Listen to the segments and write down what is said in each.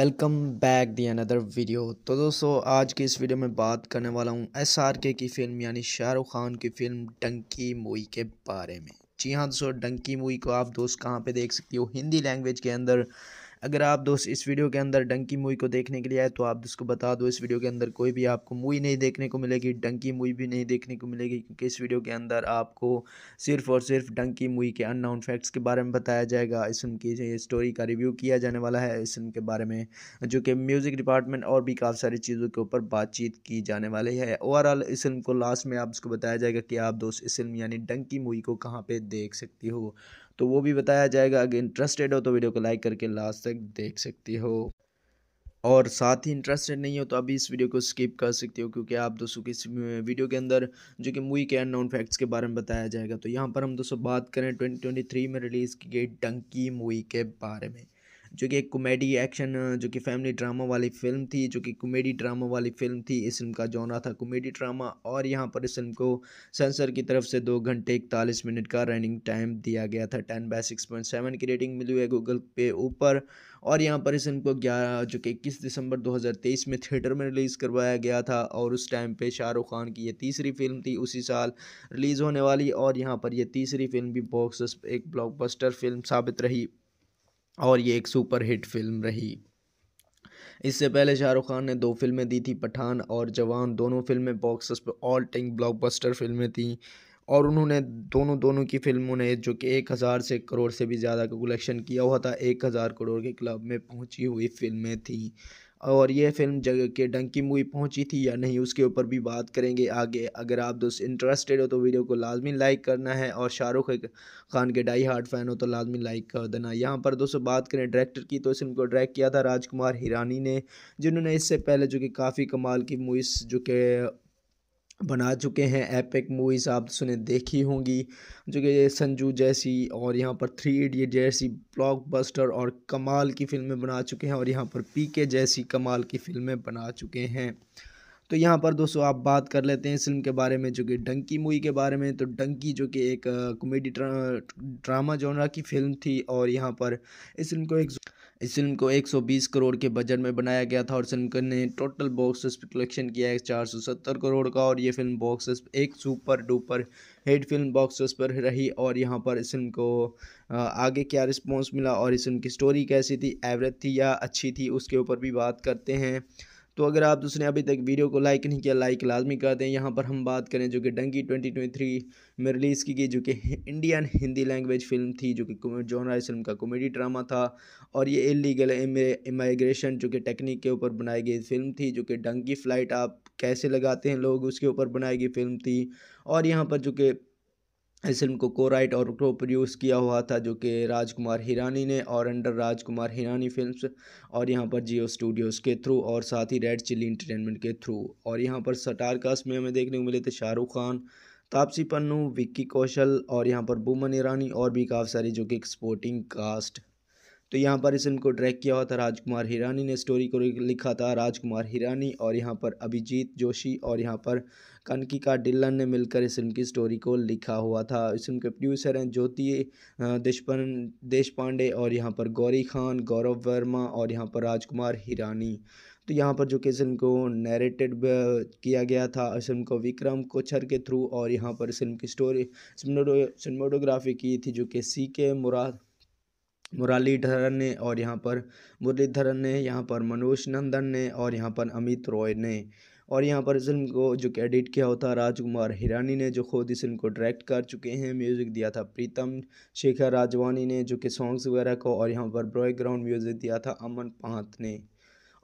welcome back the another video तो दोस्तों आज की इस वीडियो में बात करने वाला हूँ एस आर के की फ़िल्म यानी शाहरुख खान की फ़िल्म डंकी मूवी के बारे में जी हाँ दोस्तों डंकी मूवी को आप दोस्त कहाँ पे देख सकती हो हिंदी लैंग्वेज के अंदर अगर आप दोस्त इस वीडियो के अंदर डंकी मूवी को देखने के लिए आए तो आप दोस्त को बता दो इस वीडियो के अंदर कोई भी आपको मूवी नहीं देखने को मिलेगी डंकी मूवी भी नहीं देखने को मिलेगी क्योंकि इस वीडियो के अंदर आपको सिर्फ और सिर्फ डंकी मूवी के अननाउन फैक्ट्स के बारे में बताया जाएगा इस फिल्म की स्टोरी का रिव्यू किया जाने वाला है इस फिल्म के बारे में जो कि म्यूज़िक डिपार्टमेंट और भी काफ़ी सारी चीज़ों के ऊपर बातचीत की जाने वाली है ओवरऑल इस फिल्म को लास्ट में आप उसको बताया जाएगा कि आप दोस्त इस फिल्म यानी डंकी मूवी को कहाँ पर देख सकती हो तो वो भी बताया जाएगा अगर इंटरेस्टेड हो तो वीडियो को लाइक करके लास्ट तक देख सकती हो और साथ ही इंटरेस्टेड नहीं हो तो अभी इस वीडियो को स्किप कर सकती हो क्योंकि आप दोस्तों की इस वीडियो के अंदर जो कि मूवी के अननोन फैक्ट्स के बारे में बताया जाएगा तो यहाँ पर हम दोस्तों बात करें 2023 में रिलीज़ की गई डंकी मूवी के बारे में जो कि एक कॉमेडी एक्शन जो कि फैमिली ड्रामा वाली फिल्म थी जो कि कॉमेडी ड्रामा वाली फिल्म थी इस फिल्म का जॉनरा था कॉमेडी ड्रामा और यहाँ पर इस फिल्म को सेंसर की तरफ से दो घंटे इकतालीस मिनट का रनिंग टाइम दिया गया था ten by six point seven की रेटिंग मिली हुई है गूगल पे ऊपर और यहाँ पर इस फिल्म को ग्यारह जो कि इक्कीस दिसंबर 2023 में थिएटर में रिलीज़ करवाया गया था और उस टाइम पे शाहरुख खान की ये तीसरी फिल्म थी उसी साल रिलीज़ होने वाली और यहाँ पर यह तीसरी फिल्म भी बॉक्स एक ब्लॉकबस्टर फिल्म साबित रही और ये एक सुपर हिट फिल्म रही इससे पहले शाहरुख खान ने दो फिल्में दी थी पठान और जवान दोनों फिल्में बॉक्स पर ऑल टाइम ब्लॉकबस्टर फिल्में थीं और उन्होंने दोनों दोनों की फिल्मों ने जो कि एक हज़ार से करोड़ से भी ज़्यादा का कलेक्शन किया हुआ था एक हज़ार करोड़ के क्लब में पहुंची हुई फिल्में थीं और यह फिल्म जगह के डंकी मूवी पहुंची थी या नहीं उसके ऊपर भी बात करेंगे आगे अगर आप दोस्त इंटरेस्टेड हो तो वीडियो को लाजमी लाइक करना है और शाहरुख खान के डाई हार्ट फ़ैन हो तो लाजमी लाइक कर देना यहाँ पर दोस्तों बात करें डायरेक्टर की तो इस फिल्म को डायरेक्ट किया था राजकुमार हिरानी ने जिन्होंने इससे पहले जो कि काफ़ी कमाल की मूवीज़ जो कि बना चुके हैं एपिक मूवीज़ आप सुने देखी होंगी जो कि संजू जैसी और यहाँ पर थ्री इडियट जैसी ब्लॉकबस्टर और कमाल की फ़िल्में बना चुके हैं और यहाँ पर पीके जैसी कमाल की फ़िल्में बना चुके हैं तो यहाँ पर दोस्तों आप बात कर लेते हैं इस फिल्म के बारे में जो कि डंकी मूवी के बारे में तो डंकी जो कि एक कॉमेडी ड्रामा जोनरा की फिल्म थी और यहाँ पर इस फिल्म को एक इस फिल्म को 120 करोड़ के बजट में बनाया गया था और फिल्म ने टोटल बॉक्स कलेक्शन किया है चार करोड़ का और ये फिल्म बॉक्स एक super duper hit film box पर रही और यहाँ पर इस फिल्म को आगे क्या रिस्पॉन्स मिला और इस फिल्म की स्टोरी कैसी थी एवरेज थी या अच्छी थी उसके ऊपर भी बात करते हैं तो अगर आप उसने अभी तक वीडियो को लाइक नहीं किया लाइक लाजमी कर दें यहाँ पर हम बात करें जो कि डंकी 2023 में रिलीज़ की गई जो कि इंडियन हिंदी लैंग्वेज फिल्म थी जो कि राय फिल्म का कॉमेडी ड्रामा था और ये इलीगल इमाइग्रेशन जो कि टेक्निक के ऊपर बनाई गई फिल्म थी जो कि डंकी फ्लाइट आप कैसे लगाते हैं लोग उसके ऊपर बनाई गई फिल्म थी और यहाँ पर जो कि इस फ़िल्म को को राइट और को प्रोड्यूस किया हुआ था जो कि राजकुमार हिरानी ने और अंडर राजकुमार हिरानी फिल्म्स और यहाँ पर जियो स्टूडियोज़ के थ्रू और साथ ही रेड चिली इंटरटेनमेंट के थ्रू और यहाँ पर स्टार कास्ट में हमें देखने को मिले थे शाहरुख खान तापसी पन्नू विक्की कौशल और यहाँ पर बुमन ईरानी और भी काफ़ी सारी जो कि एक स्पोर्टिंग कास्ट तो यहाँ पर इस फिल्म को ट्रैक किया हुआ था राजकुमार हिरानी ने स्टोरी को लिखा था राजकुमार हिरानी और यहाँ पर अभिजीत जोशी और यहाँ पर कनकिका डिल्लन ने मिलकर इस फिल्म की स्टोरी को लिखा हुआ था इस फिल्म के प्रोड्यूसर हैं ज्योति देशपन देश पांडे और यहाँ पर गौरी खान गौरव वर्मा और यहाँ पर राजकुमार हिरानी तो यहाँ पर जो कि फिल्म को नरेटेड किया गया था इस फिल्म को विक्रम कोचर के थ्रू और यहाँ पर फिल्म की स्टोरी सिनेमाटोग्राफी की थी जो कि सी के मुराद मुरलीधरन ने और यहाँ पर मुरलीधरन ने यहाँ पर मनोज नंदन ने और यहाँ पर अमित रॉय ने और यहाँ पर इस फिल्म को जो कि एडिट किया होता राजकुमार हिरानी ने जो खुद इस फिल्म को डायरेक्ट कर चुके हैं म्यूज़िक दिया था प्रीतम शेखर राजवानी ने जो कि सॉन्ग्स वगैरह को और यहाँ पर बैकग्राउंड म्यूज़िक दिया था अमन पांत ने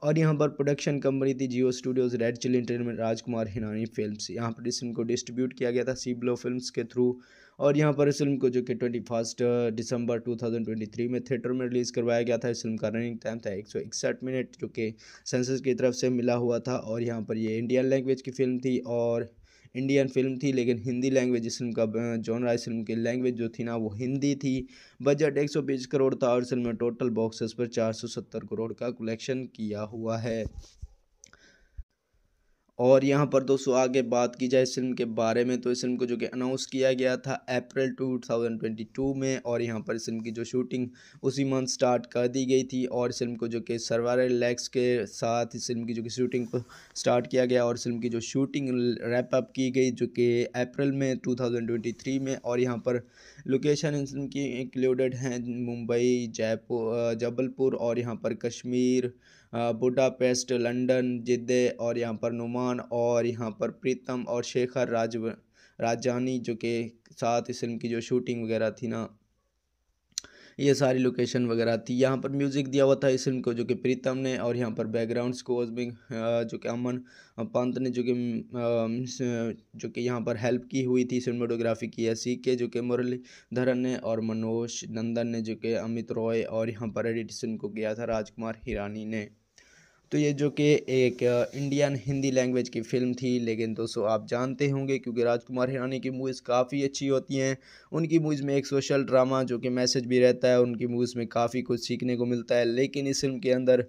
और यहाँ पर प्रोडक्शन कंपनी थी Jio Studios Red chill entertainment Rajkumar Hirani film यहाँ पर इस फिल्म को डिस्ट्रीब्यूट किया गया था सी ब्लो फिल्म के थ्रू और यहाँ पर इस फिल्म को जो कि ट्वेंटी फर्स्ट दिसंबर थ्री में थिएटर में रिलीज़ करवाया गया था इस फिल्म का रनिंग टाइम था एक मिनट जो कि सेंसेस की तरफ से मिला हुआ था और यहाँ पर ये इंडियन लैंग्वेज की फिल्म थी और इंडियन फिल्म थी लेकिन हिंदी लैंग्वेज इस फिल्म का जॉन uh, राइस फिल्म की लैंग्वेज जो थी ना वो हिंदी थी बजट एक सौ बीस करोड़ था और इस फिल्म ने टोटल बॉक्सेस पर चार सौ सत्तर करोड़ का कलेक्शन किया हुआ है और यहाँ पर दोस्तों आगे बात की जाए इस फिल्म के बारे में तो इस फिल्म को जो कि अनाउंस किया गया था अप्रैल 2022 में और यहाँ पर इस फिल्म की जो शूटिंग उसी मंथ स्टार्ट कर दी गई थी और इस फिल्म को जो कि सर्वर लैक्स के साथ इस फिल्म की जो कि शूटिंग को स्टार्ट किया गया और इस फिल्म की जो शूटिंग रैप अप की गई जो कि अप्रैल में टू में और यहाँ पर लोकेशन इस फिल्म की इंक्लूडेड हैं मुंबई जयपुर जबलपुर और यहाँ पर कश्मीर बुडापेस्ट लंदन जिद्दे और यहाँ पर नुमान और यहाँ पर प्रीतम और शेखर राज राजानी जो के साथ इस फिल्म की जो शूटिंग वगैरह थी ना ये सारी लोकेशन वगैरह थी यहाँ पर म्यूज़िक दिया हुआ था इस फिल्म को जो कि प्रीतम ने और यहाँ पर बैकग्राउंड स्कोर्स भी जो कि अमन पंत ने जो कि जो कि यहाँ पर हेल्प की हुई थी सिनेमाटोग्राफी की है सी के जो कि मुरलीधरन ने और मनोज नंदन ने जो कि अमित रॉय और यहाँ पर एडिशन को किया था राजकुमार हिरानी ने तो ये जो कि एक इंडियन हिंदी लैंग्वेज की फ़िल्म थी लेकिन दोस्तों आप जानते होंगे क्योंकि राजकुमार हिरानी की मूवीज़ काफ़ी अच्छी होती हैं उनकी मूवीज़ में एक सोशल ड्रामा जो कि मैसेज भी रहता है उनकी मूवीज़ में काफ़ी कुछ सीखने को मिलता है लेकिन इस फिल्म के अंदर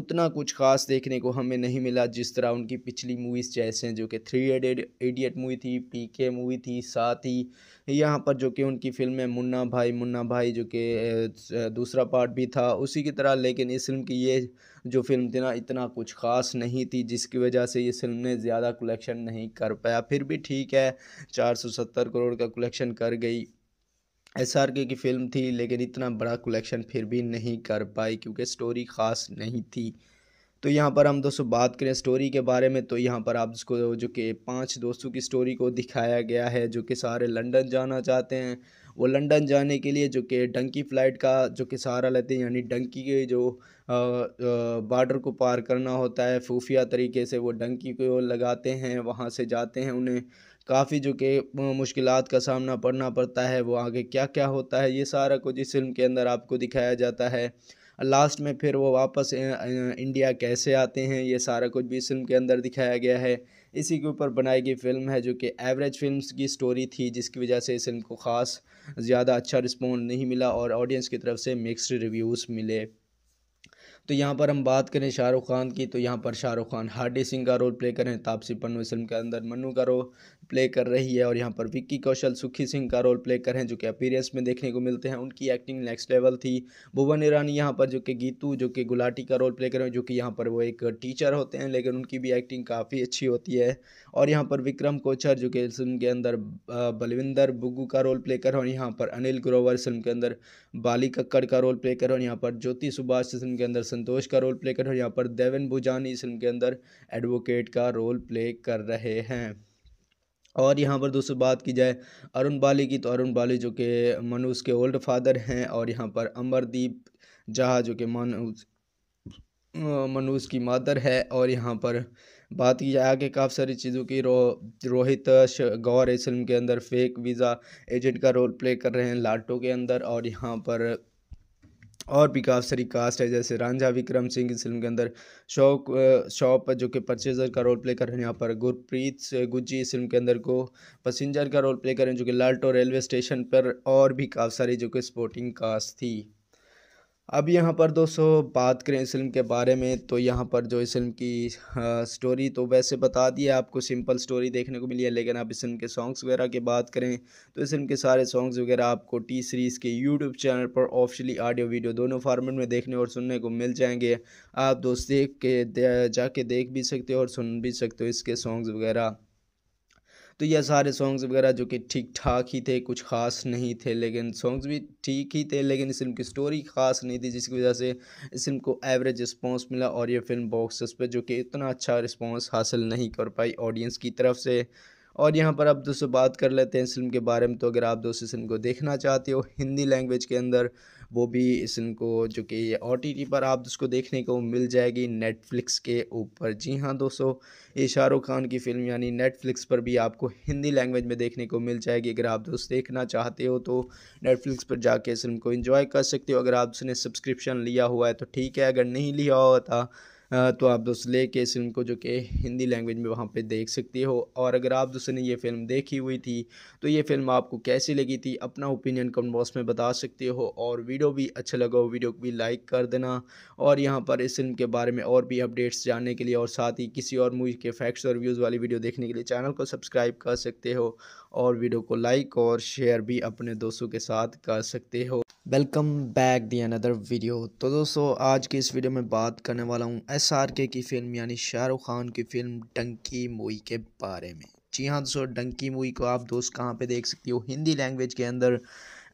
उतना कुछ खास देखने को हमें नहीं मिला जिस तरह उनकी पिछली मूवीज़ जैसे जो कि थ्री एडेड एडियट मूवी थी पी के मूवी थी साथ ही यहाँ पर जो कि उनकी फिल्म है मुन्ना भाई मुन्ना भाई जो कि दूसरा पार्ट भी था उसी की तरह लेकिन इस फिल्म की ये जो फिल्म ना इतना कुछ ख़ास नहीं थी जिसकी वजह से ये फिल्म ने ज़्यादा कलेक्शन नहीं कर पाया फिर भी ठीक है 470 करोड़ का कलेक्शन कर गई एस आर के की फ़िल्म थी लेकिन इतना बड़ा कलेक्शन फिर भी नहीं कर पाई क्योंकि स्टोरी ख़ास नहीं थी तो यहाँ पर हम दोस्तों बात करें स्टोरी के बारे में तो यहाँ पर आप इसको जो कि पांच दोस्तों की स्टोरी को दिखाया गया है जो कि सारे लंदन जाना चाहते हैं वो लंदन जाने के लिए जो कि डंकी फ़्लाइट का जो कि सहारा लेते हैं यानी डंकी के जो बॉर्डर को पार करना होता है खुफिया तरीके से वो डंकी को लगाते हैं वहाँ से जाते हैं उन्हें काफ़ी जो कि मुश्किल का सामना पड़ना पड़ता है वो आगे क्या क्या होता है ये सारा कुछ इस फिल्म के अंदर आपको दिखाया जाता है लास्ट में फिर वो वापस इंडिया कैसे आते हैं ये सारा कुछ भी इस फिल्म के अंदर दिखाया गया है इसी के ऊपर बनाई गई फिल्म है जो कि एवरेज फिल्म की स्टोरी थी जिसकी वजह से इस फिल्म को ख़ास ज़्यादा अच्छा रिस्पॉन्ड नहीं मिला और ऑडियंस की तरफ से मिक्सड रिव्यूज़ मिले तो यहाँ पर हम बात करें शाहरुख खान की तो यहाँ पर शाहरुख खान हार्डी सिंह का रोल प्ले करें तापसी पन्नू फिल्म के अंदर मन्नू का रोल प्ले कर रही है और यहाँ पर विक्की कौशल सुखी सिंह का रोल प्ले कर रहे हैं जो कि अपीरियंस में देखने को मिलते हैं उनकी एक्टिंग नेक्स्ट लेवल थी भुवन ईरानी यहाँ पर जो कि गीतू जो कि गुलाटी का रोल प्ले कर रहे हैं जो कि यहाँ पर वो एक टीचर होते हैं लेकिन उनकी भी एक्टिंग काफ़ी अच्छी होती है और यहाँ पर विक्रम कोचर जो कि फिल्म के अंदर बलविंदर बुग्गू का रोल प्ले कर रहे हैं और यहाँ पर अनिल ग्रोवर फिल्म के अंदर बाली कक्कड़ का रोल प्ले कर रहे हैं और यहाँ पर ज्योति सुभाष फिल्म के अंदर संतोष का रोल प्ले कर रहे हैं और यहाँ पर देवन भुजानी फिल्म के अंदर एडवोकेट का रोल प्ले कर रहे हैं और यहाँ पर दोस्तों बात की जाए अरुण बाली की तो अरुण बाली जो कि मनुष के ओल्ड फादर हैं और यहाँ पर अमरदीप जहा जो कि मनुज मनुष की मादर है और यहाँ पर बात की जाए आगे काफ़ी सारी चीज़ों की रो रोहित गौर इस फिल्म के अंदर फेक वीज़ा एजेंट का रोल प्ले कर रहे हैं लाटो के अंदर और यहाँ पर और भी काफ़ी कास्ट है जैसे रांझा विक्रम सिंह इस फिल्म के अंदर शौक शॉप जो कि परचेजर का रोल प्ले कर रहे हैं यहाँ पर गुरप्रीत गुज्जी इस फिल्म के अंदर को पसेंजर का रोल प्ले कर रहे हैं जो कि लाल्टो रेलवे स्टेशन पर और भी काफ़ी सारी जो कि स्पोर्टिंग कास्ट थी अब यहाँ पर दोस्तों बात करें इस फिल्म के बारे में तो यहाँ पर जो इस फिल्म की आ, स्टोरी तो वैसे बता दी है आपको सिंपल स्टोरी देखने को मिली है लेकिन आप इस फिल्म के सॉन्ग्स वगैरह की बात करें तो इस फिल्म के सारे सॉन्ग्स वगैरह आपको टी सीरीज़ के यूट्यूब चैनल पर ऑफिशियली ऑडियो वीडियो दोनों फार्मेट में देखने और सुनने को मिल जाएंगे आप दोस्त देख के दे, जाके देख भी सकते हो और सुन भी सकते हो इसके सॉन्ग्स वगैरह तो यह सारे सॉन्ग्स वगैरह जो कि ठीक ठाक ही थे कुछ ख़ास नहीं थे लेकिन सॉन्ग्स भी ठीक ही थे लेकिन इस फिल्म की स्टोरी ख़ास नहीं थी जिसकी वजह से इस फिल्म को एवरेज रिस्पॉन्स मिला और यह फिल्म बॉक्स पर जो कि इतना अच्छा रिस्पॉन्स हासिल नहीं कर पाई ऑडियंस की तरफ से और यहाँ पर अब दोस्तों बात कर लेते हैं इस फिल्म के बारे में तो अगर आप दोस्तों इस फिल्म को देखना चाहते हो हिंदी लैंग्वेज के अंदर वो भी इस फिल्म को जो कि ओ टी पर आप उसको देखने को मिल जाएगी नेटफ्लिक्स के ऊपर जी हाँ दोस्तों ये शाहरुख खान की फिल्म यानी नेटफ्लिक्स पर भी आपको हिंदी लैंग्वेज में देखने को मिल जाएगी अगर आप दोस्त देखना चाहते हो तो नेटफ्लिक्स पर जाके इस फिल्म को इन्जॉय कर सकते हो अगर आप उसने सब्सक्रिप्शन लिया हुआ है तो ठीक है अगर नहीं लिया हुआ था तो आप दोस्त लेके इस फिल्म को जो कि हिंदी लैंग्वेज में वहाँ पे देख सकते हो और अगर आप दोस्तों ने ये फिल्म देखी हुई थी तो ये फिल्म आपको कैसी लगी थी अपना ओपिनियन कमेंट बॉक्स में बता सकते हो और वीडियो भी अच्छा लगा हो वीडियो को भी लाइक कर देना और यहाँ पर इस फिल्म के बारे में और भी अपडेट्स जानने के लिए और साथ ही किसी और मूवी के फैक्ट्स और व्यूज़ वाली वीडियो देखने के लिए चैनल को सब्सक्राइब कर सकते हो और वीडियो को लाइक और शेयर भी अपने दोस्तों के साथ कर सकते हो welcome back the another video तो दोस्तों आज की इस वीडियो में बात करने वाला हूँ एस आर के की फ़िल्म यानी शाहरुख खान की फ़िल्म डंकी मूवी के बारे में जी हाँ दोस्तों डंकी मूवी को आप दोस्त कहाँ पे देख सकती हो हिंदी लैंग्वेज के अंदर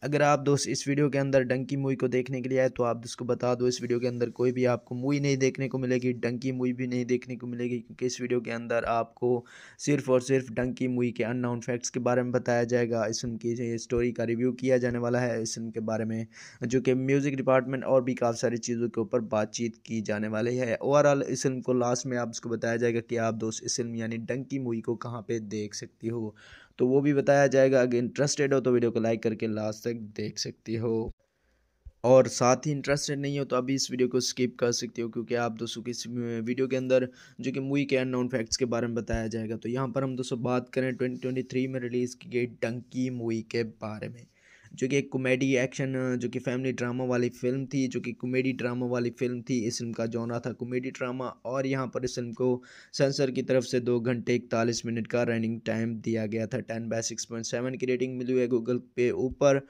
अगर आप दोस्त इस वीडियो के अंदर डंकी मूवी को देखने के लिए आए तो आप दोस्त को बता दो इस वीडियो के अंदर कोई भी आपको मूवी नहीं देखने को मिलेगी डंकी मूवी भी नहीं देखने को मिलेगी क्योंकि इस वीडियो के अंदर आपको सिर्फ और सिर्फ डंकी मूवी के अननाउन फैक्ट्स के बारे में बताया जाएगा इस उनकी स्टोरी का रिव्यू किया जाने वाला है इस फिल्म के बारे में जो कि म्यूज़िक डिपार्टमेंट और भी काफ़ी सारी चीज़ों के ऊपर बातचीत की जाने वाली है ओवरऑल इस फिल्म को लास्ट में आप उसको बताया जाएगा कि आप दोस्त इस फिल्म यानी डंकी मूवी को कहाँ पर देख सकती हो तो वो भी बताया जाएगा अगर इंटरेस्टेड हो तो वीडियो को लाइक करके लास्ट तक देख सकती हो और साथ ही इंटरेस्टेड नहीं हो तो अभी इस वीडियो को स्किप कर सकती हो क्योंकि आप दोस्तों की इस वीडियो के अंदर जो कि मूवी के अननोन फैक्ट्स के बारे में बताया जाएगा तो यहाँ पर हम दोस्तों बात करें 2023 में रिलीज़ की गई डंकी मूवी के बारे में जो कि एक कॉमेडी एक्शन जो कि फैमिली ड्रामा वाली फिल्म थी जो कि कॉमेडी ड्रामा वाली फिल्म थी इस फिल्म का जॉनरा था कॉमेडी ड्रामा और यहाँ पर इस फिल्म को सेंसर की तरफ से दो घंटे इकतालीस मिनट का रनिंग टाइम दिया गया था ten by six point seven की रेटिंग मिली हुई है गूगल पे ऊपर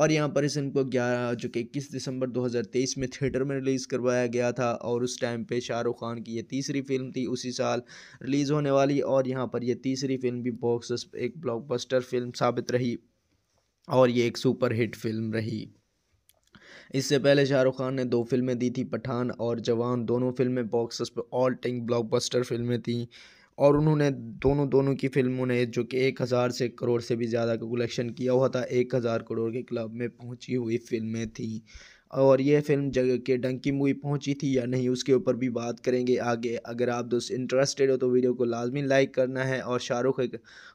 और यहाँ पर इस फिल्म को ग्यारह जो कि इक्कीस दिसंबर दो हज़ार तेईस में थिएटर में रिलीज़ करवाया गया था और उस टाइम पे शाहरुख खान की ये तीसरी फिल्म थी उसी साल रिलीज़ होने वाली और यहाँ पर यह तीसरी फिल्म भी बॉक्स एक ब्लॉकबस्टर फिल्म साबित रही और ये एक सुपर हिट फिल्म रही इससे पहले शाहरुख खान ने दो फिल्में दी थी पठान और जवान दोनों फिल्में बॉक्स पर ऑल टाइम ब्लॉकबस्टर फिल्में थीं और उन्होंने दोनों दोनों की फिल्मों ने जो कि एक हज़ार से करोड़ से भी ज़्यादा का कलेक्शन किया हुआ था एक हज़ार करोड़ के क्लब में पहुंची हुई फिल्में थीं और यह फिल्म जगह के डंकी मूवी पहुंची थी या नहीं उसके ऊपर भी बात करेंगे आगे अगर आप दोस्त इंटरेस्टेड हो तो वीडियो को लाजमी लाइक करना है और शाहरुख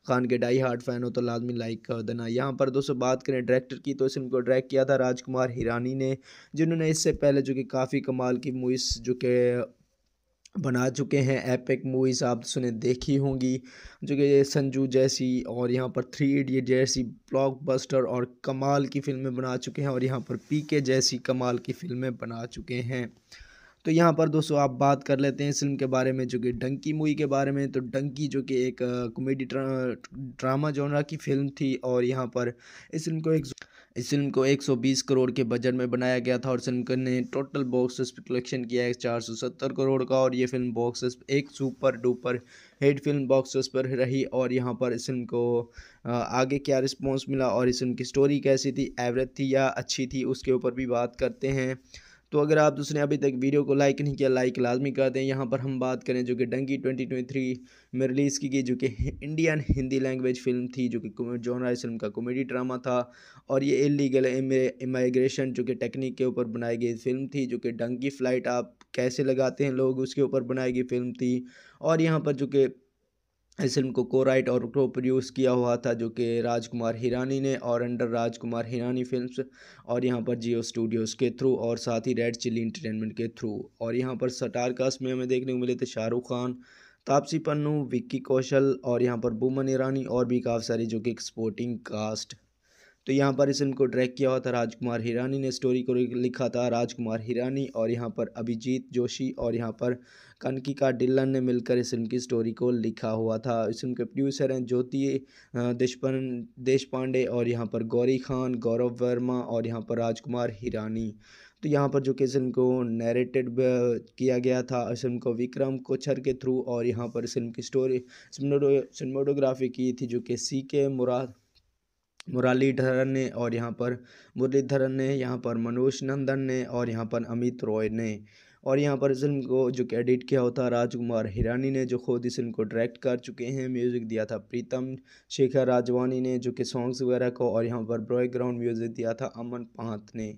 खान के डाई हार्ट फ़ैन हो तो लाजमी लाइक कर देना यहाँ पर दोस्तों बात करें डायरेक्टर की तो इस फिल्म को डायरेक्ट किया था राजकुमार हिरानी ने जिन्होंने इससे पहले जो कि काफ़ी कमाल की मूवीज़ जो कि बना चुके हैं एपिक मूवीज़ आप सुने देखी होंगी जो कि संजू जैसी और यहाँ पर थ्री इडियट जैसी ब्लॉकबस्टर और कमाल की फ़िल्में बना चुके हैं और यहाँ पर पीके जैसी कमाल की फ़िल्में बना चुके हैं तो यहाँ पर दोस्तों आप बात कर लेते हैं इस फिल्म के बारे में जो कि डंकी मूवी के बारे में तो डंकी जो कि एक कॉमेडी ड्रामा जोनरा की फिल्म थी और यहाँ पर इस फिल्म को एक इस फिल्म को 120 करोड़ के बजट में बनाया गया था और फिल्म ने टोटल बॉक्स कलेक्शन किया है चार करोड़ का और ये फिल्म बॉक्स एक super duper hit film box पर रही और यहाँ पर इस फिल्म को आगे क्या रिस्पॉन्स मिला और इस फिल्म की स्टोरी कैसी थी एवरेज थी या अच्छी थी उसके ऊपर भी बात करते हैं तो अगर आप उसने अभी तक वीडियो को लाइक नहीं किया लाइक लाजमी कर दें यहाँ पर हम बात करें जो कि डंकी 2023 में रिलीज़ की गई जो कि इंडियन हिंदी लैंग्वेज फिल्म थी जो कि जॉन राय फिल्म का कॉमेडी ड्रामा था और ये इलीगल इमाइग्रेशन जो कि टेक्निक के ऊपर बनाई गई फिल्म थी जो कि डंकी फ्लाइट आप कैसे लगाते हैं लोग उसके ऊपर बनाई गई फिल्म थी और यहाँ पर जो कि इस फिल्म को को राइट और को प्रोड्यूस किया हुआ था जो कि राजकुमार हिरानी ने और अंडर राजकुमार हिरानी फिल्म्स और यहाँ पर जियो स्टूडियोज़ के थ्रू और साथ ही रेड चिली इंटरटेनमेंट के थ्रू और यहाँ पर स्टार कास्ट में हमें देखने को मिले थे शाहरुख खान तापसी पन्नू विक्की कौशल और यहाँ पर बुमन ईरानी और भी काफ़ी सारी जो कि एक स्पोर्टिंग कास्ट तो यहाँ पर इस फिल्म को ट्रैक किया हुआ था राजकुमार हिरानी ने स्टोरी को लिखा था राजकुमार हिरानी और यहाँ पर अभिजीत जोशी और यहाँ पर कनकी का डिल्लन ने मिलकर इस फिल्म की स्टोरी को लिखा हुआ था इस फिल्म के प्रोड्यूसर हैं ज्योति देशपन देश पांडे और यहाँ पर गौरी खान गौरव वर्मा और यहाँ पर राजकुमार हिरानी तो यहाँ पर जो कि फिल्म को नरेटेड किया गया था इस फिल्म को विक्रम कोचर के थ्रू और यहाँ पर फिल्म की स्टोरी सिनेमाटोग्राफी की थी जो कि सी के मुराद मुरलीधरन ने और यहाँ पर मुरलीधरन ने यहाँ पर मनोज नंदन ने और यहाँ पर अमित रॉय ने और यहाँ पर इस फिल्म को जो कि एडिट किया होता राजकुमार हिरानी ने जो खुद इस फिल्म को डायरेक्ट कर चुके हैं म्यूज़िक दिया था प्रीतम शेखर राजवानी ने जो कि सॉन्ग्स वगैरह को और यहाँ पर बैकग्राउंड म्यूज़िक दिया था अमन पांत ने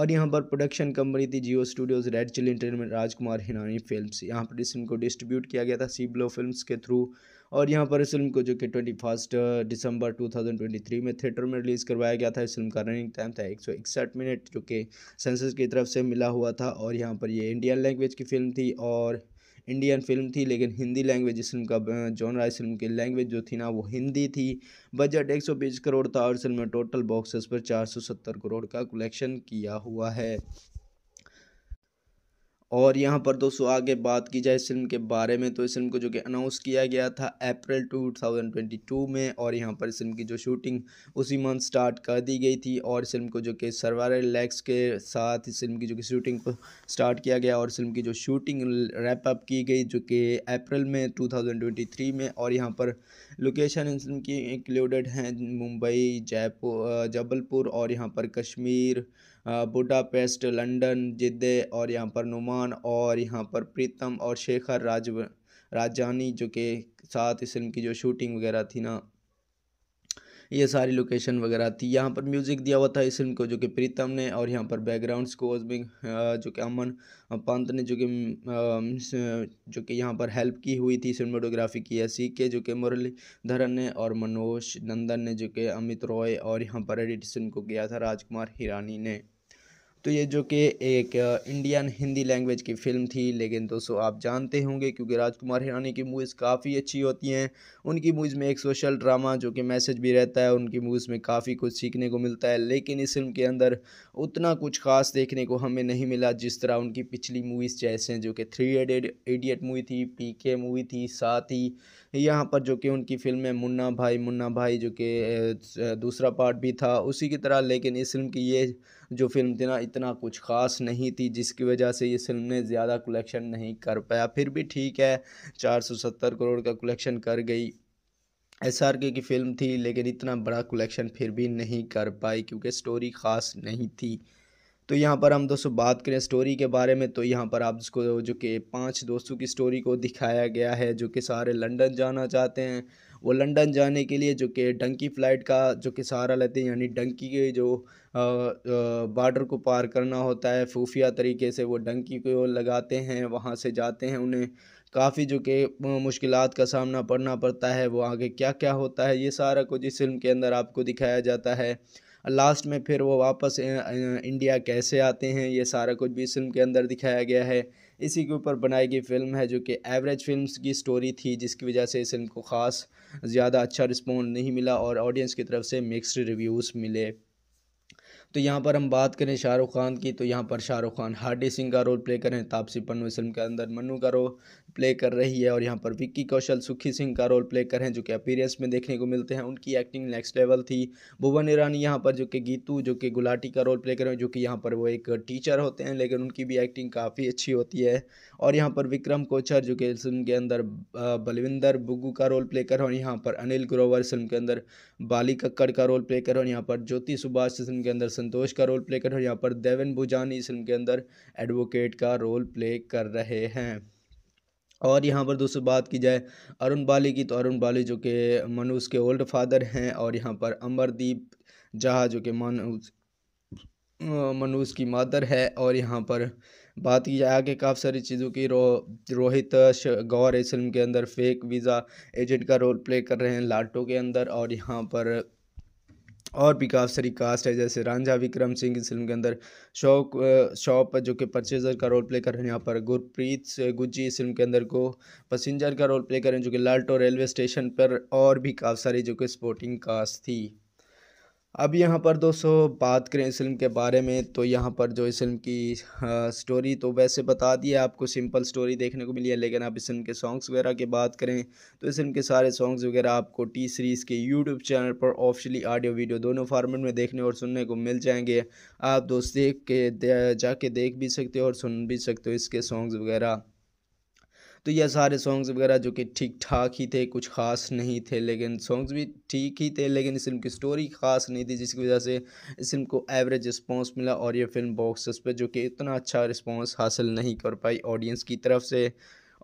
और यहाँ पर प्रोडक्शन कंपनी थी Jio Studios Red chill entertainment Rajkumar Hirani film यहाँ पर इस फिल्म को डिस्ट्रीब्यूट किया गया था सीब्लो फिल्म के थ्रू और यहाँ पर इस फिल्म को जो कि ट्वेंटी फर्स्ट दिसंबर थ्री में थिएटर में रिलीज़ करवाया गया था इस फिल्म का रनिंग टाइम था एक मिनट जो कि सेंसेस की तरफ से मिला हुआ था और यहाँ पर ये इंडियन लैंग्वेज की फिल्म थी और इंडियन फिल्म थी लेकिन हिंदी लैंग्वेज इस फिल्म का जॉन uh, राइस फिल्म की लैंग्वेज जो थी ना वो हिंदी थी बजट एक सौ बीस करोड़ था और इस फिल्म में टोटल बॉक्सेस पर चार सौ सत्तर करोड़ का कलेक्शन किया हुआ है और यहाँ पर दोस्तों आगे बात की जाए इस फिल्म के बारे में तो इस फिल्म को जो कि अनाउंस किया गया था अप्रैल 2022 में और यहाँ पर इस फिल्म की जो शूटिंग उसी मंथ स्टार्ट कर दी गई थी और इस फिल्म को जो कि सरवार लैक्स के साथ इस फिल्म की जो कि शूटिंग को स्टार्ट किया गया और इस फिल्म की जो शूटिंग रैप अप की गई जो कि अप्रैल में टू में और यहाँ पर लोकेशन इस फिल्म की इंक्लूडेड हैं मुंबई जयपुर जबलपुर और यहाँ पर कश्मीर बुडापेस्ट लंदन जिद्दे और यहाँ पर नुमान और यहाँ पर प्रीतम और शेखर राज राजानी जो के साथ इस फिल्म की जो शूटिंग वगैरह थी ना ये सारी लोकेशन वगैरह थी यहाँ पर म्यूज़िक दिया हुआ था इस फिल्म को जो कि प्रीतम ने और यहाँ पर बैकग्राउंड स्कोर्स भी जो कि अमन पंत ने जो कि जो कि यहाँ पर हेल्प की हुई थी सिनेमाटोग्राफी की है सी के जो कि मुरलीधरन ने और मनोज नंदन ने जो कि अमित रॉय और यहाँ पर एडिशन को किया था राजकुमार हिरानी ने तो ये जो कि एक इंडियन हिंदी लैंग्वेज की फ़िल्म थी लेकिन दोस्तों आप जानते होंगे क्योंकि राजकुमार हिरानी की मूवीज़ काफ़ी अच्छी होती हैं उनकी मूवीज़ में एक सोशल ड्रामा जो कि मैसेज भी रहता है उनकी मूवीज़ में काफ़ी कुछ सीखने को मिलता है लेकिन इस फिल्म के अंदर उतना कुछ खास देखने को हमें नहीं मिला जिस तरह उनकी पिछली मूवीज़ जैसे जो कि थ्री एडेड एडियट मूवी थी पी के मूवी थी साथ ही यहाँ पर जो कि उनकी फिल्म है मुन्ना भाई मुन्ना भाई जो कि दूसरा पार्ट भी था उसी की तरह लेकिन इस फिल्म की ये जो फिल्म ना इतना कुछ ख़ास नहीं थी जिसकी वजह से ये फिल्म ने ज़्यादा कलेक्शन नहीं कर पाया फिर भी ठीक है 470 करोड़ का कलेक्शन कर गई एस आर के की फ़िल्म थी लेकिन इतना बड़ा कलेक्शन फिर भी नहीं कर पाई क्योंकि स्टोरी ख़ास नहीं थी तो यहाँ पर हम दोस्तों बात करें स्टोरी के बारे में तो यहाँ पर आप इसको जो कि पांच दोस्तों की स्टोरी को दिखाया गया है जो कि सारे लंदन जाना चाहते हैं वो लंदन जाने के लिए जो कि डंकी फ़्लाइट का जो कि सहारा लेते हैं यानी डंकी के जो बॉर्डर को पार करना होता है खुफिया तरीके से वो डंकी को लगाते हैं वहाँ से जाते हैं उन्हें काफ़ी जो कि मुश्किल का सामना पड़ना पड़ता है वो आगे क्या क्या होता है ये सारा कुछ इस फिल्म के अंदर आपको दिखाया जाता है लास्ट में फिर वो वापस इंडिया कैसे आते हैं ये सारा कुछ भी इस फिल्म के अंदर दिखाया गया है इसी के ऊपर बनाई गई फिल्म है जो कि एवरेज फिल्म्स की स्टोरी थी जिसकी वजह से इस फिल्म को ख़ास ज़्यादा अच्छा रिस्पॉन्ड नहीं मिला और ऑडियंस की तरफ से मिक्सड रिव्यूज़ मिले तो यहाँ पर हम बात करें शाहरुख खान की तो यहाँ पर शाहरुख खान हार्डी सिंह का रोल प्ले करें तापसी पन्नू फिल्म के अंदर मनु का रोल प्ले कर रही है और यहाँ पर विक्की कौशल सुखी सिंह का रोल प्ले कर रहे हैं जो कि अपीरियंस में देखने को मिलते हैं उनकी एक्टिंग नेक्स्ट लेवल थी भुवन ईरानी यहाँ पर जो कि गीतू जो कि गुलाटी का रोल प्ले कर रहे हैं जो कि यहाँ पर वो एक टीचर होते हैं लेकिन उनकी भी एक्टिंग काफ़ी अच्छी होती है और यहाँ पर विक्रम कोचर जो कि फिल्म के अंदर बलविंदर बुग्गू का रोल प्ले कर रहे हैं और यहाँ पर अनिल ग्रोवर फिल्म के अंदर बाली कक्कड़ का रोल प्ले कर रहे हैं यहाँ पर ज्योति सुभाष फिल्म के अंदर संतोष का रोल प्ले कर रहे हैं यहाँ पर देवन भुजानी फिल्म के अंदर एडवोकेट का रोल प्ले कर रहे हैं और यहाँ पर दोस्तों बात की जाए अरुण बाली की तो अरुण बाली जो कि मनुष के ओल्ड फादर हैं और यहाँ पर अमरदीप जहा जो कि मनुष मनुष की मादर है और यहाँ पर बात की जाए आगे काफ़ी सारी चीज़ों की रो रोहित गौर इस फिल्म के अंदर फेक वीज़ा एजेंट का रोल प्ले कर रहे हैं लाटो के अंदर और यहाँ पर और भी काफ़ी कास्ट है जैसे रांझा विक्रम सिंह इस फिल्म के अंदर शौक शॉप जो कि परचेजर का रोल प्ले कर रहे हैं यहाँ पर गुरप्रीत गुज्जी इस फिल्म के अंदर को पसेंजर का रोल प्ले कर रहे हैं जो कि लाल्टो रेलवे स्टेशन पर और भी काफ़ी सारी जो कि स्पोर्टिंग कास्ट थी अब यहाँ पर दोस्तों बात करें इस फिल्म के बारे में तो यहाँ पर जो इस फिल्म की आ, स्टोरी तो वैसे बता दी है आपको सिंपल स्टोरी देखने को मिली है लेकिन आप इस फिल्म के सॉन्ग्स वगैरह की बात करें तो इस फिल्म के सारे सॉन्ग्स वगैरह आपको टी सीरीज़ के यूट्यूब चैनल पर ऑफिशियली ऑडियो वीडियो दोनों फार्मेट में देखने और सुनने को मिल जाएंगे आप दोस्त देख के दे, जाके देख भी सकते हो और सुन भी सकते हो इसके सॉन्ग्स वगैरह तो यह सारे सॉन्ग्स वगैरह जो कि ठीक ठाक ही थे कुछ ख़ास नहीं थे लेकिन सॉन्ग्स भी ठीक ही थे लेकिन इस फिल्म की स्टोरी ख़ास नहीं थी जिसकी वजह से इस फिल्म को एवरेज रिस्पॉन्स मिला और यह फिल्म बॉक्स पर जो कि इतना अच्छा रिस्पॉन्स हासिल नहीं कर पाई ऑडियंस की तरफ से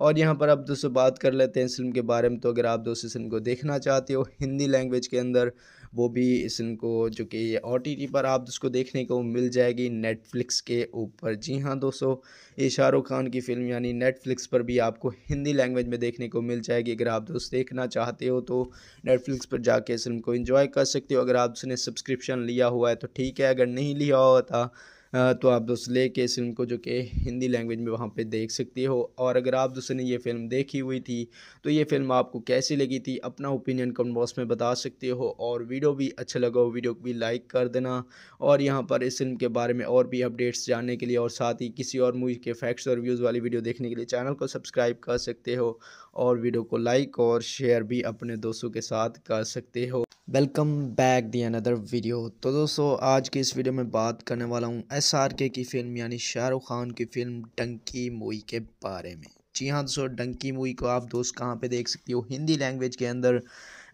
और यहाँ पर आप दोस्तों बात कर लेते हैं इस फिल्म के बारे में तो अगर आप दोस्तों इस फिल्म को देखना चाहते हो हिंदी लैंग्वेज के अंदर वो भी इसको जो कि ओ टी पर आप उसको देखने को मिल जाएगी नेटफ्लिक्स के ऊपर जी हाँ दोस्तों ये शाहरुख खान की फ़िल्म यानी नेटफ्लिक्स पर भी आपको हिंदी लैंग्वेज में देखने को मिल जाएगी अगर आप दोस्त देखना चाहते हो तो नेटफ्लिक्स पर जाके इस फिल्म को इन्जॉय कर सकते हो अगर आप उसने सब्सक्रिप्शन लिया हुआ है तो ठीक है अगर नहीं लिया होता तो आप दोस्त लेके इस फिल्म को जो कि हिंदी लैंग्वेज में वहाँ पे देख सकते हो और अगर आप दोस्तों ने ये फिल्म देखी हुई थी तो ये फिल्म आपको कैसी लगी थी अपना ओपिनियन कमेंट बॉक्स में बता सकते हो और वीडियो भी अच्छा लगा हो वीडियो को भी लाइक कर देना और यहाँ पर इस फिल्म के बारे में और भी अपडेट्स जानने के लिए और साथ ही किसी और मूवी के फैक्ट्स और व्यूज़ वाली वीडियो देखने के लिए चैनल को सब्सक्राइब कर सकते हो और वीडियो को लाइक और शेयर भी अपने दोस्तों के साथ कर सकते हो welcome back the another video तो दोस्तों आज की इस वीडियो में बात करने वाला हूँ एस आर के की फ़िल्म यानी शाहरुख खान की फ़िल्म डंकी मूवी के बारे में जी हाँ दोस्तों डंकी मूवी को आप दोस्त कहाँ पे देख सकती हो हिंदी लैंग्वेज के अंदर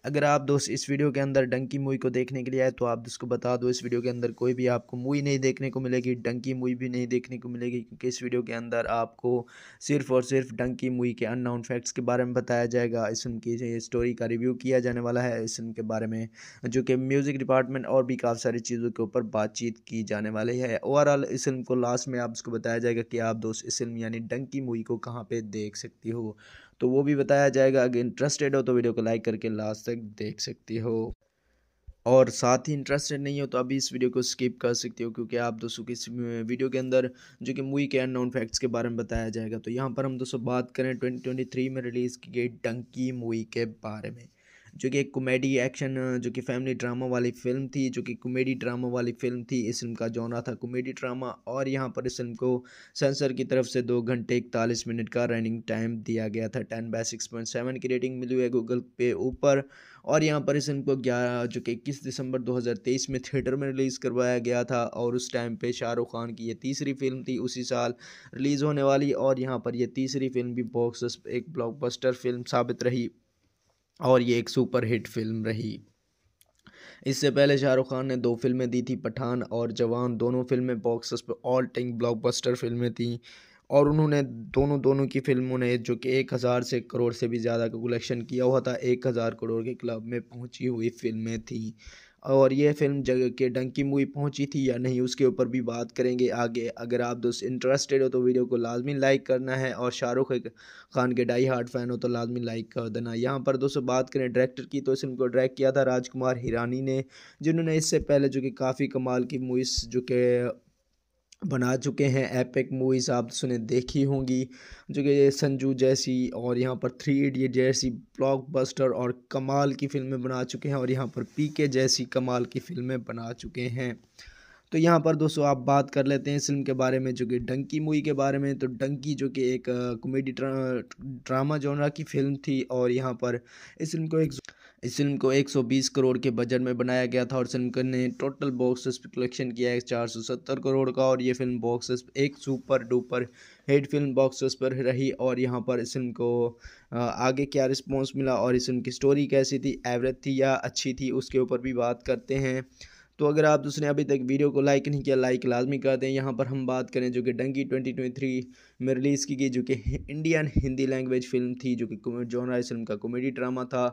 अगर आप दोस्त इस वीडियो के अंदर डंकी मूवी को देखने के लिए आए तो आप दोस्त को बता दो इस वीडियो के अंदर कोई भी आपको मूवी नहीं देखने को मिलेगी डंकी मूवी भी नहीं देखने को मिलेगी क्योंकि इस वीडियो के अंदर आपको सिर्फ और सिर्फ डंकी मूवी के अननाउन फैक्ट्स के बारे में बताया जाएगा इस उनकी स्टोरी का रिव्यू किया जाने वाला है इस उनके के बारे में जो कि म्यूज़िक डिपार्टमेंट और भी काफ़ी सारी चीज़ों के ऊपर बातचीत की जाने वाली है ओवरऑल इस फिल्म को लास्ट में आप उसको बताया जाएगा कि आप दोस्त इस फिल्म यानी डंकी मूवी को कहाँ पर देख सकती हो तो वो भी बताया जाएगा अगर इंटरेस्टेड हो तो वीडियो को लाइक करके लास्ट तक देख सकती हो और साथ ही इंटरेस्टेड नहीं हो तो अभी इस वीडियो को स्किप कर सकते हो क्योंकि आप दोस्तों की इस वीडियो के अंदर जो कि मूवी के अननोन फैक्ट्स के बारे में बताया जाएगा तो यहाँ पर हम दोस्तों बात करें 2023 में रिलीज़ की गई डंकी मूवी के बारे में जो कि एक कॉमेडी एक्शन जो कि फैमिली ड्रामा वाली फिल्म थी जो कि कॉमेडी ड्रामा वाली फिल्म थी इस फिल्म का जॉनरा था कॉमेडी ड्रामा और यहाँ पर इस फिल्म को सेंसर की तरफ से दो घंटे इकतालीस मिनट का रनिंग टाइम दिया गया था ten by six point seven की रेटिंग मिली हुई है गूगल पे ऊपर और यहाँ पर इस फिल्म को ग्यारह जो कि इक्कीस दिसंबर दो हज़ार तेईस में थिएटर में रिलीज़ करवाया गया था और उस टाइम पर शाहरुख खान की ये तीसरी फिल्म थी उसी साल रिलीज़ होने वाली और यहाँ पर यह तीसरी फिल्म भी बॉक्स एक ब्लॉकबस्टर फिल्म साबित रही और ये एक सुपर हिट फिल्म रही इससे पहले शाहरुख खान ने दो फिल्में दी थी पठान और जवान दोनों फिल्में बॉक्स पर ऑल टाइम ब्लॉकबस्टर फिल्में थीं और उन्होंने दोनों दोनों की फिल्मों ने जो कि एक हज़ार से करोड़ से भी ज़्यादा का कलेक्शन किया हुआ था एक हज़ार करोड़ के क्लब में पहुंची हुई फिल्में थीं और यह फिल्म जगह के डंकी मूवी पहुंची थी या नहीं उसके ऊपर भी बात करेंगे आगे अगर आप दोस्त इंटरेस्टेड हो तो वीडियो को लाजमी लाइक करना है और शाहरुख खान के डाई हार्ट फ़ैन हो तो लाजमी लाइक कर देना यहाँ पर दोस्तों बात करें डायरेक्टर की तो इस फिल्म को डायरेक्ट किया था राजकुमार हिरानी ने जिन्होंने इससे पहले जो कि काफ़ी कमाल की मूवीज़ जो कि बना चुके हैं एपिक मूवीज़ आप सुने देखी होंगी जो कि संजू जैसी और यहाँ पर थ्री इडियट जैसी ब्लॉकबस्टर और कमाल की फ़िल्में बना चुके हैं और यहाँ पर पीके जैसी कमाल की फ़िल्में बना चुके हैं तो यहाँ पर दोस्तों आप बात कर लेते हैं फिल्म के बारे में जो कि डंकी मूवी के बारे में तो डंकी जो कि एक कॉमेडी ड्रामा जोनरा की फ़िल्म थी और यहाँ पर इस फिल्म को एक इस फिल्म को 120 करोड़ के बजट में बनाया गया था और फिल्म ने टोटल बॉक्स कलेक्शन किया है सत्तर करोड़ का और ये फिल्म बॉक्स एक super duper hit film box पर रही और यहाँ पर इस फिल्म को आगे क्या रिस्पॉन्स मिला और इस फिल्म की स्टोरी कैसी थी एवरेज थी या अच्छी थी उसके ऊपर भी बात करते हैं तो अगर आप उसने अभी तक वीडियो को लाइक नहीं किया लाइक लाजमी कर दें यहाँ पर हम बात करें जो कि डंकी 2023 में रिलीज़ की गई जो कि इंडियन हिंदी लैंग्वेज फिल्म थी जो कि जॉन राय फिल्म का कॉमेडी ड्रामा था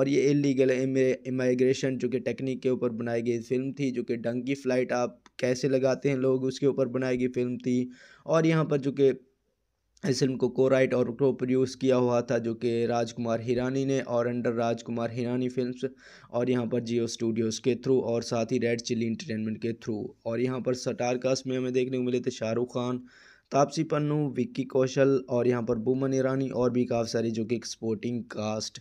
और ये इलीगल इमाइग्रेशन जो कि टेक्निक के ऊपर बनाई गई फिल्म थी जो कि डंकी फ्लाइट आप कैसे लगाते हैं लोग उसके ऊपर बनाई गई फिल्म थी और यहाँ पर जो कि इस फिल्म को को राइट और को प्रोड्यूस किया हुआ था जो कि राजकुमार हिरानी ने और अंडर राजकुमार हिरानी फिल्म्स और यहाँ पर जियो स्टूडियोज़ के थ्रू और साथ ही रेड चिली इंटरटेनमेंट के थ्रू और यहाँ पर स्टार कास्ट में हमें देखने को मिले थे शाहरुख खान तापसी पन्नू विक्की कौशल और यहाँ पर बुमन ईरानी और भी काफ़ी सारी जो कि एक स्पोर्टिंग कास्ट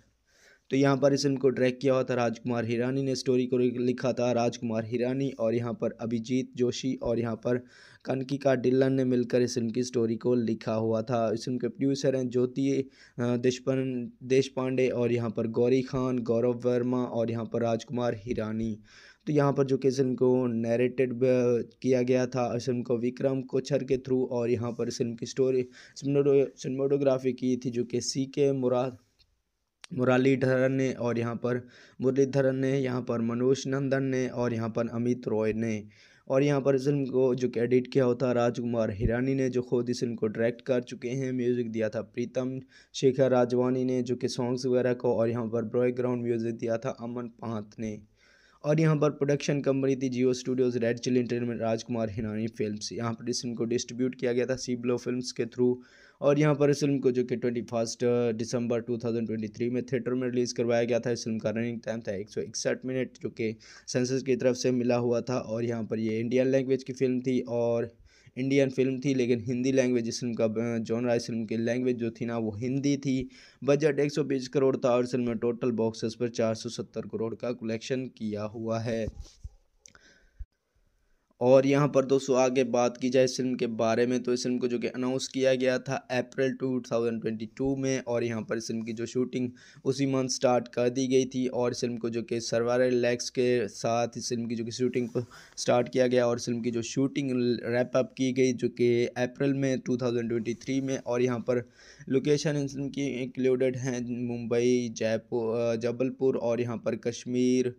तो यहाँ पर इस फिल्म को डायरेक्ट किया हुआ था राजकुमार हिरानी ने स्टोरी को लिखा था राजकुमार हिरानी और यहाँ पर अभिजीत जोशी और यहाँ पर कनकिका डिल्लन ने मिलकर इस फिल्म की स्टोरी को लिखा हुआ था इस फिल्म के प्रोड्यूसर हैं ज्योति देशपन देश पांडे और यहाँ पर गौरी खान गौरव वर्मा और यहाँ पर राजकुमार हिरानी तो यहाँ पर जो कि फिल्म को नरेटेड किया गया था इस फिल्म को विक्रम कोचर के थ्रू और यहाँ पर फिल्म की स्टोरी सिनेमाटोग्राफी की थी जो कि सी के मुराद मुरलीधरन ने और यहाँ पर मुरलीधरन ने यहाँ पर मनोज नंदन ने और यहाँ पर अमित रॉय ने और यहाँ पर फिल्म को जो कि एडिट किया होता राजकुमार हिरानी ने जो खुद इस फिल्म को डायरेक्ट कर चुके हैं म्यूज़िक दिया था प्रीतम शेखर राजवानी ने जो कि सॉन्ग्स वगैरह को और यहाँ पर बैकग्राउंड म्यूज़िक दिया था अमन पांत ने और यहाँ पर प्रोडक्शन कंपनी थी Jio Studios Red chill entertainment Rajkumar Hirani film यहाँ पर इस फिल्म को डिस्ट्रीब्यूट किया गया था ब्लो फिल्म के थ्रू और यहाँ पर इस फिल्म को जो कि ट्वेंटी फर्स्ट दिसंबर थ्री में थिएटर में रिलीज़ करवाया गया था इस फिल्म का रनिंग टाइम था एक मिनट जो कि सेंसेस की तरफ से मिला हुआ था और यहाँ पर ये इंडियन लैंग्वेज की फिल्म थी और इंडियन फिल्म थी लेकिन हिंदी लैंग्वेज इस फिल्म का जॉन uh, राय फिल्म की लैंग्वेज जो थी ना वो हिंदी थी बजट एक सौ बीस करोड़ था और इस फिल्म में टोटल बॉक्सेस पर चार सौ सत्तर करोड़ का कलेक्शन किया हुआ है और यहाँ पर दोस्तों आगे बात की जाए इस फिल्म के बारे में तो इस फिल्म को जो कि अनाउंस किया गया था अप्रैल 2022 में और यहाँ पर इस फिल्म की जो शूटिंग उसी मंथ स्टार्ट कर दी गई थी और इस फिल्म को जो कि सर्वर लैक्स के साथ इस फिल्म की जो कि शूटिंग को स्टार्ट किया गया और इस फिल्म की जो शूटिंग रैप अप की गई जो कि अप्रैल में टू में और यहाँ पर लोकेशन इस फिल्म की इंक्लूडेड हैं मुंबई जयपुर जबलपुर और यहाँ पर कश्मीर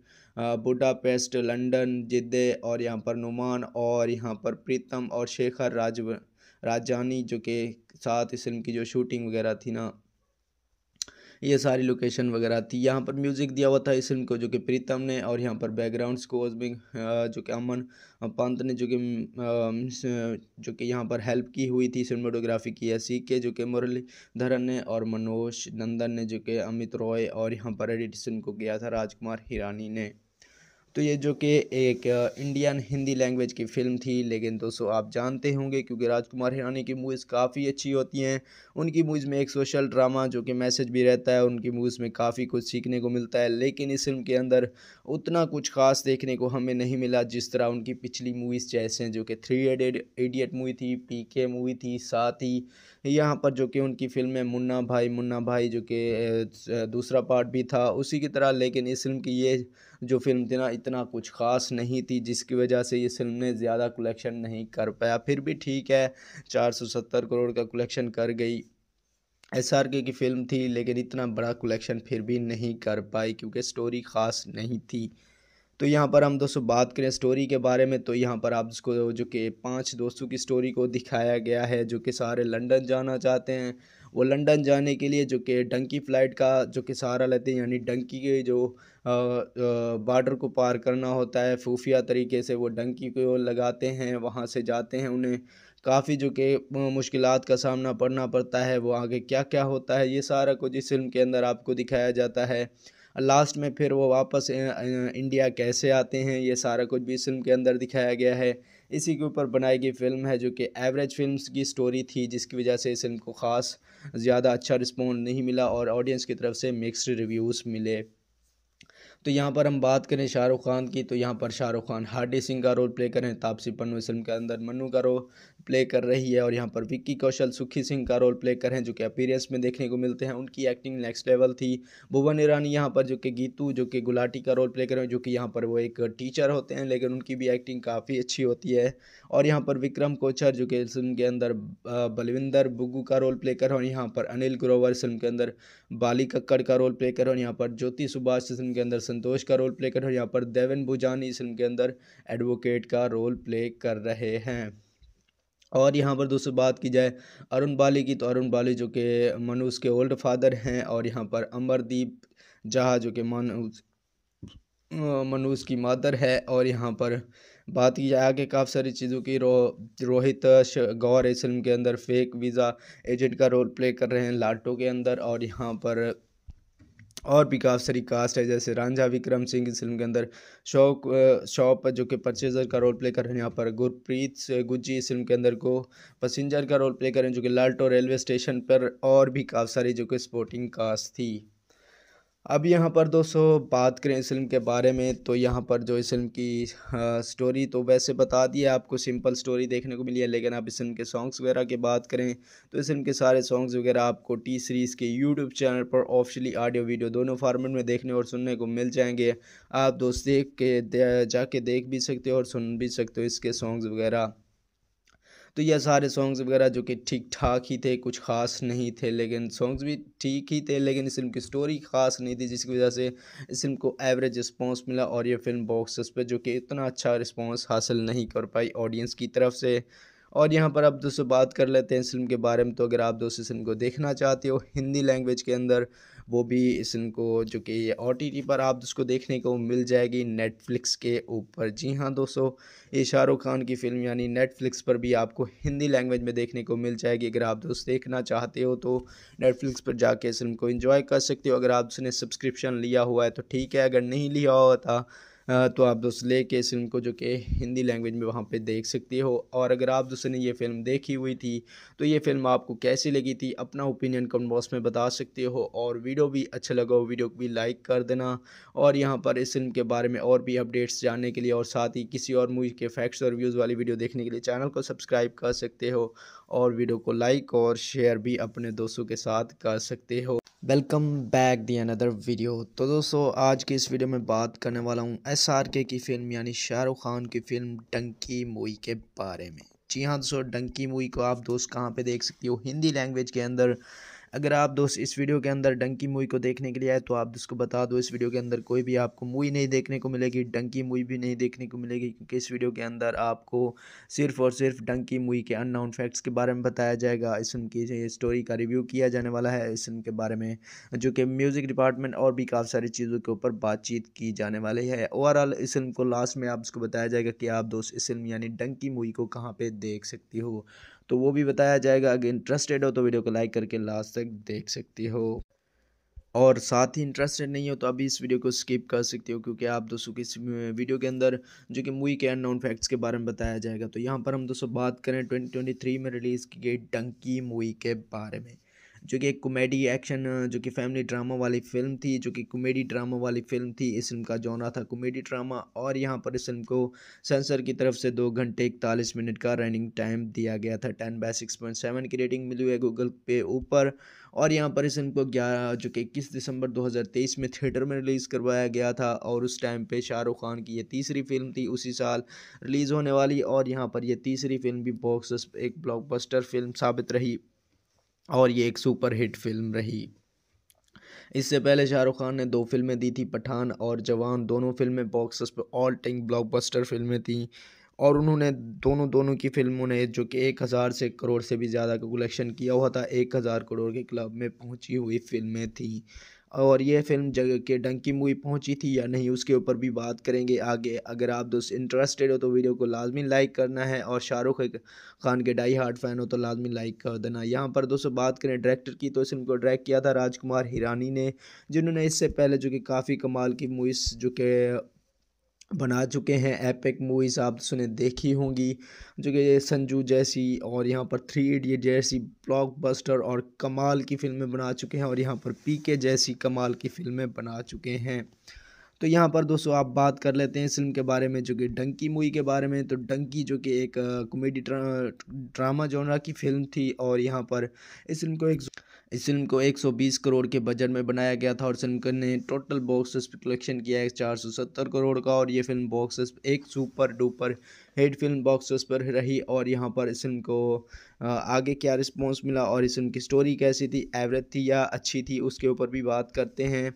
बुडापेस्ट लंदन जिद्दे और यहाँ पर नुमान और यहाँ पर प्रीतम और शेखर राज राजानी जो के साथ इस फिल्म की जो शूटिंग वगैरह थी ना ये सारी लोकेशन वगैरह थी यहाँ पर म्यूज़िक दिया हुआ था इस फिल्म को जो कि प्रीतम ने और यहाँ पर बैकग्राउंड स्कोर्स जो कि अमन पंत ने जो कि जो कि यहाँ पर हेल्प की हुई थी सिनेमाटोग्राफी की है सी के जो कि मुरलीधरन ने और मनोज नंदन ने जो कि अमित रॉय और यहाँ पर एडिटिशन को किया था राजकुमार हिरानी ने तो ये जो कि एक इंडियन हिंदी लैंग्वेज की फ़िल्म थी लेकिन दोस्तों आप जानते होंगे क्योंकि राजकुमार हिरानी की मूवीज़ काफ़ी अच्छी होती हैं उनकी मूवीज़ में एक सोशल ड्रामा जो कि मैसेज भी रहता है उनकी मूवीज़ में काफ़ी कुछ सीखने को मिलता है लेकिन इस फिल्म के अंदर उतना कुछ खास देखने को हमें नहीं मिला जिस तरह उनकी पिछली मूवीज़ जैसे जो कि थ्री एडेड एडियट मूवी थी पी के मूवी थी साथ ही यहाँ पर जो कि उनकी फिल्म है मुन्ना भाई मुन्ना भाई जो कि दूसरा पार्ट भी था उसी की तरह लेकिन इस फिल्म की ये जो फिल्म ना इतना कुछ ख़ास नहीं थी जिसकी वजह से ये फिल्म ने ज़्यादा कलेक्शन नहीं कर पाया फिर भी ठीक है 470 करोड़ का कलेक्शन कर गई एस आर के की फ़िल्म थी लेकिन इतना बड़ा कलेक्शन फिर भी नहीं कर पाई क्योंकि स्टोरी ख़ास नहीं थी तो यहाँ पर हम दोस्तों बात करें स्टोरी के बारे में तो यहाँ पर आप इसको जो कि पांच दोस्तों की स्टोरी को दिखाया गया है जो कि सारे लंदन जाना चाहते हैं वो लंदन जाने के लिए जो कि डंकी फ़्लाइट का जो कि सहारा लेते हैं यानी डंकी के जो बॉर्डर को पार करना होता है खुफिया तरीके से वो डंकी को लगाते हैं वहाँ से जाते हैं उन्हें काफ़ी जो कि मुश्किल का सामना पड़ना पड़ता है वो आगे क्या क्या होता है ये सारा कुछ इस फिल्म के अंदर आपको दिखाया जाता है लास्ट में फिर वो वापस इंडिया कैसे आते हैं ये सारा कुछ भी इस फिल्म के अंदर दिखाया गया है इसी के ऊपर बनाई गई फिल्म है जो कि एवरेज फिल्म की स्टोरी थी जिसकी वजह से इस फिल्म को ख़ास ज़्यादा अच्छा रिस्पॉन्ड नहीं मिला और ऑडियंस की तरफ से मिक्सड रिव्यूज़ मिले तो यहाँ पर हम बात करें शाहरुख खान की तो यहाँ पर शाहरुख खान हार्डी सिंह का रोल प्ले करें तापसी पन्नू इस फिल्म के अंदर मन्नू का रोल प्ले कर रही है और यहाँ पर विक्की कौशल सुखी सिंह का रोल प्ले कर रहे हैं जो कि अपीरियंस में देखने को मिलते हैं उनकी एक्टिंग नेक्स्ट लेवल थी भुवन ईरानी यहाँ पर जो कि गीतू जो कि गुलाटी का रोल प्ले कर रहे हैं जो कि यहाँ पर वो एक टीचर होते हैं लेकिन उनकी भी एक्टिंग काफ़ी अच्छी होती है और यहाँ पर विक्रम कोचर जो कि फिल्म के अंदर बलविंदर बुग्गू का रोल प्ले कर रहे हैं और यहाँ पर अनिल ग्रोवर फिल्म के अंदर बाली कक्कड़ का रोल प्ले कर रहे हैं यहाँ पर ज्योति सुभाष फिल्म के अंदर संतोष का रोल प्ले कर रहे हैं यहाँ पर देवन भुजानी फिल्म के अंदर एडवोकेट का रोल प्ले कर रहे हैं और यहाँ पर दूसरी बात की जाए अरुण बाली की तो अरुण बाली जो कि मनुष के ओल्ड फादर हैं और यहाँ पर अमरदीप जहा जो कि मनुष मनुष की मादर है और यहाँ पर बात की जाए आगे काफ़ी सारी चीज़ों की रो रोहित गौर इस फिल्म के अंदर फेक वीज़ा एजेंट का रोल प्ले कर रहे हैं लाटो के अंदर और यहाँ पर और भी काफ़ी कास्ट है जैसे रांझा विक्रम सिंह इस फिल्म के अंदर शौक शॉप जो कि परचेजर का रोल प्ले कर रहे हैं यहाँ पर गुरप्रीत गुज्जी इस फिल्म के अंदर को पसेंजर का रोल प्ले कर रहे हैं जो कि लाल्टो रेलवे स्टेशन पर और भी काफ़ी सारी जो कि स्पोर्टिंग कास्ट थी अब यहाँ पर दोस्तों बात करें इस फिल्म के बारे में तो यहाँ पर जो इस फिल्म की आ, स्टोरी तो वैसे बता दी है आपको सिंपल स्टोरी देखने को मिली है लेकिन आप इस फिल्म के सॉन्ग्स वगैरह की बात करें तो इस फिल्म के सारे सॉन्ग्स वगैरह आपको टी सीरीज़ के यूट्यूब चैनल पर ऑफिशियली ऑडियो वीडियो दोनों फार्मेट में देखने और सुनने को मिल जाएंगे आप दोस्त देख के दे, जाके देख भी सकते हो और सुन भी सकते हो इसके सॉन्ग्स वगैरह तो यह सारे सॉन्ग्स वगैरह जो कि ठीक ठाक ही थे कुछ ख़ास नहीं थे लेकिन सॉन्ग्स भी ठीक ही थे लेकिन इस फिल्म की स्टोरी ख़ास नहीं थी जिसकी वजह से इस फिल्म को एवरेज रिस्पॉन्स मिला और यह फिल्म बॉक्स पर जो कि इतना अच्छा रिस्पॉन्स हासिल नहीं कर पाई ऑडियंस की तरफ से और यहाँ पर आप दोस्तों बात कर लेते हैं इस फिल्म के बारे में तो अगर आप दोस्तों इस फिल्म को देखना चाहते हो हिंदी लैंग्वेज के अंदर वो भी इसको जो कि ओ टी पर आप उसको देखने को मिल जाएगी नेटफ्लिक्स के ऊपर जी हाँ दोस्तों ये शाहरुख खान की फ़िल्म यानी नेटफ्लिक्स पर भी आपको हिंदी लैंग्वेज में देखने को मिल जाएगी अगर आप दोस्त देखना चाहते हो तो नेटफ्लिक्स पर जाके इस फिल्म को इन्जॉय कर सकते हो अगर आप उसने सब्सक्रिप्शन लिया हुआ है तो ठीक है अगर नहीं लिया हुआ था तो आप दोस्त लेके इस फिल्म को जो कि हिंदी लैंग्वेज में वहाँ पे देख सकते हो और अगर आप दोस्तों ने ये फिल्म देखी हुई थी तो ये फिल्म आपको कैसी लगी थी अपना ओपिनियन कमेंट बॉक्स में बता सकते हो और वीडियो भी अच्छा लगा हो वीडियो को भी लाइक कर देना और यहाँ पर इस फिल्म के बारे में और भी अपडेट्स जानने के लिए और साथ ही किसी और मूवी के फैक्ट्स और व्यूज़ वाली वीडियो देखने के लिए चैनल को सब्सक्राइब कर सकते हो और वीडियो को लाइक और शेयर भी अपने दोस्तों के साथ कर सकते हो welcome back the another video तो दोस्तों आज की इस वीडियो में बात करने वाला हूँ एस आर के की फ़िल्म यानी शाहरुख खान की फ़िल्म डंकी मूवी के बारे में जी हाँ दोस्तों डंकी मूवी को आप दोस्त कहाँ पे देख सकती हो हिंदी लैंग्वेज के अंदर अगर आप दोस्त इस वीडियो के अंदर डंकी मूवी को देखने के लिए आए तो आप दोस्त को बता दो इस वीडियो के अंदर कोई भी आपको मूवी नहीं देखने को मिलेगी डंकी मूवी भी नहीं देखने को मिलेगी क्योंकि इस वीडियो के अंदर आपको सिर्फ और सिर्फ डंकी मूवी के अननाउन फैक्ट्स के बारे में बताया जाएगा इस उनकी स्टोरी का रिव्यू किया जाने वाला है इस उनके के बारे में जो कि म्यूज़िक डिपार्टमेंट और भी काफ़ी सारी चीज़ों के ऊपर बातचीत की जाने वाली है ओवरऑल इस फिल्म को लास्ट में आप इसको बताया जाएगा कि आप दोस्त इस फिल्म यानी डंकी मूवी को कहाँ पर देख सकती हो तो वो भी बताया जाएगा अगर इंटरेस्टेड हो तो वीडियो को लाइक करके लास्ट तक देख सकती हो और साथ ही इंटरेस्टेड नहीं हो तो अभी इस वीडियो को स्किप कर सकते हो क्योंकि आप दोस्तों की वीडियो के अंदर जो कि मूवी के नॉन फैक्ट्स के बारे में बताया जाएगा तो यहाँ पर हम दोस्तों बात करें 2023 में रिलीज़ की गई डंकी मूवी के बारे में जो कि एक कॉमेडी एक्शन जो कि फैमिली ड्रामा वाली फिल्म थी जो कि कॉमेडी ड्रामा वाली फिल्म थी इस फिल्म का जॉनरा था कॉमेडी ड्रामा और यहाँ पर इस फिल्म को सेंसर की तरफ से दो घंटे इकतालीस मिनट का रनिंग टाइम दिया गया था ten by six point seven की रेटिंग मिली हुई है गूगल पे ऊपर और यहाँ पर इस फिल्म को ग्यारह जो कि इक्कीस दिसंबर दो हज़ार तेईस में थिएटर में रिलीज़ करवाया गया था और उस टाइम पर शाहरुख खान की ये तीसरी फिल्म थी उसी साल रिलीज़ होने वाली और यहाँ पर यह तीसरी फिल्म भी बॉक्स एक ब्लॉकबस्टर फिल्म साबित रही और ये एक सुपर हिट फिल्म रही इससे पहले शाहरुख खान ने दो फिल्में दी थी पठान और जवान दोनों फिल्में बॉक्स पर ऑल टाइम ब्लॉकबस्टर फिल्में थीं और उन्होंने दोनों दोनों की फिल्मों ने जो कि एक हज़ार से करोड़ से भी ज़्यादा का कलेक्शन किया हुआ था एक हज़ार करोड़ के क्लब में पहुंची हुई फिल्में थीं और यह फिल्म जगह के डंकी मूवी पहुंची थी या नहीं उसके ऊपर भी बात करेंगे आगे अगर आप दोस्त इंटरेस्टेड हो तो वीडियो को लाजमी लाइक करना है और शाहरुख खान के डाई हार्ट फ़ैन हो तो लाजमी लाइक कर देना यहाँ पर दोस्तों बात करें डायरेक्टर की तो इस फिल्म को डायरेक्ट किया था राजकुमार हिरानी ने जिन्होंने इससे पहले जो कि काफ़ी कमाल की मूवीज़ जो कि बना चुके हैं एपिक मूवीज़ आप सुने देखी होंगी जो कि संजू जैसी और यहाँ पर थ्री इडियट जैसी ब्लॉकबस्टर और कमाल की फ़िल्में बना चुके हैं और यहाँ पर पीके जैसी कमाल की फ़िल्में बना चुके हैं तो यहाँ पर दोस्तों आप बात कर लेते हैं फिल्म के बारे में जो कि डंकी मूवी के बारे में तो डंकी जो कि एक कॉमेडी ड्रामा जोनरा की फ़िल्म थी और यहाँ पर इस फिल्म को एक इस फिल्म को 120 करोड़ के बजट में बनाया गया था और फिल्म ने टोटल बॉक्स ऑफिस कलेक्शन किया है सत्तर करोड़ का और ये फिल्म बॉक्स ऑफिस एक super duper hit film box office पर रही और यहाँ पर इस फिल्म को आगे क्या रिस्पॉन्स मिला और इस फिल्म की स्टोरी कैसी थी एवरेज थी या अच्छी थी उसके ऊपर भी बात करते हैं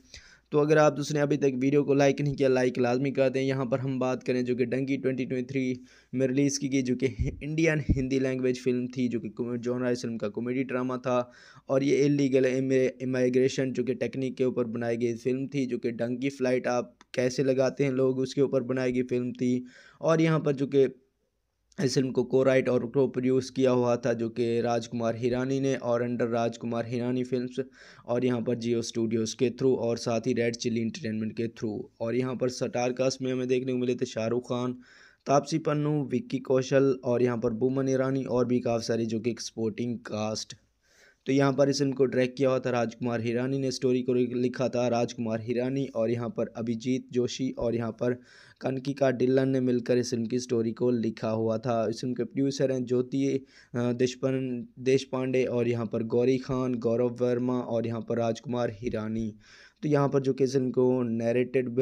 तो अगर आप उसने अभी तक वीडियो को लाइक नहीं किया लाइक लाजमी कर दें यहाँ पर हम बात करें जो कि डंकी 2023 में रिलीज़ की गई जो कि इंडियन हिंदी लैंग्वेज फिल्म थी जो कि जॉन राय फिल्म का कॉमेडी ड्रामा था और ये इलीगल इमाइग्रेशन जो कि टेक्निक के ऊपर बनाई गई फिल्म थी जो कि डंकी फ्लाइट आप कैसे लगाते हैं लोग उसके ऊपर बनाई गई फिल्म थी और यहाँ पर जो कि इस फिल्म को को राइट और को प्रोड्यूस किया हुआ था जो कि राजकुमार हिरानी ने और अंडर राजकुमार हिरानी फिल्म्स और यहाँ पर जियो स्टूडियोज़ के थ्रू और साथ ही रेड चिली इंटरटेनमेंट के थ्रू और यहाँ पर स्टार कास्ट में हमें देखने को मिले थे शाहरुख खान तापसी पन्नू विक्की कौशल और यहाँ पर बुमन ईरानी और भी काफ़ी सारी जो कि एक स्पोर्टिंग कास्ट तो यहाँ पर इस फिल्म को डायरेक्ट किया हुआ था राजकुमार हिरानी ने स्टोरी को लिखा था राजकुमार हिरानी और यहाँ पर अभिजीत जोशी और यहाँ पर कनकी का डिल्लन ने मिलकर इस फिल्म की स्टोरी को लिखा हुआ था इस फिल्म के प्रोड्यूसर हैं ज्योति देशपन देश पांडे और यहाँ पर गौरी खान गौरव वर्मा और यहाँ पर राजकुमार हिरानी तो यहाँ पर जो कि फिल्म को नरेटेड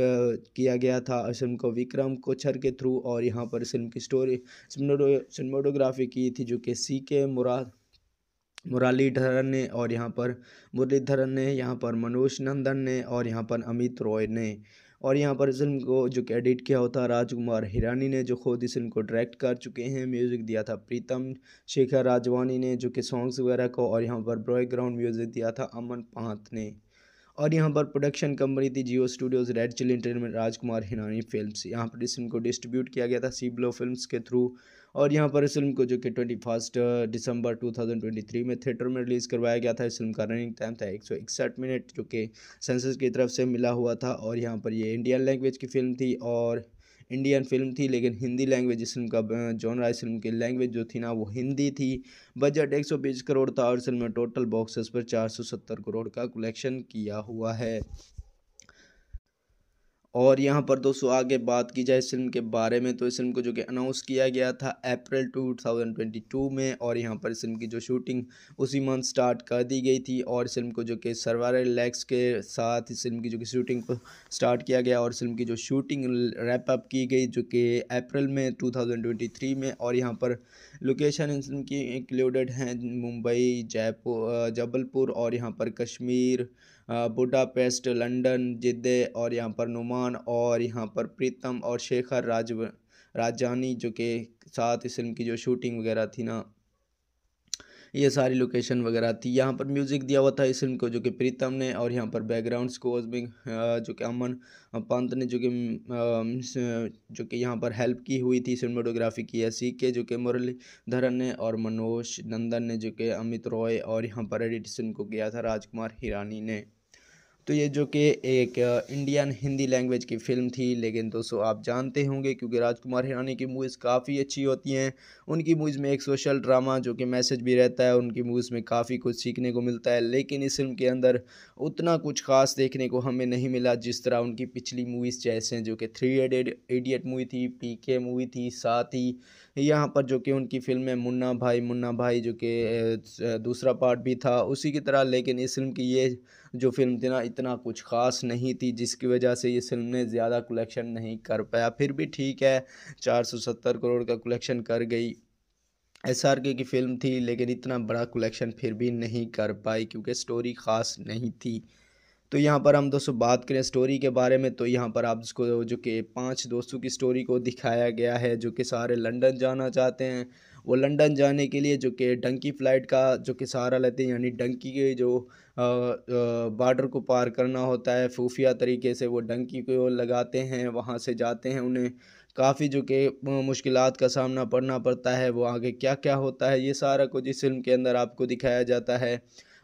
किया गया था इस फिल्म को विक्रम कोचर के थ्रू और यहाँ पर फिल्म की स्टोरी सिनेमाटोग्राफी की थी जो कि सी के मुराद मुरलीधरन ने और यहाँ पर मुरलीधरन ने यहाँ पर मनोज नंदन ने और यहाँ पर अमित रॉय ने और यहाँ पर फिल्म को जो कि एडिट किया होता राजकुमार हिरानी ने जो खुद इस फिल्म को डायरेक्ट कर चुके हैं म्यूज़िक दिया था प्रीतम शेखर राजवानी ने जो कि सॉन्ग्स वगैरह को और यहाँ पर बैकग्राउंड म्यूज़िक दिया था अमन पांत ने और यहाँ पर प्रोडक्शन कंपनी थी Jio Studios Red chill entertainment Rajkumar Hirani film यहाँ पर इस फिल्म को डिस्ट्रीब्यूट किया गया था ब्लो फिल्म के थ्रू और यहाँ पर इस फिल्म को जो कि ट्वेंटी फर्स्ट दिसंबर थ्री में थिएटर में रिलीज़ करवाया गया था इस फिल्म का रनिंग टाइम था एक मिनट जो कि सेंसेस की तरफ से मिला हुआ था और यहाँ पर ये इंडियन लैंग्वेज की फिल्म थी और इंडियन फिल्म थी लेकिन हिंदी लैंग्वेज इस फिल्म का जॉन uh, राय फिल्म की लैंग्वेज जो थी ना वो हिंदी थी बजट एक सौ बीस करोड़ था और इस फिल्म में टोटल बॉक्सेस पर चार सौ सत्तर करोड़ का कलेक्शन किया हुआ है और यहाँ पर दोस्तों आगे बात की जाए इस फिल्म के बारे में तो इस फिल्म को जो कि अनाउंस किया गया था अप्रैल 2022 में और यहाँ पर इस फिल्म की जो शूटिंग उसी मंथ स्टार्ट कर दी गई थी और इस फिल्म को जो कि सर्वार लैक्स के साथ इस फिल्म की जो कि शूटिंग को स्टार्ट किया गया और इस फिल्म की जो शूटिंग रैप अप की गई जो कि अप्रैल में टू में और यहाँ पर लोकेशन इस फिल्म की इंक्लूडेड हैं मुंबई जयपुर जबलपुर और यहाँ पर कश्मीर बुडापेस्ट लंदन जिद्दे और यहाँ पर नुमान और यहाँ पर प्रीतम और शेखर राज राजानी जो के साथ इस फिल्म की जो शूटिंग वगैरह थी ना ये सारी लोकेशन वगैरह थी यहाँ पर म्यूज़िक दिया हुआ था इस फिल्म को जो कि प्रीतम ने और यहाँ पर बैकग्राउंड स्कोर्स भी जो कि अमन पंत ने जो कि जो कि यहाँ पर हेल्प की हुई थी सिनेमाटोग्राफी की है सी के जो कि मुरलीधरन ने और मनोज नंदन ने जो कि अमित रॉय और यहाँ पर एडिट फिल्म को किया था राजकुमार हिरानी ने तो ये जो कि एक इंडियन हिंदी लैंग्वेज की फ़िल्म थी लेकिन दोस्तों आप जानते होंगे क्योंकि राजकुमार हिरानी की मूवीज़ काफ़ी अच्छी होती हैं उनकी मूवीज़ में एक सोशल ड्रामा जो कि मैसेज भी रहता है उनकी मूवीज़ में काफ़ी कुछ सीखने को मिलता है लेकिन इस फिल्म के अंदर उतना कुछ खास देखने को हमें नहीं मिला जिस तरह उनकी पिछली मूवीज़ जैसे जो कि थ्री एडेड एडियट मूवी थी पी के मूवी थी साथ ही यहाँ पर जो कि उनकी फिल्म है मुन्ना भाई मुन्ना भाई जो कि दूसरा पार्ट भी था उसी की तरह लेकिन इस फिल्म की ये जो फिल्म ना इतना कुछ ख़ास नहीं थी जिसकी वजह से ये फिल्म ने ज़्यादा कलेक्शन नहीं कर पाया फिर भी ठीक है 470 करोड़ का कलेक्शन कर गई एस आर के की फ़िल्म थी लेकिन इतना बड़ा कलेक्शन फिर भी नहीं कर पाई क्योंकि स्टोरी ख़ास नहीं थी तो यहाँ पर हम दोस्तों बात करें स्टोरी के बारे में तो यहाँ पर आप जिसको जो कि पांच दोस्तों की स्टोरी को दिखाया गया है जो कि सारे लंदन जाना चाहते हैं वो लंदन जाने के लिए जो कि डंकी फ़्लाइट का जो कि सहारा लेते हैं यानी डंकी के जो बॉर्डर को पार करना होता है खुफिया तरीके से वो डंकी को लगाते हैं वहाँ से जाते हैं उन्हें काफ़ी जो कि मुश्किल का सामना पड़ना पड़ता है वो आगे क्या क्या होता है ये सारा कुछ इस फिल्म के अंदर आपको दिखाया जाता है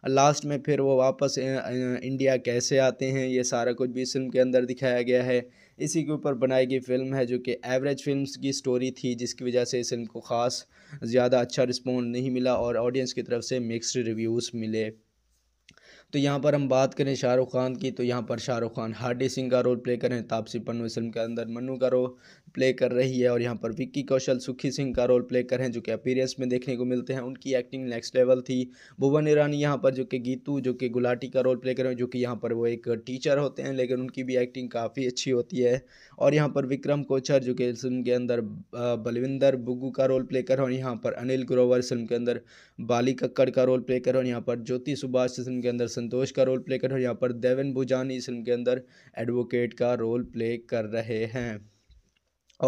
लास्ट में फिर वो वापस इंडिया कैसे आते हैं ये सारा कुछ भी इस फिल्म के अंदर दिखाया गया है इसी के ऊपर बनाई गई फिल्म है जो कि एवरेज फिल्म की स्टोरी थी जिसकी वजह से इस फिल्म को ख़ास ज़्यादा अच्छा रिस्पॉन्ड नहीं मिला और ऑडियंस की तरफ से मिक्सड रिव्यूज़ मिले तो यहाँ पर हम बात करें शाहरुख खान की तो यहाँ पर शाहरुख खान हार्डी सिंह का रोल प्ले कर रहे हैं तापसी पन्नू फिल्म के अंदर मनु का रोल प्ले कर रही है और यहाँ पर विक्की कौशल सुखी सिंह का रोल प्ले कर रहे हैं जो कि अपीरियंस में देखने को मिलते हैं उनकी एक्टिंग नेक्स्ट लेवल थी भुवन ईरानी यहाँ पर जो कि गीतू जो कि गुलाटी का रोल प्ले कर रहे हैं जो कि यहाँ पर वो एक टीचर होते हैं लेकिन उनकी भी एक्टिंग काफ़ी अच्छी होती है और यहाँ पर विक्रम कोचर जो कि फिल्म के अंदर बलविंदर बुग्गू का रोल प्ले कर रहे हैं और यहाँ पर अनिल ग्रोवर फिल्म के अंदर बाली कक्कड़ का रोल प्ले कर रहे हैं यहाँ पर ज्योति सुभाष फिल्म के अंदर संतोष का रोल प्ले कर रहे हैं यहाँ पर देवन भुजानी इस फिल्म के अंदर एडवोकेट का रोल प्ले कर रहे हैं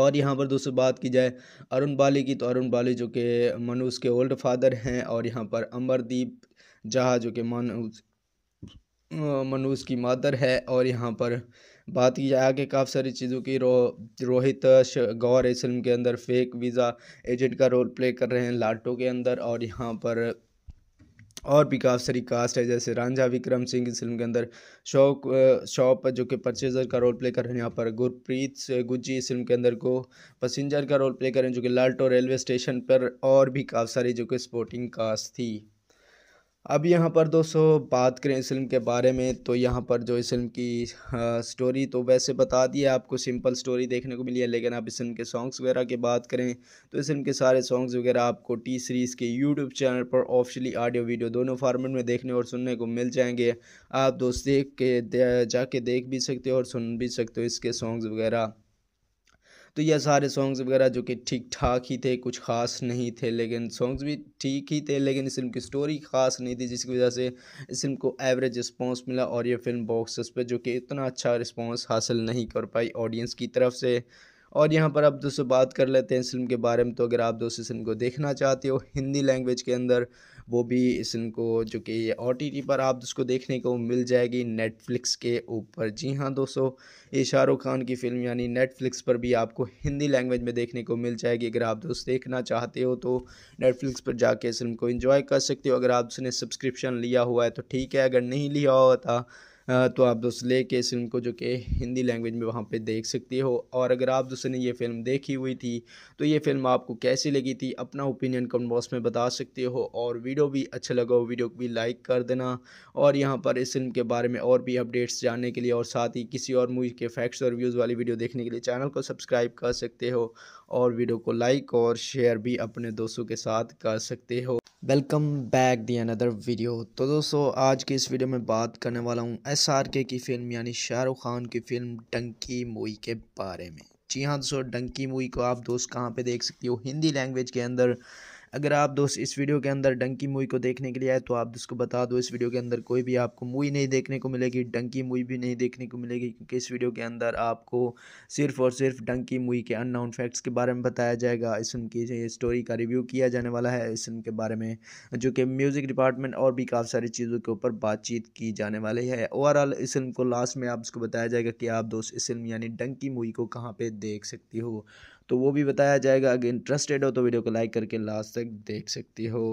और यहाँ पर दूसरी बात की जाए अरुण बाली की तो अरुण बाली जो कि मनुष के ओल्ड फादर हैं और यहाँ पर अमरदीप जहा जो कि मनुष मनुष की मादर है और यहाँ पर बात की जाए आगे काफ़ी सारी चीज़ों की रो रोहित गौर इस फिल्म के अंदर फेक वीज़ा एजेंट का रोल प्ले कर रहे हैं लाटो के अंदर और यहाँ पर और भी काफ़ी कास्ट है जैसे रांझा विक्रम सिंह इस फिल्म के अंदर शौक शॉप जो कि परचेजर का रोल प्ले कर रहे हैं यहाँ पर गुरप्रीत गुज्जी इस फिल्म के अंदर को पसेंजर का रोल प्ले कर रहे हैं जो कि लाल्टो रेलवे स्टेशन पर और भी काफ़ी सारी जो कि स्पोर्टिंग कास्ट थी अब यहाँ पर दोस्तों बात करें इस फिल्म के बारे में तो यहाँ पर जो इस फिल्म की आ, स्टोरी तो वैसे बता दी है आपको सिंपल स्टोरी देखने को मिली है लेकिन आप इस फिल्म के सॉन्ग्स वगैरह की बात करें तो इस फिल्म के सारे सॉन्ग्स वगैरह आपको टी सीरीज़ के यूट्यूब चैनल पर ऑफिशियली ऑडियो वीडियो दोनों फार्मेट में देखने और सुनने को मिल जाएंगे आप दोस्त देख के जाके देख भी सकते हो और सुन भी सकते हो इसके सॉन्ग्स वगैरह तो यह सारे सॉन्ग्स वगैरह जो कि ठीक ठाक ही थे कुछ ख़ास नहीं थे लेकिन सॉन्ग्स भी ठीक ही थे लेकिन इस फिल्म की स्टोरी ख़ास नहीं थी जिसकी वजह से इस फिल्म को एवरेज रिस्पॉन्स मिला और यह फिल्म बॉक्स पर जो कि इतना अच्छा रिस्पॉन्स हासिल नहीं कर पाई ऑडियंस की तरफ से और यहाँ पर आप दोस्तों बात कर लेते हैं इस फिल्म के बारे में तो अगर आप दोस्तों इस फिल्म को देखना चाहते हो हिंदी लैंग्वेज के अंदर वो भी इसको जो कि ओ टी पर आप उसको देखने को मिल जाएगी नेटफ्लिक्स के ऊपर जी हाँ दोस्तों ये शाहरुख खान की फ़िल्म यानी नेटफ्लिक्स पर भी आपको हिंदी लैंग्वेज में देखने को मिल जाएगी अगर आप दोस्त देखना चाहते हो तो नेटफ्लिक्स पर जाके इस फिल्म को इन्जॉय कर सकते हो अगर आप उसने सब्सक्रिप्शन लिया हुआ है तो ठीक है अगर नहीं लिया हुआ था तो आप दोस्त लेके इस फिल्म को जो कि हिंदी लैंग्वेज में वहाँ पे देख सकते हो और अगर आप दोस्तों ने ये फिल्म देखी हुई थी तो ये फिल्म आपको कैसी लगी थी अपना ओपिनियन कमेंट बॉक्स में बता सकते हो और वीडियो भी अच्छा लगा हो वीडियो को भी लाइक कर देना और यहाँ पर इस फिल्म के बारे में और भी अपडेट्स जानने के लिए और साथ ही किसी और मूवी के फैक्ट्स और व्यूज़ वाली वीडियो देखने के लिए चैनल को सब्सक्राइब कर सकते हो और वीडियो को लाइक और शेयर भी अपने दोस्तों के साथ कर सकते हो welcome back the another video तो दोस्तों आज की इस वीडियो में बात करने वाला हूँ एस आर के की फ़िल्म यानी शाहरुख खान की फ़िल्म डंकी मूवी के बारे में जी हाँ दोस्तों डंकी मूवी को आप दोस्त कहाँ पे देख सकती हो हिंदी लैंग्वेज के अंदर अगर आप दोस्त इस वीडियो के अंदर डंकी मूवी को देखने के लिए आए तो आप दोस्त को बता दो इस वीडियो के अंदर कोई भी आपको मूवी नहीं देखने को मिलेगी डंकी मूवी भी नहीं देखने को मिलेगी क्योंकि इस वीडियो के अंदर आपको सिर्फ और सिर्फ डंकी मूवी के अननाउन फैक्ट्स के बारे में बताया जाएगा इस उनकी स्टोरी का रिव्यू किया जाने वाला है इस फिल्म के बारे में जो कि म्यूज़िक डिपार्टमेंट और भी काफ़ी सारी चीज़ों के ऊपर बातचीत की जाने वाली है ओवरऑल इस फिल्म को लास्ट में आप इसको बताया जाएगा कि आप दोस्त इस फिल्म यानी डंकी मूवी को कहाँ पर देख सकती हो तो वो भी बताया जाएगा अगर इंटरेस्टेड हो तो वीडियो को लाइक करके लास्ट तक देख सकती हो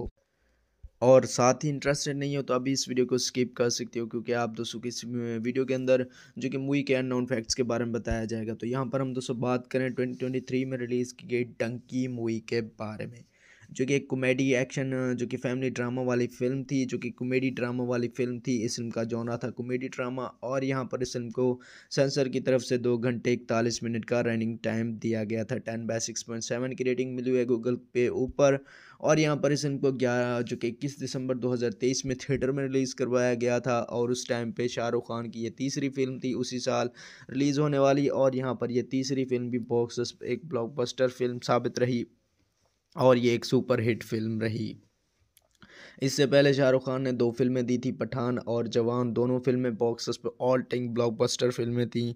और साथ ही इंटरेस्टेड नहीं हो तो अभी इस वीडियो को स्किप कर सकते हो क्योंकि आप दोस्तों की इस वीडियो के अंदर जो कि मूवी के नॉन फैक्ट्स के बारे में बताया जाएगा तो यहाँ पर हम दोस्तों बात करें 2023 में रिलीज़ की गई डंकी मूवी के बारे में जो कि एक कॉमेडी एक्शन जो कि फैमिली ड्रामा वाली फिल्म थी जो कि कॉमेडी ड्रामा वाली फिल्म थी इस फिल्म का जॉनरा था कॉमेडी ड्रामा और यहाँ पर इस फिल्म को सेंसर की तरफ से दो घंटे इकतालीस मिनट का रनिंग टाइम दिया गया था ten by six point seven की रेटिंग मिली हुई है गूगल पे ऊपर और यहाँ पर इस फिल्म को ग्यारह जो कि इक्कीस दिसंबर दो हज़ार तेईस में थिएटर में रिलीज़ करवाया गया था और उस टाइम पे शाहरुख खान की ये तीसरी फिल्म थी उसी साल रिलीज़ होने वाली और यहाँ पर यह तीसरी फिल्म भी बॉक्स एक ब्लॉकबस्टर फिल्म साबित रही और ये एक सुपर हिट फिल्म रही इससे पहले शाहरुख खान ने दो फिल्में दी थी पठान और जवान दोनों फिल्में बॉक्स पर ऑल टाइम ब्लॉकबस्टर फिल्में थीं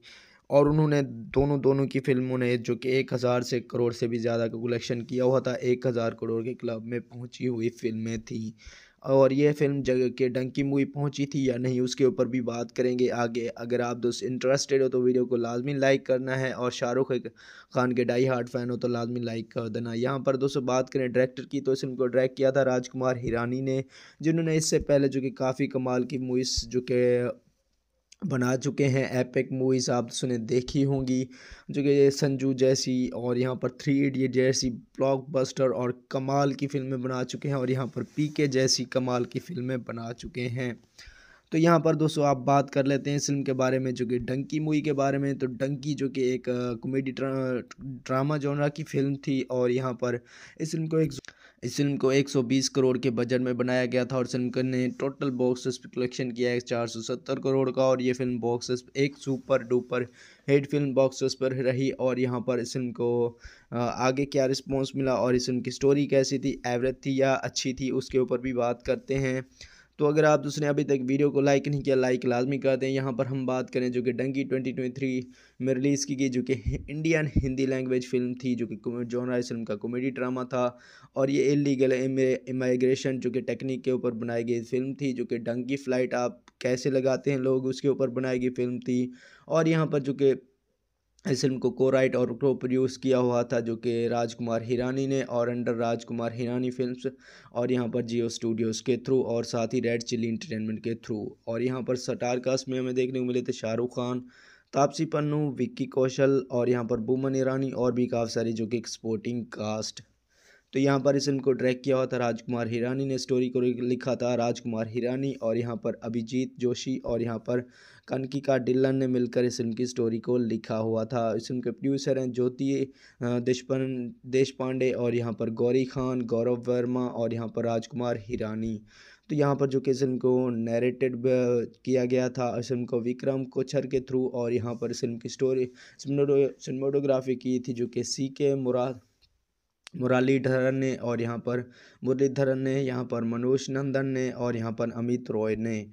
और उन्होंने दोनों दोनों की फिल्मों ने जो कि एक हज़ार से करोड़ से भी ज़्यादा का कलेक्शन किया हुआ था एक हज़ार करोड़ के क्लब में पहुंची हुई फिल्में थीं और यह फिल्म जगह के डंकी मूवी पहुंची थी या नहीं उसके ऊपर भी बात करेंगे आगे अगर आप दोस्त इंटरेस्टेड हो तो वीडियो को लाजमी लाइक करना है और शाहरुख खान के डाई हार्ट फैन हो तो लाजमी लाइक कर देना यहाँ पर दोस्तों बात करें डायरेक्टर की तो इस फिल्म को डायरेक्ट किया था राजकुमार हिरानी ने जिन्होंने इससे पहले जो कि काफ़ी कमाल की मूवीज़ जो कि बना चुके हैं एपिक मूवीज़ आप सुने देखी होंगी जो कि संजू जैसी और यहाँ पर थ्री इडियट जैसी ब्लॉकबस्टर और कमाल की फ़िल्में बना चुके हैं और यहाँ पर पीके जैसी कमाल की फ़िल्में बना चुके हैं तो यहाँ पर दोस्तों आप बात कर लेते हैं फिल्म के बारे में जो कि डंकी मूवी के बारे में तो डंकी जो कि एक कॉमेडी ड्रामा जोनरा की फ़िल्म थी और यहाँ पर इस फिल्म को एक इस फिल्म को 120 करोड़ के बजट में बनाया गया था और फिल्म ने टोटल बॉक्स ऑफिस कलेक्शन किया है सत्तर करोड़ का और ये फिल्म बॉक्स एक super duper hit film box office पर रही और यहाँ पर इस फिल्म को आगे क्या रिस्पॉन्स मिला और इस फिल्म की स्टोरी कैसी थी एवरेज थी या अच्छी थी उसके ऊपर भी बात करते हैं तो अगर आप उसने अभी तक वीडियो को लाइक नहीं किया लाइक लाजमी कर दें यहाँ पर हम बात करें जो कि डंकी 2023 में रिलीज़ की गई जो कि इंडियन हिंदी लैंग्वेज फिल्म थी जो कि जॉन राय फिल्म का कॉमेडी ड्रामा था और ये इलीगल इमाइग्रेशन जो कि टेक्निक के ऊपर बनाई गई फिल्म थी जो कि डंकी फ्लाइट आप कैसे लगाते हैं लोग उसके ऊपर बनाई गई फिल्म थी और यहाँ पर जो कि इस फिल्म को को राइट और को प्रोड्यूस किया हुआ था जो कि राजकुमार हिरानी ने और अंडर राजकुमार हिरानी फिल्म्स और यहाँ पर जियो स्टूडियोज़ के थ्रू और साथ ही रेड चिली इंटरटेनमेंट के थ्रू और यहाँ पर स्टार कास्ट में हमें देखने को मिले थे शाहरुख खान तापसी पन्नू विक्की कौशल और यहाँ पर बुमन ईरानी और भी काफ़ी सारी जो कि एक स्पोर्टिंग कास्ट तो यहाँ पर इस फिल्म को डायरेक्ट किया हुआ था राजकुमार हिरानी ने स्टोरी को लिखा था राजकुमार हिरानी और यहाँ पर अभिजीत जोशी और यहाँ पर कनकिका डिल्लन ने मिलकर इस फिल्म की स्टोरी को लिखा हुआ था इस फिल्म के प्रोड्यूसर हैं ज्योति देशपन देश पांडे और यहाँ पर गौरी खान गौरव वर्मा और यहाँ पर राजकुमार हिरानी तो यहाँ पर जो कि फिल्म को नरेटेड किया गया था इस फिल्म को विक्रम कोचर के थ्रू और यहाँ पर फिल्म की स्टोरी सिनेमाटोग्राफी की थी जो कि सी के मुराद मुरलीधरन ने और यहाँ पर मुरलीधरन ने यहाँ पर मनोज नंदन ने और यहाँ पर अमित रॉय ने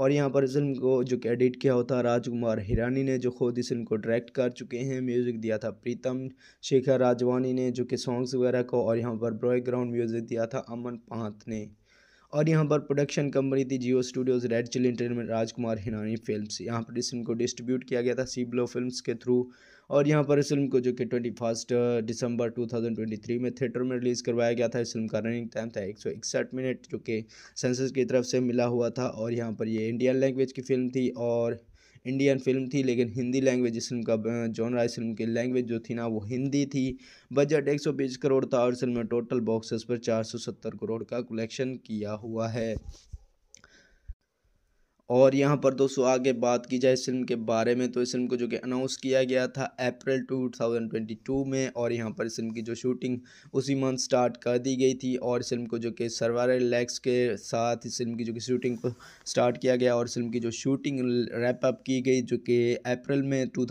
और यहाँ पर फिल्म को जो कि एडिट किया होता राजकुमार हिरानी ने जो खुद इस फिल्म को डायरेक्ट कर चुके हैं म्यूज़िक दिया था प्रीतम शेखर राजवानी ने जो कि सॉन्ग्स वगैरह को और यहाँ पर बैकग्राउंड म्यूज़िक दिया था अमन पांत ने और यहाँ पर प्रोडक्शन कंपनी थी Jio Studios Red chill entertainment Rajkumar Hirani film यहाँ पर इस फिल्म को डिस्ट्रीब्यूट किया गया था सीब्लो फिल्म के थ्रू और यहाँ पर इस फिल्म को जो कि ट्वेंटी फर्स्ट दिसंबर थ्री में थिएटर में रिलीज़ करवाया गया था इस फिल्म का रनिंग टाइम था एक मिनट जो कि सेंसेस की तरफ से मिला हुआ था और यहाँ पर ये इंडियन लैंग्वेज की फिल्म थी और इंडियन फिल्म थी लेकिन हिंदी लैंग्वेज इस फिल्म का जॉन uh, राय फिल्म की लैंग्वेज जो थी ना वो हिंदी थी बजट एक सौ बीस करोड़ था और इस फिल्म में टोटल बॉक्सेस पर चार सौ सत्तर करोड़ का कलेक्शन किया हुआ है और यहाँ पर दोस्तों आगे बात की जाए इस फिल्म के बारे में तो इस फिल्म को जो कि अनाउंस किया गया था अप्रैल 2022 में और यहाँ पर इस फिल्म की जो शूटिंग उसी मंथ स्टार्ट कर दी गई थी और इस फिल्म को जो कि सर्वर लैक्स के साथ इस फिल्म की जो कि शूटिंग को स्टार्ट किया गया और इस फिल्म की जो शूटिंग रैप अप की गई जो कि अप्रैल में टू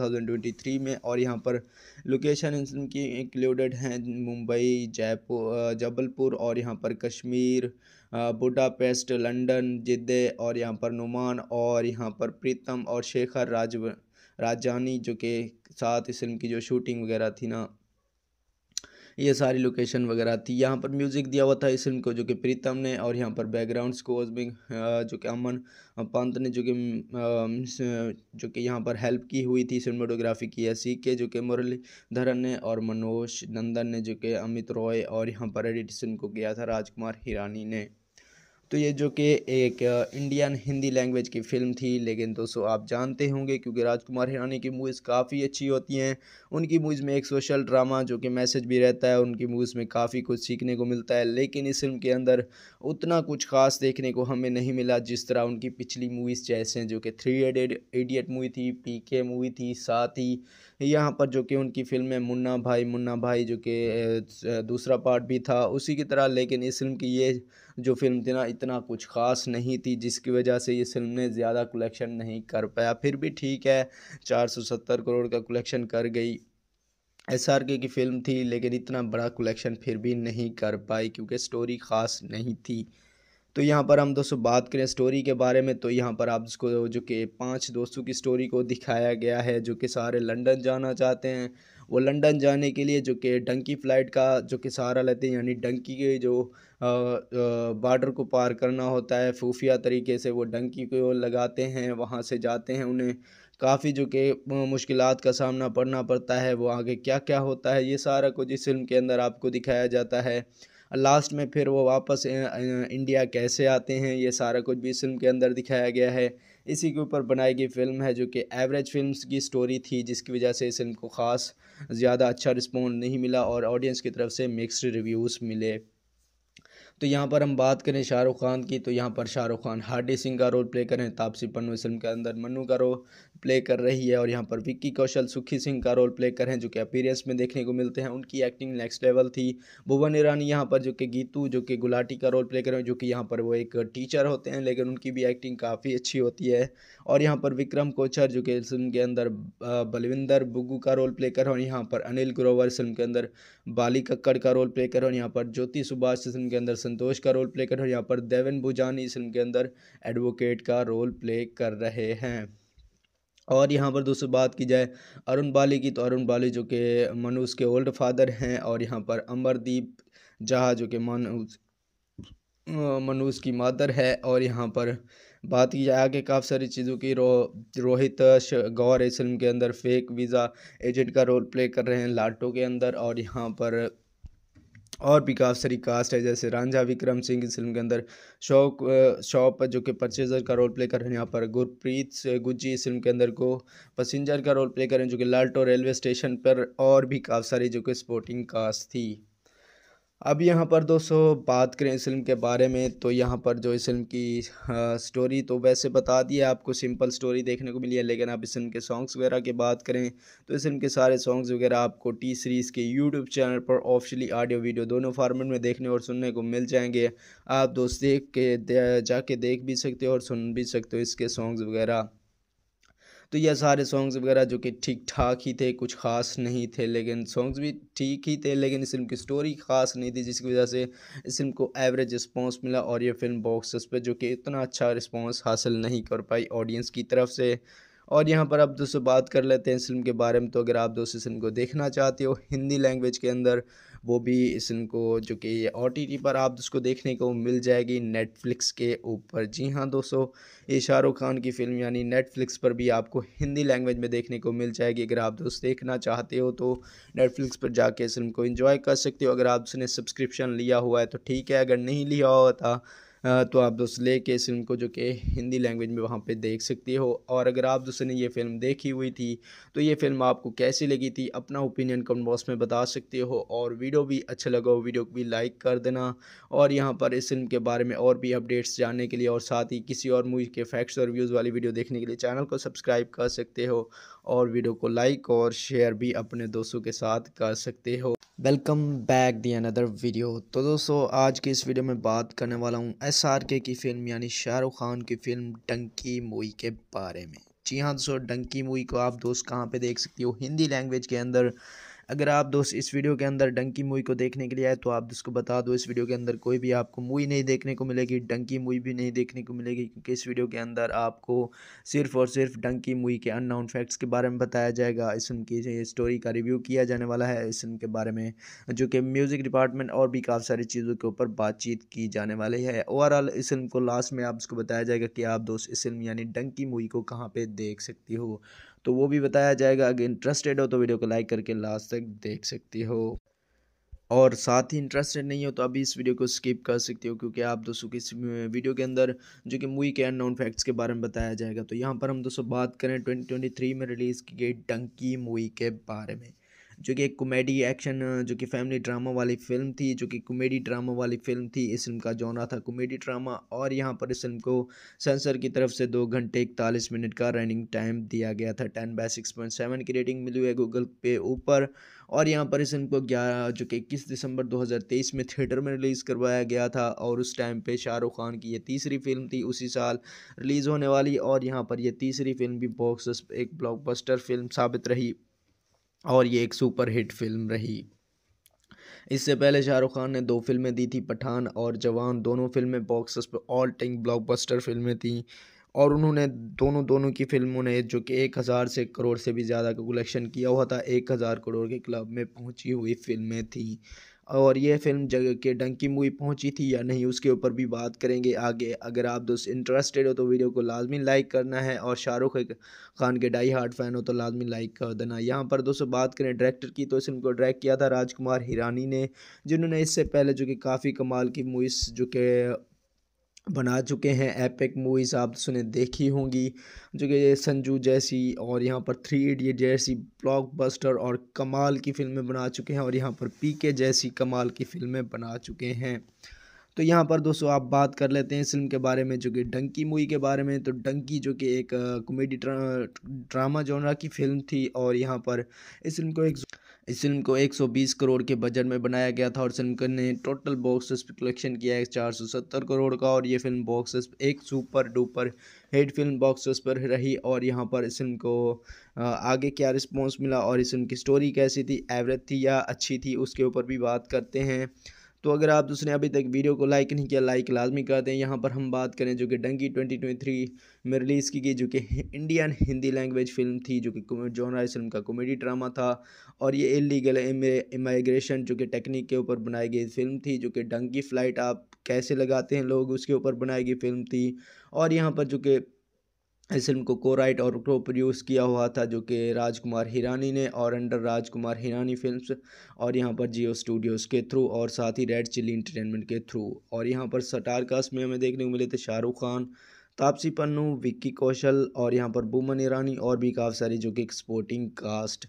में और यहाँ पर लोकेशन इस फिल्म की इंक्लूडेड हैं मुंबई जयपुर जबलपुर और यहाँ पर कश्मीर बुडापेस्ट लंदन जिद्दे और यहाँ पर नुमान और यहाँ पर प्रीतम और शेखर राज राजानी जो के साथ इस फिल्म की जो शूटिंग वगैरह थी ना ये सारी लोकेशन वगैरह थी यहाँ पर म्यूज़िक दिया हुआ था इस फिल्म को जो कि प्रीतम ने और यहाँ पर बैकग्राउंड स्कोर्स में जो कि अमन पंत ने जो कि जो कि यहाँ पर हेल्प की हुई थी सिनेमाटोग्राफी की है सी के जो कि मुरलीधरन ने और मनोज नंदन ने जो कि अमित रॉय और यहाँ पर एडिट फिल्म को किया था राजकुमार हिरानी ने तो ये जो कि एक इंडियन हिंदी लैंग्वेज की फ़िल्म थी लेकिन दोस्तों आप जानते होंगे क्योंकि राजकुमार हिरानी की मूवीज़ काफ़ी अच्छी होती हैं उनकी मूवीज़ में एक सोशल ड्रामा जो कि मैसेज भी रहता है उनकी मूवीज़ में काफ़ी कुछ सीखने को मिलता है लेकिन इस फिल्म के अंदर उतना कुछ खास देखने को हमें नहीं मिला जिस तरह उनकी पिछली मूवीज़ जैसे जो कि थ्री एडेड एडियट मूवी थी पी मूवी थी साथ ही यहाँ पर जो कि उनकी फिल्म है मुन्ना भाई मुन्ना भाई जो कि दूसरा पार्ट भी था उसी की तरह लेकिन इस फिल्म की ये जो फिल्म थी ना इतना कुछ ख़ास नहीं थी जिसकी वजह से इस फिल्म ने ज़्यादा कलेक्शन नहीं कर पाया फिर भी ठीक है चार सौ सत्तर करोड़ का कलेक्शन कर गई एस आर के की फ़िल्म थी लेकिन इतना बड़ा कलेक्शन फिर भी नहीं कर पाई क्योंकि स्टोरी ख़ास नहीं थी तो यहाँ पर हम दोस्तों बात करें स्टोरी के बारे में तो यहाँ पर आप जिसको जो कि पांच दोस्तों की स्टोरी को दिखाया गया है जो कि सारे लंदन जाना चाहते हैं वो लंदन जाने के लिए जो कि डंकी फ्लाइट का जो कि सहारा लेते हैं यानी डंकी के जो बॉर्डर को पार करना होता है खुफिया तरीके से वो डंकी को लगाते हैं वहाँ से जाते हैं उन्हें काफ़ी जो कि मुश्किल का सामना पड़ना पड़ता है वो आगे क्या क्या होता है ये सारा कुछ इस फिल्म के अंदर आपको दिखाया जाता है लास्ट में फिर वो वापस इंडिया कैसे आते हैं ये सारा कुछ भी इस फिल्म के अंदर दिखाया गया है इसी के ऊपर बनाई गई फिल्म है जो कि एवरेज फिल्म की स्टोरी थी जिसकी वजह से इस फिल्म को ख़ास ज़्यादा अच्छा रिस्पॉन्स नहीं मिला और ऑडियंस की तरफ से मिक्सड रिव्यूज़ मिले तो यहाँ पर हम बात करें शाहरुख खान की तो यहाँ पर शाहरुख खान हार्डी सिंह का रोल प्ले करें तापसी पन्नू इस फिल्म के अंदर मन्नू का रोल प्ले कर रही है और यहाँ पर विक्की कौशल सुखी सिंह का रोल प्ले कर रहे हैं जो कि अपीरियंस में देखने को मिलते हैं उनकी एक्टिंग नेक्स्ट लेवल थी भुवन ईरानी यहाँ पर जो कि गीतू जो कि गुलाटी का रोल प्ले कर रहे हैं जो कि यहाँ पर वो एक टीचर होते हैं लेकिन उनकी भी एक्टिंग काफ़ी अच्छी होती है और यहाँ पर विक्रम कोचर जो कि फिल्म के अंदर बलविंदर बुग्गू का रोल प्ले कर रहे हैं और यहाँ पर अनिल ग्रोवर फिल्म के अंदर बाली कक्कड़ का रोल प्ले कर रहे हैं यहाँ पर ज्योति सुभाष फिल्म के अंदर संतोष का रोल प्ले कर रहे हैं यहाँ पर देवन भुजानी फिल्म के अंदर एडवोकेट का रोल प्ले कर रहे हैं और यहाँ पर दोस्तों बात की जाए अरुण बाली की तो अरुण बाली जो कि मनुष के ओल्ड फादर हैं और यहाँ पर अमरदीप जहा जो कि मनुष मनुष की मादर है और यहाँ पर बात की जाए आगे काफ़ी सारी चीज़ों की रो रोहित गौर इस फिल्म के अंदर फेक वीज़ा एजेंट का रोल प्ले कर रहे हैं लाटो के अंदर और यहाँ पर और भी काफ़ी कास्ट है जैसे रांझा विक्रम सिंह इस फिल्म के अंदर शौक शॉप जो कि परचेजर का रोल प्ले कर रहे हैं यहाँ पर गुरप्रीत गुज्जी इस फिल्म के अंदर को पसेंजर का रोल प्ले कर रहे हैं जो कि लाल्टो रेलवे स्टेशन पर और भी काफ़ी सारी जो कि स्पोर्टिंग कास्ट थी अब यहाँ पर दोस्तों बात करें इस फिल्म के बारे में तो यहाँ पर जो इस फिल्म की आ, स्टोरी तो वैसे बता दी है आपको सिंपल स्टोरी देखने को मिली है लेकिन आप इस फिल्म के सॉन्ग्स वगैरह की बात करें तो इस फिल्म के सारे सॉन्ग्स वगैरह आपको टी सीरीज़ के यूट्यूब चैनल पर ऑफिशियली ऑडियो वीडियो दोनों फार्मेट में देखने और सुनने को मिल जाएंगे आप दोस्त देख के दे, जाके देख भी सकते हो और सुन भी सकते हो इसके सॉन्ग्स वगैरह तो यह सारे सॉन्ग्स वगैरह जो कि ठीक ठाक ही थे कुछ ख़ास नहीं थे लेकिन सॉन्ग्स भी ठीक ही थे लेकिन इस फिल्म की स्टोरी ख़ास नहीं थी जिसकी वजह से इस फिल्म को एवरेज रिस्पॉन्स मिला और यह फिल्म बॉक्स पर जो कि इतना अच्छा रिस्पॉन्स हासिल नहीं कर पाई ऑडियंस की तरफ से और यहाँ पर अब दोस्तों बात कर लेते हैं इस फिल्म के बारे में तो अगर आप दोस्तों इस फिल्म को देखना चाहते हो हिंदी लैंग्वेज के अंदर वो भी इसको जो कि ओ टी पर आप उसको देखने को मिल जाएगी नेटफ्लिक्स के ऊपर जी हाँ दोस्तों ये शाहरुख खान की फ़िल्म यानी नेटफ्लिक्स पर भी आपको हिंदी लैंग्वेज में देखने को मिल जाएगी अगर आप दोस्त देखना चाहते हो तो नेटफ्लिक्स पर जाके इस फिल्म को इन्जॉय कर सकते हो अगर आप उसने सब्सक्रिप्शन लिया हुआ है तो ठीक है अगर नहीं लिया हुआ था तो आप दोस्त लेके इस फिल्म को जो कि हिंदी लैंग्वेज में वहाँ पे देख सकते हो और अगर आप दोस्तों ने ये फिल्म देखी हुई थी तो ये फिल्म आपको कैसी लगी थी अपना ओपिनियन कमेंट बॉक्स में बता सकते हो और वीडियो भी अच्छा लगा हो वीडियो को भी लाइक कर देना और यहाँ पर इस फिल्म के बारे में और भी अपडेट्स जानने के लिए और साथ ही किसी और मूवी के फैक्ट्स और व्यूज़ वाली वीडियो देखने के लिए चैनल को सब्सक्राइब कर सकते हो और वीडियो को लाइक और शेयर भी अपने दोस्तों के साथ कर सकते हो welcome back the another video तो दोस्तों आज की इस वीडियो में बात करने वाला हूँ एस आर के की फ़िल्म यानी शाहरुख खान की फ़िल्म डंकी मूवी के बारे में जी हाँ दोस्तों डंकी मूवी को आप दोस्त कहाँ पे देख सकती हो हिंदी लैंग्वेज के अंदर अगर आप दोस्त इस वीडियो के अंदर डंकी मूवी को देखने के लिए आए तो आप दोस्त को बता दो इस वीडियो के अंदर कोई भी आपको मूवी नहीं देखने को मिलेगी डंकी मूवी भी नहीं देखने को मिलेगी क्योंकि इस वीडियो के अंदर आपको सिर्फ और सिर्फ डंकी मूवी के अननाउन फैक्ट्स के बारे में बताया जाएगा इस उनकी स्टोरी का रिव्यू किया जाने वाला है इस उनके बारे में जो कि म्यूज़िक डिपार्टमेंट और भी काफ़ी सारी चीज़ों के ऊपर बातचीत की जाने वाली है ओवरऑल इस फिल्म को लास्ट में आप इसको बताया जाएगा कि आप दोस्त इस फिल्म यानी डंकी मूवी को कहाँ पर देख सकती हो तो वो भी बताया जाएगा अगर इंटरेस्टेड हो तो वीडियो को लाइक करके लास्ट तक देख सकती हो और साथ ही इंटरेस्टेड नहीं हो तो अभी इस वीडियो को स्किप कर सकते हो क्योंकि आप दोस्तों की इस वीडियो के अंदर जो कि मूवी के अननोन फैक्ट्स के बारे में बताया जाएगा तो यहाँ पर हम दोस्तों बात करें 2023 में रिलीज़ की गई डंकी मूवी के बारे में जो कि एक कॉमेडी एक्शन जो कि फैमिली ड्रामा वाली फिल्म थी जो कि कॉमेडी ड्रामा वाली फिल्म थी इस फिल्म का जॉनरा था कॉमेडी ड्रामा और यहाँ पर इस फिल्म को सेंसर की तरफ से दो घंटे इकतालीस मिनट का रनिंग टाइम दिया गया था ten by six point seven की रेटिंग मिली हुई है गूगल पे ऊपर और यहाँ पर इस फिल्म को ग्यारह जो कि इक्कीस दिसंबर 2023 में थिएटर में रिलीज़ करवाया गया था और उस टाइम पे शाहरुख खान की ये तीसरी फिल्म थी उसी साल रिलीज़ होने वाली और यहाँ पर यह तीसरी फिल्म भी बॉक्स एक ब्लॉकबस्टर फिल्म साबित रही और ये एक सुपरहिट फिल्म रही इससे पहले शाहरुख खान ने दो फिल्में दी थी पठान और जवान दोनों फिल्में बॉक्स पर ऑल टाइम ब्लॉकबस्टर फिल्में थीं और उन्होंने दोनों दोनों की फिल्मों ने जो कि एक हज़ार से करोड़ से भी ज़्यादा का कलेक्शन किया हुआ था एक हज़ार करोड़ के क्लब में पहुंची हुई फिल्में थीं और यह फिल्म जगह के डंकी मूवी पहुंची थी या नहीं उसके ऊपर भी बात करेंगे आगे अगर आप दोस्त इंटरेस्टेड हो तो वीडियो को लाजमी लाइक करना है और शाहरुख खान के डाई हार्ट फैन हो तो लाजमी लाइक कर देना यहाँ पर दोस्तों बात करें डायरेक्टर की तो इस फिल्म को डायरेक्ट किया था राजकुमार हिरानी ने जिन्होंने इससे पहले जो कि काफ़ी कमाल की मूवीज़ जो कि बना चुके हैं एपिक मूवीज़ आप सुने देखी होंगी जो कि संजू जैसी और यहाँ पर थ्री इडियट जैसी ब्लॉकबस्टर और कमाल की फ़िल्में बना चुके हैं और यहाँ पर पीके जैसी कमाल की फ़िल्में बना चुके हैं तो यहाँ पर दोस्तों आप बात कर लेते हैं फिल्म के बारे में जो कि डंकी मूवी के बारे में तो डंकी जो कि एक कॉमेडी ड्रामा जोनरा की फ़िल्म थी और यहाँ पर इस फिल्म को एक इस फिल्म को 120 करोड़ के बजट में बनाया गया था और फिल्म ने टोटल बॉक्स कलेक्शन किया है सत्तर करोड़ का और ये फिल्म बॉक्स एक super duper hit film box पर रही और यहाँ पर इस फिल्म को आगे क्या रिस्पॉन्स मिला और इस फिल्म की स्टोरी कैसी थी एवरेज थी या अच्छी थी उसके ऊपर भी बात करते हैं तो अगर आप उसने अभी तक वीडियो को लाइक नहीं किया लाइक लाजमी कर दें यहाँ पर हम बात करें जो कि डंकी 2023 में रिलीज़ की गई जो कि इंडियन हिंदी लैंग्वेज फिल्म थी जो कि जॉन राय फिल्म का कॉमेडी ड्रामा था और ये इलीगल इमाइग्रेशन जो कि टेक्निक के ऊपर बनाई गई फिल्म थी जो कि डंकी फ्लाइट आप कैसे लगाते हैं लोग उसके ऊपर बनाई गई फिल्म थी और यहाँ पर जो कि इस फिल्म को को राइट और को प्रोड्यूस किया हुआ था जो कि राजकुमार हिरानी ने और अंडर राजकुमार हिरानी फिल्म्स और यहाँ पर जियो स्टूडियोज़ के थ्रू और साथ ही रेड चिली इंटरटेनमेंट के थ्रू और यहाँ पर स्टार कास्ट में हमें देखने को मिले थे शाहरुख खान तापसी पन्नू विक्की कौशल और यहाँ पर बुमन ईरानी और भी काफ़ी सारी जो कि एक स्पोर्टिंग कास्ट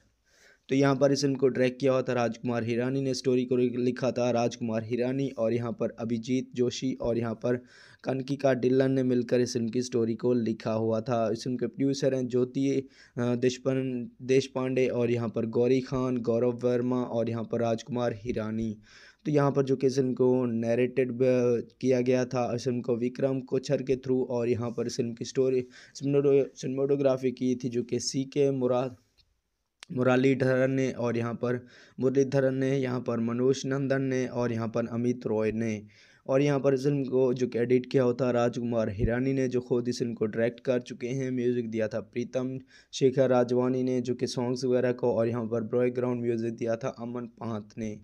तो यहाँ पर इस फिल्म को डायरेक्ट किया हुआ था राजकुमार हिरानी ने स्टोरी को लिखा था राजकुमार हिरानी और यहाँ पर अभिजीत जोशी और यहाँ पर कनकी का डिल्लन ने मिलकर इस फिल्म की स्टोरी को लिखा हुआ था इस फिल्म के प्रोड्यूसर हैं ज्योति देशपन देश पांडे और यहाँ पर गौरी खान गौरव वर्मा और यहाँ पर राजकुमार हिरानी तो यहाँ पर जो कि फिल्म को नरेटेड किया गया था इस फिल्म को विक्रम कोचर के थ्रू और यहाँ पर फिल्म की स्टोरी सिनेमाटोग्राफी की थी जो कि सी के मुराद मुरलीधरन ने और यहाँ पर मुरलीधरन ने यहाँ पर मनोज नंदन ने और यहाँ पर अमित रॉय ने और यहाँ पर फिल्म को जो एडिट किया होता राजकुमार हिरानी ने जो खुद इस फिल्म को डायरेक्ट कर चुके हैं म्यूज़िक दिया था प्रीतम शेखर राजवानी ने जो कि सॉन्ग्स वगैरह को और यहाँ पर बैकग्राउंड म्यूज़िक दिया था अमन पांत ने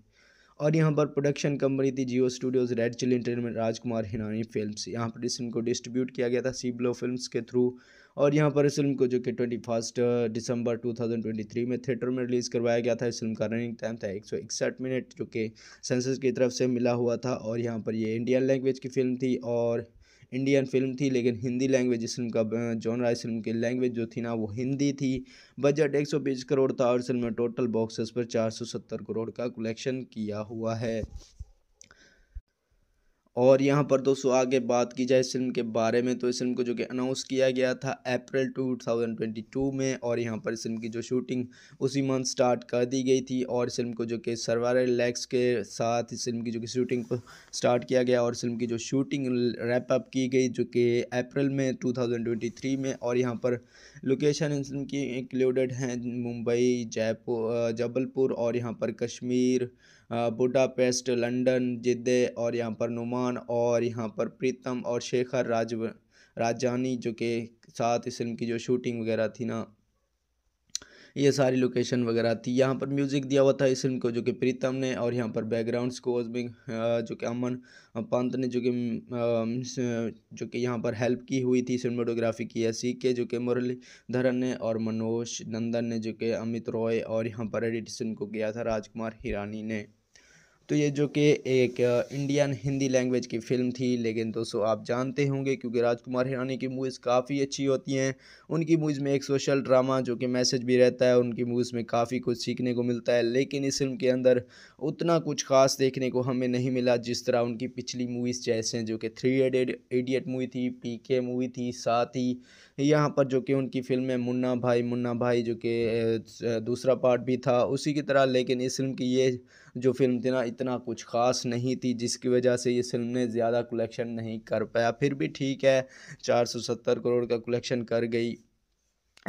और यहाँ पर प्रोडक्शन कंपनी थी Jio Studios Red chill entertainment Rajkumar Hirani film यहाँ पर इस फिल्म को डिस्ट्रीब्यूट किया गया था सीब्लो फिल्म के थ्रू और यहाँ पर इस फिल्म को जो कि ट्वेंटी फर्स्ट दिसंबर थ्री में थिएटर में रिलीज़ करवाया गया था इस फिल्म का रनिंग टाइम था एक मिनट जो कि सेंसस की तरफ से मिला हुआ था और यहाँ पर ये इंडियन लैंग्वेज की फिल्म थी और इंडियन फिल्म थी लेकिन हिंदी लैंग्वेज इस फिल्म का जॉन uh, राय फिल्म की लैंग्वेज जो थी ना वो हिंदी थी बजट एक सौ बीस करोड़ था और इस फिल्म में टोटल बॉक्सेस पर चार सौ सत्तर करोड़ का कलेक्शन किया हुआ है और यहाँ पर दोस्तों आगे बात की जाए इस फिल्म के बारे में तो इस फिल्म को जो कि अनाउंस किया गया था अप्रैल 2022 में और यहाँ पर इस फिल्म की जो शूटिंग उसी मंथ स्टार्ट कर दी गई थी और इस फिल्म को जो कि सरवार लैक्स के साथ इस फिल्म की जो कि शूटिंग को स्टार्ट किया गया और इस फिल्म की जो शूटिंग रैप अप की गई जो कि अप्रैल में टू में और यहाँ पर लोकेशन इस फिल्म की इंक्लूडेड हैं मुंबई जयपुर जबलपुर और यहाँ पर कश्मीर बुडापेस्ट लंदन जिद्दे और यहाँ पर नुमान और यहाँ पर प्रीतम और शेखर राज राजानी जो के साथ इस फिल्म की जो शूटिंग वगैरह थी ना ये सारी लोकेशन वगैरह थी यहाँ पर म्यूज़िक दिया हुआ था इस फिल्म को जो कि प्रीतम ने और यहाँ पर बैकग्राउंड स्कोर्स में जो कि अमन पंत ने जो कि जो कि यहाँ पर हेल्प की हुई थी सिनेमाटोग्राफी की है सी के जो कि मुरलीधरन ने और मनोज नंदन ने जो कि अमित रॉय और यहाँ पर एडिट को किया था राजकुमार हिरानी ने तो ये जो कि एक इंडियन हिंदी लैंग्वेज की फ़िल्म थी लेकिन दोस्तों आप जानते होंगे क्योंकि राजकुमार हिरानी की मूवीज़ काफ़ी अच्छी होती हैं उनकी मूवीज़ में एक सोशल ड्रामा जो कि मैसेज भी रहता है उनकी मूवीज़ में काफ़ी कुछ सीखने को मिलता है लेकिन इस फिल्म के अंदर उतना कुछ खास देखने को हमें नहीं मिला जिस तरह उनकी पिछली मूवीज़ जैसे जो कि थ्री एडेड एडियट मूवी थी पी के मूवी थी साथ ही यहाँ पर जो कि उनकी फिल्म है मुन्ना भाई मुन्ना भाई जो कि दूसरा पार्ट भी था उसी की तरह लेकिन इस फिल्म की ये जो फिल्म थी ना इतना कुछ ख़ास नहीं थी जिसकी वजह से ये फिल्म ने ज़्यादा कलेक्शन नहीं कर पाया फिर भी ठीक है 470 करोड़ का कलेक्शन कर गई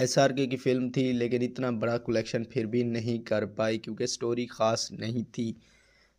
एस आर के की फ़िल्म थी लेकिन इतना बड़ा कलेक्शन फिर भी नहीं कर पाई क्योंकि स्टोरी ख़ास नहीं थी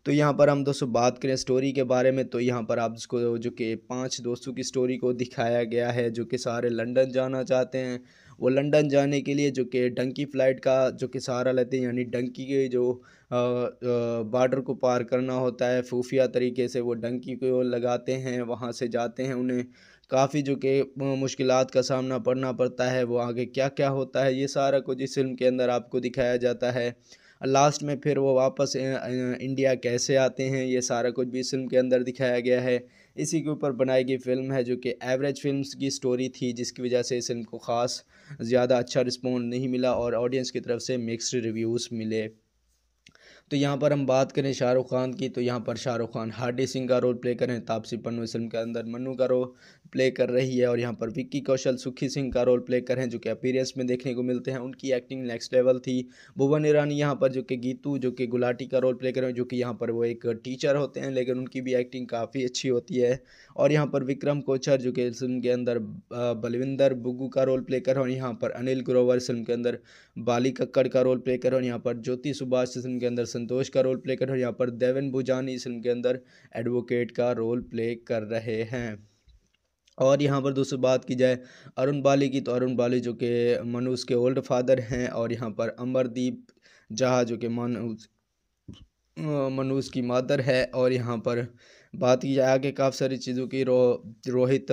तो यहाँ पर हम दोस्तों बात करें स्टोरी के बारे में तो यहाँ पर आप जिसको जो कि पांच दोस्तों की स्टोरी को दिखाया गया है जो कि सारे लंदन जाना चाहते हैं वो लंदन जाने के लिए जो कि डंकी फ्लाइट का जो कि सहारा लेते हैं यानी डंकी के जो बॉर्डर को पार करना होता है खुफिया तरीके से वो डंकी को लगाते हैं वहाँ से जाते हैं उन्हें काफ़ी जो कि मुश्किल का सामना पड़ना पड़ता है वो आगे क्या क्या होता है ये सारा कुछ इस फिल्म के अंदर आपको दिखाया जाता है लास्ट में फिर वो वापस इंडिया कैसे आते हैं ये सारा कुछ भी इस फिल्म के अंदर दिखाया गया है इसी के ऊपर बनाई गई फिल्म है जो कि एवरेज फिल्म की स्टोरी थी जिसकी वजह से इस फिल्म को ख़ास ज़्यादा अच्छा रिस्पॉन्ड नहीं मिला और ऑडियंस की तरफ से मिक्सड रिव्यूज़ मिले तो यहाँ पर हम बात करें शाहरुख खान की तो यहाँ पर शाहरुख खान हार्डी सिंह का रोल प्ले करें तापसी पन्नू फिल्म के अंदर मनु का रोल प्ले कर रही है और यहाँ पर विक्की कौशल सुखी सिंह का रोल प्ले कर रहे हैं जो कि अपीरियंस में देखने को मिलते हैं उनकी एक्टिंग नेक्स्ट लेवल थी भुवन ईरानी यहाँ पर जो कि गीतू जो कि गुलाटी का रोल प्ले कर रहे हैं जो कि यहाँ पर वो एक टीचर होते हैं लेकिन उनकी भी एक्टिंग काफ़ी अच्छी होती है और यहाँ पर विक्रम कोचर जो कि फिल्म के अंदर बलविंदर बुग्गू का रोल प्ले कर रहे हैं और यहाँ पर अनिल ग्रोवर फिल्म के अंदर बाली कक्कड़ का रोल प्ले कर रहे हैं और यहाँ पर ज्योति सुभाष फिल्म के अंदर संतोष का रोल प्ले कर हैं यहाँ पर देवन भुजान इस फिल्म के अंदर एडवोकेट का रोल प्ले कर रहे हैं और यहाँ पर दूसरी बात की जाए अरुण बाली की तो अरुण बाली जो कि मनुष के ओल्ड फादर हैं और यहाँ पर अमरदीप जहा जो कि मनुष मनुष की मादर है और यहाँ पर बात की जाए आगे काफ़ी सारी चीज़ों की रो रोहित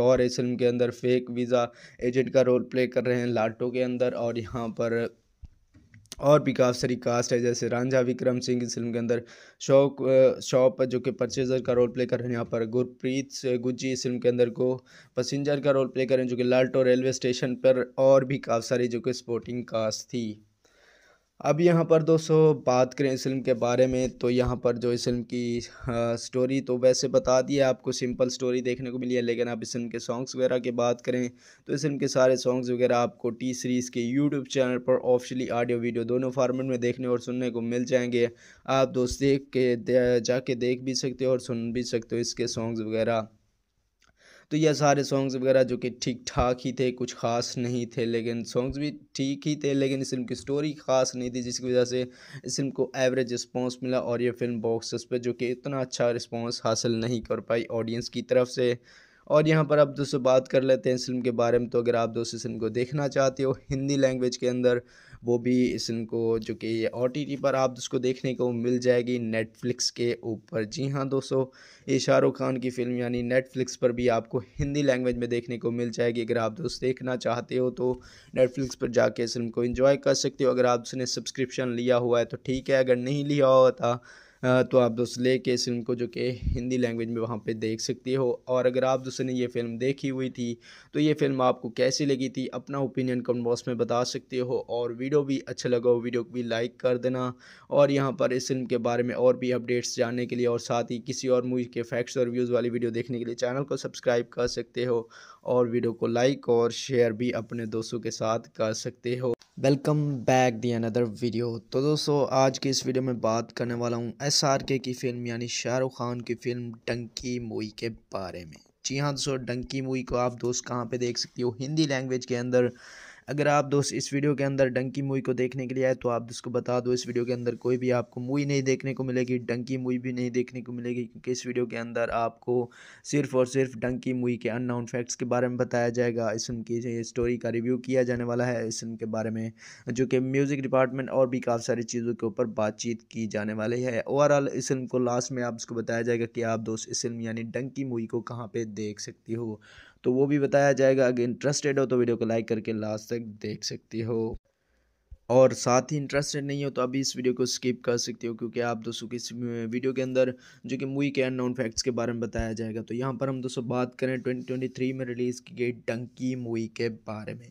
गौर इस फिल्म के अंदर फेक वीज़ा एजेंट का रोल प्ले कर रहे हैं लाटो के अंदर और यहाँ पर और भी काफ़ी सारी कास्ट है जैसे रांझा विक्रम सिंह इस फिल्म के अंदर शौक शॉप जो कि परचेजर का रोल प्ले कर रहे हैं यहाँ पर गुरप्रीत गुज्जी इस फिल्म के अंदर को पसेंजर का रोल प्ले कर रहे हैं जो कि लाल्टो रेलवे स्टेशन पर और भी काफ़ी सारी जो कि स्पोर्टिंग कास्ट थी अब यहाँ पर दोस्तों बात करें इस फिल्म के बारे में तो यहाँ पर जो इस फिल्म की आ, स्टोरी तो वैसे बता दी है आपको सिंपल स्टोरी देखने को मिली है लेकिन आप इस फिल्म के सॉन्ग्स वगैरह की बात करें तो इस फिल्म के सारे सॉन्ग्स वगैरह आपको टी सीरीज़ के यूट्यूब चैनल पर ऑफिशियली ऑडियो वीडियो दोनों फार्मेट में देखने और सुनने को मिल जाएंगे आप दोस्त देख के दे, जाके देख भी सकते हो और सुन भी सकते हो इसके सॉन्ग्स वगैरह तो यह सारे सॉन्ग्स वगैरह जो कि ठीक ठाक ही थे कुछ ख़ास नहीं थे लेकिन सॉन्ग्स भी ठीक ही थे लेकिन इस फिल्म की स्टोरी ख़ास नहीं थी जिसकी वजह से इस फिल्म को एवरेज रिस्पॉन्स मिला और यह फिल्म बॉक्स पर जो कि इतना अच्छा रिस्पॉन्स हासिल नहीं कर पाई ऑडियंस की तरफ से और यहाँ पर अब दोस्तों बात कर लेते हैं इस फिल्म के बारे में तो अगर आप दोस्तों इस फिल्म को देखना चाहते हो हिंदी लैंग्वेज के अंदर वो भी इसको जो कि ओ टी पर आप उसको देखने को मिल जाएगी नेटफ्लिक्स के ऊपर जी हाँ दोस्तों ये शाहरुख खान की फ़िल्म यानी नेटफ्लिक्स पर भी आपको हिंदी लैंग्वेज में देखने को मिल जाएगी अगर आप दोस्त देखना चाहते हो तो नेटफ्लिक्स पर जाके इस फिल्म को इन्जॉय कर सकते हो अगर आप उसने सब्सक्रिप्शन लिया हुआ है तो ठीक है अगर नहीं लिया होता तो आप दोस्त लेके इस फिल्म को जो कि हिंदी लैंग्वेज में वहाँ पे देख सकते हो और अगर आप दोस्तों ने ये फिल्म देखी हुई थी तो ये फिल्म आपको कैसी लगी थी अपना ओपिनियन कमेंट बॉक्स में बता सकते हो और वीडियो भी अच्छा लगा हो वीडियो को भी लाइक कर देना और यहाँ पर इस फिल्म के बारे में और भी अपडेट्स जानने के लिए और साथ ही किसी और मूवी के फैक्ट्स और व्यूज़ वाली वीडियो देखने के लिए चैनल को सब्सक्राइब कर सकते हो और वीडियो को लाइक और शेयर भी अपने दोस्तों के साथ कर सकते हो welcome back the another video तो दोस्तों आज की इस वीडियो में बात करने वाला हूँ एस आर के की फ़िल्म यानी शाहरुख खान की फ़िल्म डंकी मूवी के बारे में जी हाँ दोस्तों डंकी मूवी को आप दोस्त कहाँ पे देख सकती हो हिंदी लैंग्वेज के अंदर अगर आप दोस्त इस वीडियो के अंदर डंकी मूवी को देखने के लिए आए तो आप दोस्त को बता दो इस वीडियो के अंदर कोई भी आपको मूवी नहीं देखने को मिलेगी डंकी मूवी भी नहीं देखने को मिलेगी क्योंकि इस वीडियो के अंदर आपको सिर्फ और सिर्फ डंकी मूवी के अननाउन फैक्ट्स के बारे में बताया जाएगा इस उनकी स्टोरी का रिव्यू किया जाने वाला है इस फिल्म के बारे में जो कि म्यूज़िक डिपार्टमेंट और भी काफ़ी सारी चीज़ों के ऊपर बातचीत की जाने वाली है ओवरऑल इस फिल्म को लास्ट में आप इसको बताया जाएगा कि आप दोस्त इस फिल्म यानी डंकी मूवी को कहाँ पर देख सकती हो तो वो भी बताया जाएगा अगर इंटरेस्टेड हो तो वीडियो को लाइक करके लास्ट तक देख सकती हो और साथ ही इंटरेस्टेड नहीं हो तो अभी इस वीडियो को स्किप कर सकती हो क्योंकि आप दोस्तों की इस वीडियो के अंदर जो कि मूवी के अननोन फैक्ट्स के बारे में बताया जाएगा तो यहाँ पर हम दोस्तों बात करें 2023 में रिलीज़ की गई डंकी मूवी के बारे में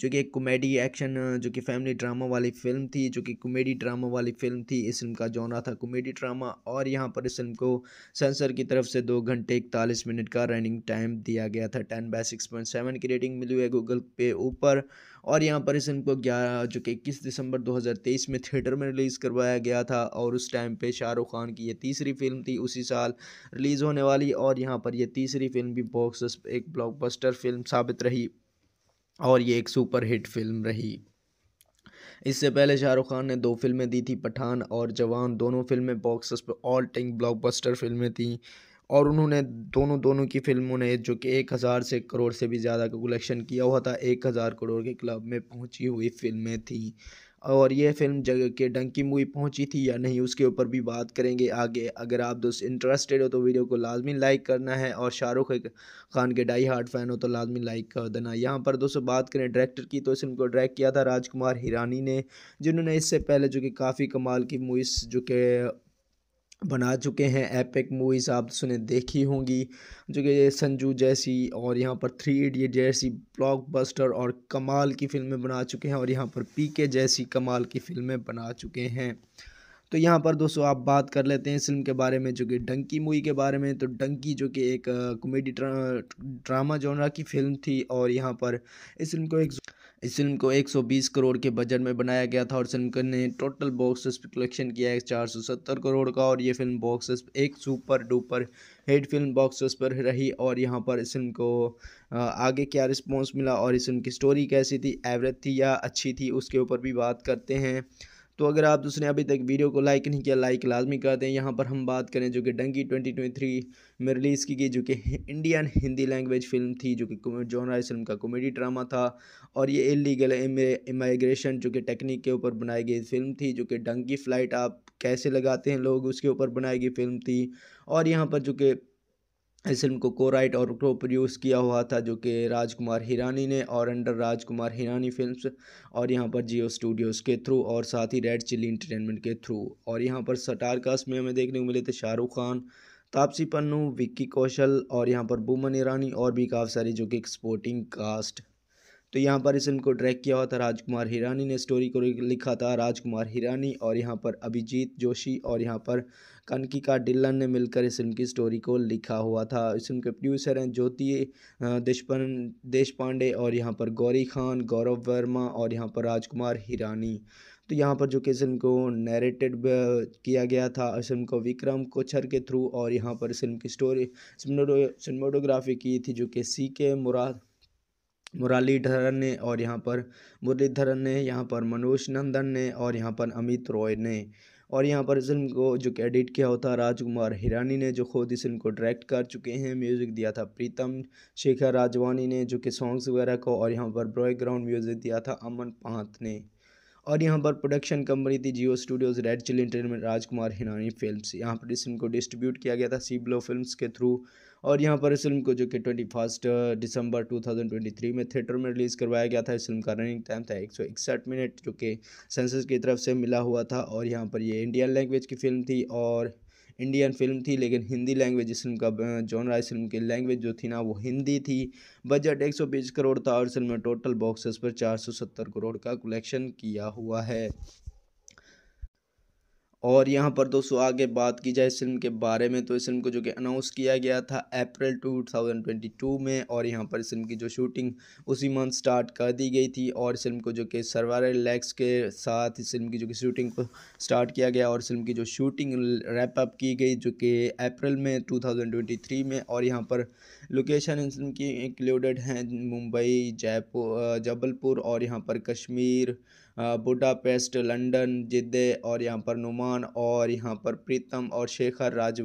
जो कि एक कॉमेडी एक्शन जो कि फैमिली ड्रामा वाली फिल्म थी जो कि कॉमेडी ड्रामा वाली फिल्म थी इस फिल्म का जॉनरा था कॉमेडी ड्रामा और यहाँ पर इस फिल्म को सेंसर की तरफ से दो घंटे इकतालीस मिनट का रनिंग टाइम दिया गया था ten by six point seven की रेटिंग मिली हुई है गूगल पे ऊपर और यहाँ पर इस फिल्म को ग्यारह जो कि इक्कीस दिसंबर 2023 में थिएटर में रिलीज़ करवाया गया था और उस टाइम पे शाहरुख खान की ये तीसरी फिल्म थी उसी साल रिलीज़ होने वाली और यहाँ पर यह तीसरी फिल्म भी बॉक्स एक ब्लॉकबस्टर फिल्म साबित रही और ये एक सुपर हिट फिल्म रही इससे पहले शाहरुख खान ने दो फिल्में दी थी पठान और जवान दोनों फिल्में बॉक्स पर ऑल टाइम ब्लॉकबस्टर फिल्में थीं और उन्होंने दोनों दोनों की फिल्मों ने जो कि एक हज़ार से करोड़ से भी ज़्यादा का कलेक्शन किया हुआ था एक हज़ार करोड़ के क्लब में पहुंची हुई फिल्में थीं और यह फिल्म जगह के डंकी मूवी पहुंची थी या नहीं उसके ऊपर भी बात करेंगे आगे अगर आप दोस्त इंटरेस्टेड हो तो वीडियो को लाजमी लाइक करना है और शाहरुख खान के डाई हार्ट फैन हो तो लाजमी लाइक कर देना यहाँ पर दोस्तों बात करें डायरेक्टर की तो इस फिल्म को डायरेक्ट किया था राजकुमार हिरानी ने जिन्होंने इससे पहले जो कि काफ़ी कमाल की मूवीज़ जो कि बना चुके हैं एपिक मूवीज़ आप सुने देखी होंगी जो कि संजू जैसी और यहाँ पर थ्री इडियट जैसी ब्लॉकबस्टर और कमाल की फ़िल्में बना चुके हैं और यहाँ पर पीके जैसी कमाल की फ़िल्में बना चुके हैं तो यहाँ पर दोस्तों आप बात कर लेते हैं फिल्म के बारे में जो कि डंकी मूवी के बारे में तो डंकी जो कि एक कॉमेडी ड्रामा जोनरा की फ़िल्म थी और यहाँ पर इस फिल्म को एक इस फिल्म को 120 करोड़ के बजट में बनाया गया था और फिल्म ने टोटल बॉक्स कलेक्शन किया है 470 करोड़ का और ये फिल्म बॉक्स एक super duper hit film box पर रही और यहाँ पर इस फिल्म को आगे क्या रिस्पॉन्स मिला और इस फिल्म की स्टोरी कैसी थी एवरेज थी या अच्छी थी उसके ऊपर भी बात करते हैं तो अगर आप दूसरे अभी तक वीडियो को लाइक नहीं किया लाइक लाजमी कर दें यहाँ पर हम बात करें जो कि डंकी ट्वेंटी ट्वेंटी थ्री में रिलीज़ की गई जो कि इंडियन हिंदी लैंग्वेज फिल्म थी जो कि जॉन राय फिल्म का कॉमेडी ड्रामा था और ये इलीगल इमाइग्रेशन जो कि टेक्निक के ऊपर बनाई गई फिल्म थी जो कि डंकी फ्लाइट आप कैसे लगाते हैं लोग उसके ऊपर बनाई गई फिल्म थी और यहाँ पर जो कि इस फिल्म को को राइट और को प्रोड्यूस किया हुआ था जो कि राजकुमार हिरानी ने और अंडर राजकुमार हिरानी फिल्म्स और यहाँ पर जियो स्टूडियोज़ के थ्रू और साथ ही रेड चिली इंटरटेनमेंट के थ्रू और यहाँ पर स्टार कास्ट में हमें देखने को मिले थे शाहरुख खान तापसी पन्नू विक्की कौशल और यहाँ पर बुमन ईरानी और भी काफ़ी सारी जो कि एक स्पोर्टिंग कास्ट तो यहाँ पर इस फिल्म को डायरेक्ट किया हुआ था राजकुमार हिरानी ने स्टोरी को लिखा था राजकुमार हिरानी और यहाँ पर अभिजीत जोशी और यहाँ पर कनकिका डिल्लन ने मिलकर इस फिल्म की स्टोरी को लिखा हुआ था इस फिल्म के प्रोड्यूसर हैं ज्योति देशपन देश पांडे और यहाँ पर गौरी खान गौरव वर्मा और यहाँ पर राजकुमार हिरानी तो यहाँ पर जो कि फिल्म को नरेटेड किया गया था इस फिल्म को विक्रम कोचर के थ्रू और यहाँ पर फिल्म की स्टोरी सिनेमाटोग्राफी की थी जो कि सी के मुराद मुरलीधरन ने और यहाँ पर मुरलीधरन ने यहाँ पर मनोज नंदन ने और यहाँ पर अमित रॉय ने और यहाँ पर इस फिल्म को जो कि एडिट किया होता राजकुमार हिरानी ने जो खुद इस फिल्म को डायरेक्ट कर चुके हैं म्यूज़िक दिया था प्रीतम शेखर राजवानी ने जो कि सॉन्ग्स वगैरह को और यहाँ पर ग्राउंड म्यूज़िक दिया था अमन पांत ने और यहाँ पर प्रोडक्शन कंपनी थी Jio Studios Red chill entertainment Rajkumar Hirani film यहाँ पर इस फिल्म को डिस्ट्रीब्यूट किया गया था सी ब्लो फिल्म के थ्रू और यहाँ पर इस फिल्म को जो कि ट्वेंटी फर्स्ट दिसंबर थ्री में थिएटर में रिलीज़ करवाया गया था इस फिल्म का रनिंग टाइम था एक मिनट जो कि सेंसस की तरफ से मिला हुआ था और यहाँ पर ये इंडियन लैंग्वेज की फिल्म थी और इंडियन फिल्म थी लेकिन हिंदी लैंग्वेज इस फिल्म का जॉन uh, राय फिल्म की लैंग्वेज जो थी ना वो हिंदी थी बजट एक सौ बीस करोड़ था और इस फिल्म ने टोटल बॉक्सेस पर चार सौ सत्तर करोड़ का कलेक्शन किया हुआ है और यहाँ पर दोस्तों आगे बात की जाए इस फिल्म के बारे में तो इस फिल्म को जो कि अनाउंस किया गया था अप्रैल 2022 में और यहाँ पर इस फिल्म की जो शूटिंग उसी मंथ स्टार्ट कर दी गई थी और इस फिल्म को जो कि सरवार लैक्स के साथ इस फिल्म की जो कि शूटिंग को स्टार्ट किया गया और इस फिल्म की जो शूटिंग रैप अप की गई जो कि अप्रैल में टू में और यहाँ पर लोकेशन इस फिल्म की इंक्लूडेड हैं मुंबई जयपुर जबलपुर और यहाँ पर कश्मीर बुडापेस्ट लंदन जिद्दे और यहाँ पर नुमान और यहाँ पर प्रीतम और शेखर राज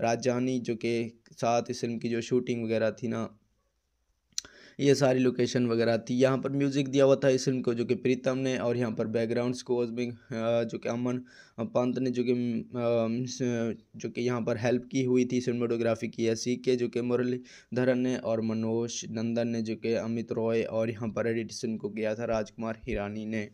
राजानी जो के साथ इस फिल्म की जो शूटिंग वगैरह थी ना ये सारी लोकेशन वगैरह थी यहाँ पर म्यूज़िक दिया हुआ था इस फिल्म को जो कि प्रीतम ने और यहाँ पर बैकग्राउंड स्कोर्स में जो कि अमन पंत ने जो कि जो कि यहाँ पर हेल्प की हुई थी सिनेमाटोग्राफी की है सी के जो कि मुरलीधरन ने और मनोज नंदन ने जो कि अमित रॉय और यहाँ पर एडिट को किया था राजकुमार हिरानी ने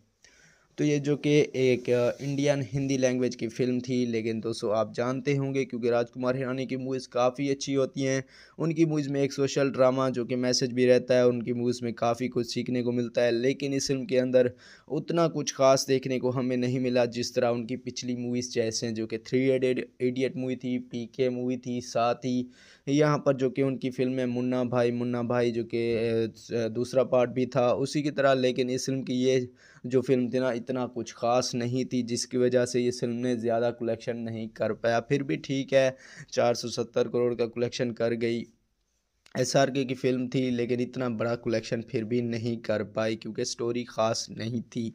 तो ये जो कि एक इंडियन हिंदी लैंग्वेज की फ़िल्म थी लेकिन दोस्तों आप जानते होंगे क्योंकि राजकुमार हिरानी की मूवीज़ काफ़ी अच्छी होती हैं उनकी मूवीज़ में एक सोशल ड्रामा जो कि मैसेज भी रहता है उनकी मूवीज़ में काफ़ी कुछ सीखने को मिलता है लेकिन इस फिल्म के अंदर उतना कुछ खास देखने को हमें नहीं मिला जिस तरह उनकी पिछली मूवीज़ जैसे जो कि थ्री एडेड एडियट मूवी थी पी मूवी थी साथ ही यहाँ पर जो कि उनकी फिल्म है मुन्ना भाई मुन्ना भाई जो कि दूसरा पार्ट भी था उसी की तरह लेकिन इस फिल्म की ये जो फिल्म थी ना इतना कुछ ख़ास नहीं थी जिसकी वजह से ये फिल्म ने ज़्यादा कलेक्शन नहीं कर पाया फिर भी ठीक है चार सौ सत्तर करोड़ का कलेक्शन कर गई एस आर के की फ़िल्म थी लेकिन इतना बड़ा कलेक्शन फिर भी नहीं कर पाई क्योंकि स्टोरी ख़ास नहीं थी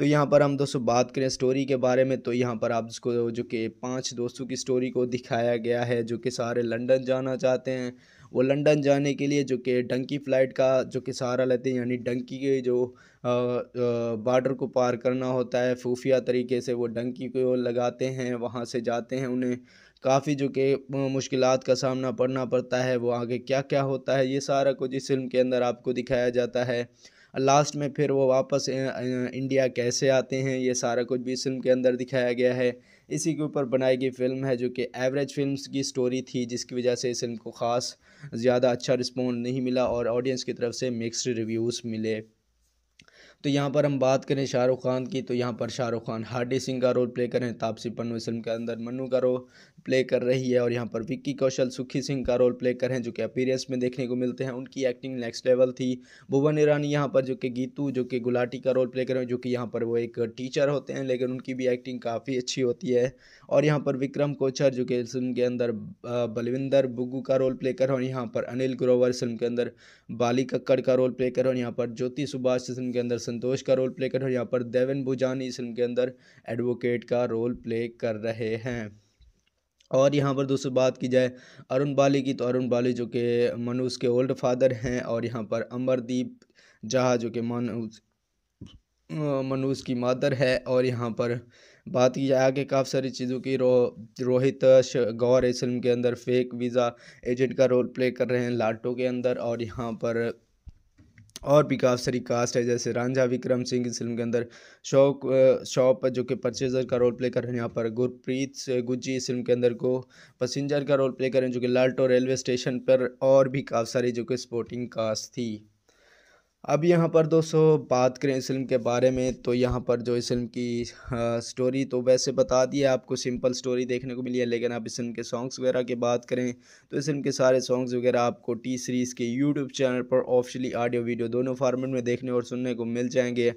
तो यहाँ पर हम दोस्तों बात करें स्टोरी के बारे में तो यहाँ पर आप जिसको जो कि पाँच दोस्तों की स्टोरी को दिखाया गया है जो कि सारे लंदन जाना चाहते हैं वो लंदन जाने के लिए जो कि डंकी फ़्लाइट का जो कि सहारा लेते हैं यानी डंकी के जो बॉर्डर को पार करना होता है खुफिया तरीके से वो डंकी को लगाते हैं वहाँ से जाते हैं उन्हें काफ़ी जो कि मुश्किल का सामना पड़ना पड़ता है वो आगे क्या क्या होता है ये सारा कुछ इस फिल्म के अंदर आपको दिखाया जाता है लास्ट में फिर वो वापस इंडिया कैसे आते हैं ये सारा कुछ भी इस फिल्म के अंदर दिखाया गया है इसी के ऊपर बनाई गई फिल्म है जो कि एवरेज फिल्म की स्टोरी थी जिसकी वजह से इस फिल्म को ख़ास ज़्यादा अच्छा रिस्पॉन्ड नहीं मिला और ऑडियंस की तरफ से मिक्सड रिव्यूज़ मिले तो यहाँ पर हम बात करें शाहरुख खान की तो यहाँ पर शाहरुख खान हार्डी सिंह का रोल प्ले कर रहे हैं तापसी पन्नू इस फिल्म के अंदर मनु का रोल प्ले कर रही है और यहाँ पर विक्की कौशल सुखी सिंह का रोल प्ले कर रहे हैं जो कि अपीरियंस में देखने को मिलते हैं उनकी एक्टिंग नेक्स्ट लेवल थी भुवन ईरानी यहाँ पर जो कि गीतू जो कि गुलाटी का रोल प्ले कर रहे हैं जो कि यहाँ पर वो एक टीचर होते हैं लेकिन उनकी भी एक्टिंग काफ़ी अच्छी होती है और यहाँ पर विक्रम कोचर जो कि फिल्म के अंदर बलविंदर बुग्गू का रोल प्ले कर रहे हैं और यहाँ पर अनिल ग्रोवर फिल्म के अंदर बाली कक्कड़ का रोल प्ले कर हैं यहाँ पर ज्योति सुभाष इस फिल्म के अंदर संतोष का रोल प्ले कर हैं यहाँ पर देवन भुजानी इस फिल्म के अंदर एडवोकेट का रोल प्ले कर रहे हैं और यहाँ पर दोस्तों बात की जाए अरुण बाली की तो अरुण बाली जो कि मनुष के ओल्ड फादर हैं और यहाँ पर अमरदीप जहा जो कि मनुष मनुज की मादर है और यहाँ पर बात की जाए आगे काफ़ी सारी चीज़ों की रो रोहित गौर इस फिल्म के अंदर फेक वीज़ा एजेंट का रोल प्ले कर रहे हैं लाटो के अंदर और यहाँ पर और भी काफ़ी सारी कास्ट है जैसे रांझा विक्रम सिंह इस फिल्म के अंदर शौक शॉप जो कि परचेजर का रोल प्ले कर रहे हैं यहाँ पर गुरप्रीत गुज्जी इस फिल्म के अंदर को पसेंजर का रोल प्ले कर रहे हैं जो कि लाल्टो रेलवे स्टेशन पर और भी काफ़ी सारी जो कि स्पोर्टिंग कास्ट थी अब यहाँ पर दोस्तों बात करें इस फिल्म के बारे में तो यहाँ पर जो इस फिल्म की स्टोरी तो वैसे बता दी है आपको सिंपल स्टोरी देखने को मिली है लेकिन आप इस फिल्म के सॉन्ग्स वगैरह की बात करें तो इस फिल्म के सारे सॉन्ग्स वगैरह आपको टी सीरीज़ के यूट्यूब चैनल पर ऑफिशियली ऑडियो वीडियो दोनों फार्मेट में देखने और सुनने को मिल जाएंगे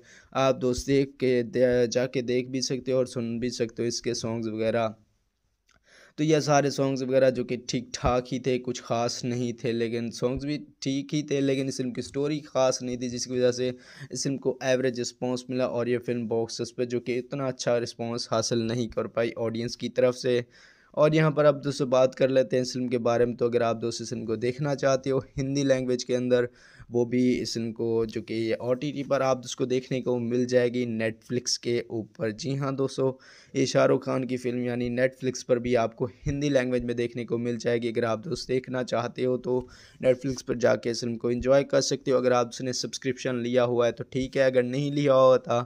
आप दोस्त देख के जाके देख भी सकते हो और सुन भी सकते हो इसके सॉन्ग्स वगैरह तो यह सारे सॉन्ग्स वगैरह जो कि ठीक ठाक ही थे कुछ ख़ास नहीं थे लेकिन सॉन्ग्स भी ठीक ही थे लेकिन इस फिल्म की स्टोरी ख़ास नहीं थी जिसकी वजह से इस फिल्म को एवरेज रिस्पॉन्स मिला और यह फिल्म बॉक्स पर जो कि इतना अच्छा रिस्पॉन्स हासिल नहीं कर पाई ऑडियंस की तरफ से और यहाँ पर अब दोस्तों बात कर लेते हैं इस फिल्म के बारे में तो अगर आप दोस्तों इस फिल्म को देखना चाहते हो हिंदी लैंग्वेज के अंदर वो भी इसको जो कि ओ टी पर आप उसको देखने को मिल जाएगी नेटफ्लिक्स के ऊपर जी हाँ दोस्तों ये शाहरुख खान की फ़िल्म यानी नेटफ्लिक्स पर भी आपको हिंदी लैंग्वेज में देखने को मिल जाएगी अगर आप दोस्त देखना चाहते हो तो नेटफ्लिक्स पर जाके इस फिल्म को इन्जॉय कर सकते हो अगर आप उसने सब्सक्रिप्शन लिया हुआ है तो ठीक है अगर नहीं लिया होता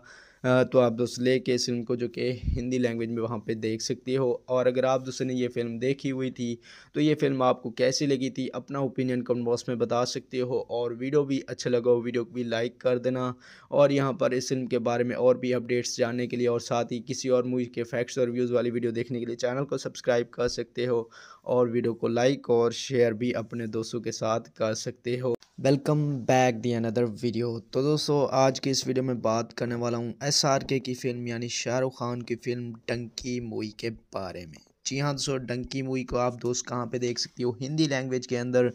तो आप दोस्त लेके इस फिल्म को जो कि हिंदी लैंग्वेज में वहाँ पे देख सकते हो और अगर आप दोस्तों ने ये फिल्म देखी हुई थी तो ये फिल्म आपको कैसी लगी थी अपना ओपिनियन कमेंट बॉक्स में बता सकते हो और वीडियो भी अच्छा लगा हो वीडियो को भी लाइक कर देना और यहाँ पर इस फिल्म के बारे में और भी अपडेट्स जानने के लिए और साथ ही किसी और मूवी के फैक्ट्स और व्यूज़ वाली वीडियो देखने के लिए चैनल को सब्सक्राइब कर सकते हो और वीडियो को लाइक और शेयर भी अपने दोस्तों के साथ कर सकते हो welcome back the another video तो दोस्तों आज की इस वीडियो में बात करने वाला हूँ एस आर के की फ़िल्म यानी शाहरुख खान की फ़िल्म डंकी मूवी के बारे में जी हाँ दोस्तों डंकी मूवी को आप दोस्त कहाँ पे देख सकती हो हिंदी लैंग्वेज के अंदर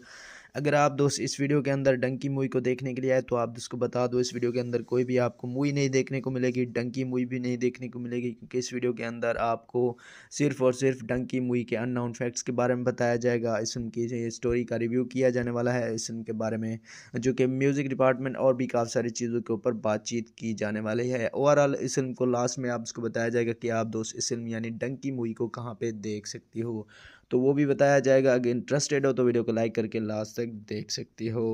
अगर आप दोस्त इस वीडियो के अंदर डंकी मूवी को देखने के लिए आए तो आप दोस्त को बता दो इस वीडियो के अंदर कोई भी आपको मूवी नहीं देखने को मिलेगी डंकी मूवी भी नहीं देखने को मिलेगी क्योंकि इस वीडियो के अंदर आपको सिर्फ और सिर्फ डंकी मूवी के अननाउन फैक्ट्स के बारे में बताया जाएगा इस उनकी स्टोरी का रिव्यू किया जाने वाला है इस उनके बारे में जो कि म्यूज़िक डिपार्टमेंट और भी काफ़ी सारी चीज़ों के ऊपर बातचीत की जाने वाली है ओवरऑल इस फिल्म को लास्ट में आप उसको बताया जाएगा कि आप दोस्त इस फिल्म यानी डंकी मूवी को कहाँ पर देख सकती हो तो वो भी बताया जाएगा अगर इंटरेस्टेड हो तो वीडियो को लाइक करके लास्ट तक देख सकती हो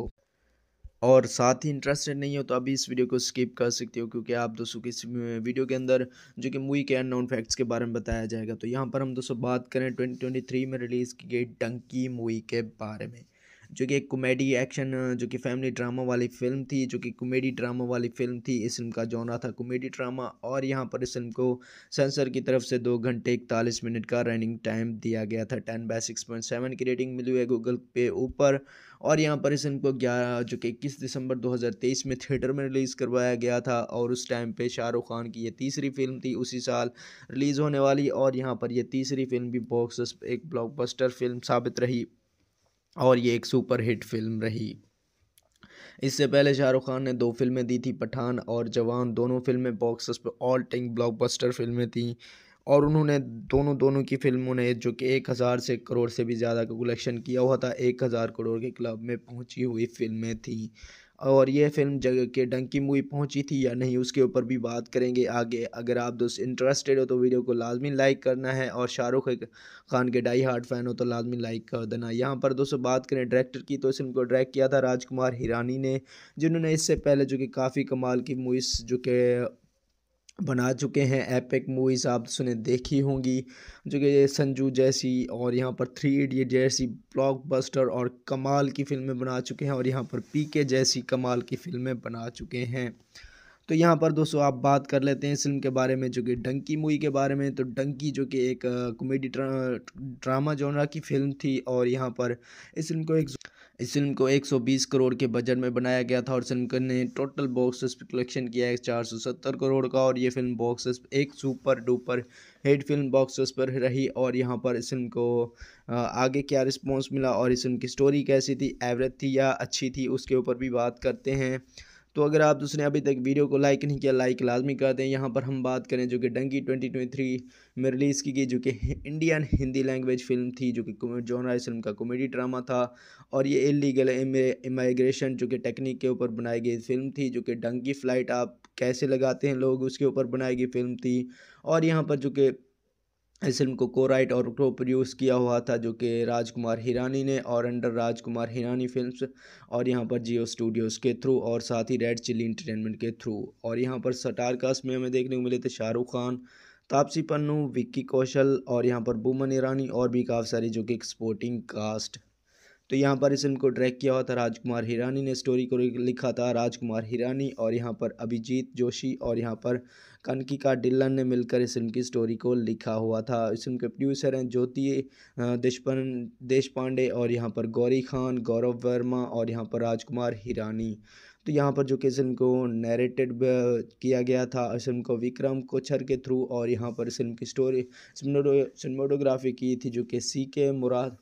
और साथ ही इंटरेस्टेड नहीं हो तो अभी इस वीडियो को स्किप कर सकती हो क्योंकि आप दोस्तों की इस वीडियो के अंदर जो कि मूवी के अननोन फैक्ट्स के बारे में बताया जाएगा तो यहाँ पर हम दोस्तों बात करें 2023 में रिलीज़ की गई डंकी मूवी के बारे में जो कि एक कॉमेडी एक्शन जो कि फैमिली ड्रामा वाली फिल्म थी जो कि कॉमेडी ड्रामा वाली फिल्म थी इस फिल्म का जॉनरा था कॉमेडी ड्रामा और यहाँ पर इस फिल्म को सेंसर की तरफ से दो घंटे इकतालीस मिनट का रनिंग टाइम दिया गया था ten by six point seven की रेटिंग मिली हुई है गूगल पे ऊपर और यहाँ पर इस फिल्म को ग्यारह जो कि इक्कीस दिसंबर दो हज़ार तेईस में थिएटर में रिलीज़ करवाया गया था और उस टाइम पर शाहरुख खान की ये तीसरी फिल्म थी उसी साल रिलीज़ होने वाली और यहाँ पर यह तीसरी फिल्म भी बॉक्स एक ब्लॉकबस्टर फिल्म साबित रही और ये एक सुपर हिट फिल्म रही इससे पहले शाहरुख खान ने दो फिल्में दी थी पठान और जवान दोनों फिल्में बॉक्स पर ऑल टाइम ब्लॉकबस्टर फिल्में थीं और उन्होंने दोनों दोनों की फिल्मों ने जो कि एक हज़ार से करोड़ से भी ज़्यादा का कलेक्शन किया हुआ था एक हज़ार करोड़ के क्लब में पहुंची हुई फिल्में थीं और यह फिल्म जगह के डंकी मूवी पहुंची थी या नहीं उसके ऊपर भी बात करेंगे आगे अगर आप दोस्त इंटरेस्टेड हो तो वीडियो को लाजमी लाइक करना है और शाहरुख खान के डाई हार्ट फैन हो तो लाजमी लाइक कर देना यहाँ पर दोस्तों बात करें डायरेक्टर की तो इस फिल्म को डायरेक्ट किया था राजकुमार हिरानी ने जिन्होंने इससे पहले जो कि काफ़ी कमाल की मूवीज़ जो कि बना चुके हैं एपिक मूवीज़ आप सुने देखी होंगी जो कि संजू जैसी और यहाँ पर थ्री इडियट जैसी ब्लॉकबस्टर और कमाल की फ़िल्में बना चुके हैं और यहाँ पर पीके जैसी कमाल की फ़िल्में बना चुके हैं तो यहाँ पर दोस्तों आप बात कर लेते हैं फिल्म के बारे में जो कि डंकी मूवी के बारे में तो डंकी जो कि एक कॉमेडी ड्रामा जोनरा की फ़िल्म थी और यहाँ पर इस फिल्म को एक इस फिल्म को 120 करोड़ के बजट में बनाया गया था और फिल्म ने टोटल बॉक्स कलेक्शन किया है सत्तर करोड़ का और ये फिल्म बॉक्स एक super duper hit film box पर रही और यहाँ पर इस फिल्म को आगे क्या रिस्पॉन्स मिला और इस फिल्म की स्टोरी कैसी थी एवरेज थी या अच्छी थी उसके ऊपर भी बात करते हैं तो अगर आप उसने अभी तक वीडियो को लाइक नहीं किया लाइक लाजमी कर दें यहाँ पर हम बात करें जो कि डंकी ट्वेंटी ट्वेंटी थ्री में रिलीज़ की गई जो कि इंडियन हिंदी लैंग्वेज फिल्म थी जो कि जॉन राय फिल्म का कॉमेडी ड्रामा था और ये इलीगल इमाइग्रेशन जो कि टेक्निक के ऊपर बनाई गई फिल्म थी जो कि डंकी फ्लाइट आप कैसे लगाते हैं लोग उसके ऊपर बनाई गई फिल्म थी और यहाँ पर जो कि इस फिल्म को को राइट और को प्रोड्यूस किया हुआ था जो कि राजकुमार हिरानी ने और अंडर राजकुमार हिरानी फिल्म्स और यहाँ पर जियो स्टूडियोज़ के थ्रू और साथ ही रेड चिली इंटरटेनमेंट के थ्रू और यहाँ पर स्टार कास्ट में हमें देखने को मिले थे शाहरुख खान तापसी पन्नू विक्की कौशल और यहाँ पर बुमन ईरानी और भी काफ़ी सारी जो कि एक स्पोर्टिंग कास्ट तो यहाँ पर इस फिल्म को डायरेक्ट किया हुआ था राजकुमार हिरानी ने स्टोरी को लिखा था राजकुमार हिरानी और यहाँ पर अभिजीत जोशी और यहाँ पर कनकिका का डिल्लन ने मिलकर इस फिल्म की स्टोरी को लिखा हुआ था इस फिल्म के प्रोड्यूसर हैं ज्योति देशपन देश पांडे और यहाँ पर गौरी खान गौरव वर्मा और यहाँ पर राजकुमार हिरानी तो यहाँ पर जो कि फिल्म को नरेटेड किया गया था इस फिल्म को विक्रम कोचर के थ्रू और यहाँ पर फिल्म की स्टोरी सिनेमाटोग्राफी की थी जो कि सी के मुराद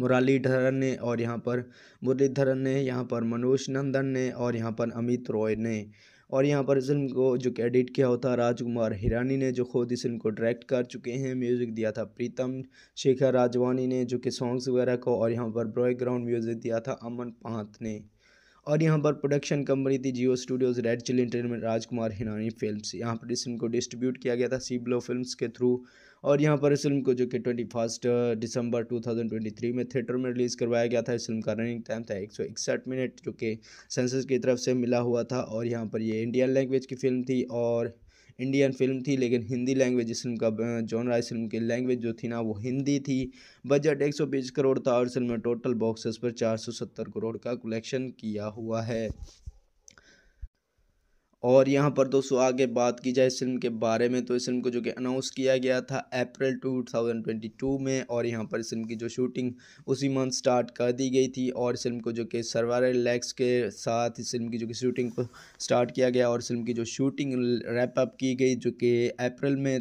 मुरलीधरन ने और यहाँ पर मुरलीधरन ने यहाँ पर मनोज नंदन ने और यहाँ पर अमित रॉय ने और यहाँ पर इस फिल्म को जो कि एडिट किया होता राजकुमार हिरानी ने जो खुद इस फिल्म को डायरेक्ट कर चुके हैं म्यूज़िक दिया था प्रीतम शेखर राजवानी ने जो कि सॉन्ग्स वगैरह को और यहाँ पर ग्राउंड म्यूज़िक दिया था अमन पांत ने और यहाँ पर प्रोडक्शन कंपनी थी Jio Studios Red chill entertainment Rajkumar Hirani film यहाँ पर इस फिल्म को डिस्ट्रीब्यूट किया गया था सी ब्लो फिल्म के थ्रू और यहाँ पर इस फिल्म को जो कि ट्वेंटी फर्स्ट दिसंबर थ्री में थिएटर में रिलीज़ करवाया गया था इस फिल्म का रनिंग टाइम था एक मिनट जो कि सेंसेस की तरफ से मिला हुआ था और यहाँ पर ये इंडियन लैंग्वेज की फिल्म थी और इंडियन फिल्म थी लेकिन हिंदी लैंग्वेज इस फिल्म का जॉन uh, राय फिल्म की लैंग्वेज जो थी ना वो हिंदी थी बजट एक सौ बीस करोड़ था और इस फिल्म में टोटल बॉक्सेस पर चार सौ सत्तर करोड़ का कलेक्शन किया हुआ है और यहाँ पर दोस्तों आगे बात की जाए इस फिल्म के बारे में तो इस फिल्म को जो कि अनाउंस किया गया था अप्रैल 2022 में और यहाँ पर इस फिल्म की जो शूटिंग उसी मंथ स्टार्ट कर दी गई थी और इस फिल्म को जो कि सरवार लैक्स के साथ इस फिल्म की जो कि शूटिंग को स्टार्ट किया गया और इस फिल्म की जो शूटिंग रैप अप की गई जो कि अप्रैल में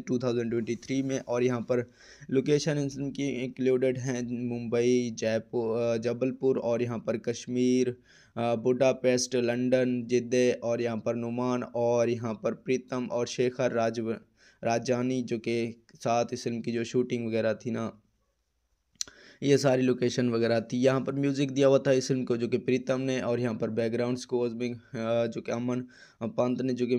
थ्री में और यहाँ पर लोकेशन इस फिल्म की इंक्लूडेड हैं मुंबई जयपुर जबलपुर और यहाँ पर कश्मीर बुडापेस्ट लंदन जिद्दे और यहाँ पर नुमान और यहाँ पर प्रीतम और शेखर राज राजानी जो के साथ इस फिल्म की जो शूटिंग वगैरह थी ना ये सारी लोकेशन वगैरह थी यहाँ पर म्यूज़िक दिया हुआ था इस फिल्म को जो कि प्रीतम ने और यहाँ पर बैकग्राउंड स्कोर्स में जो कि अमन पंत ने जो कि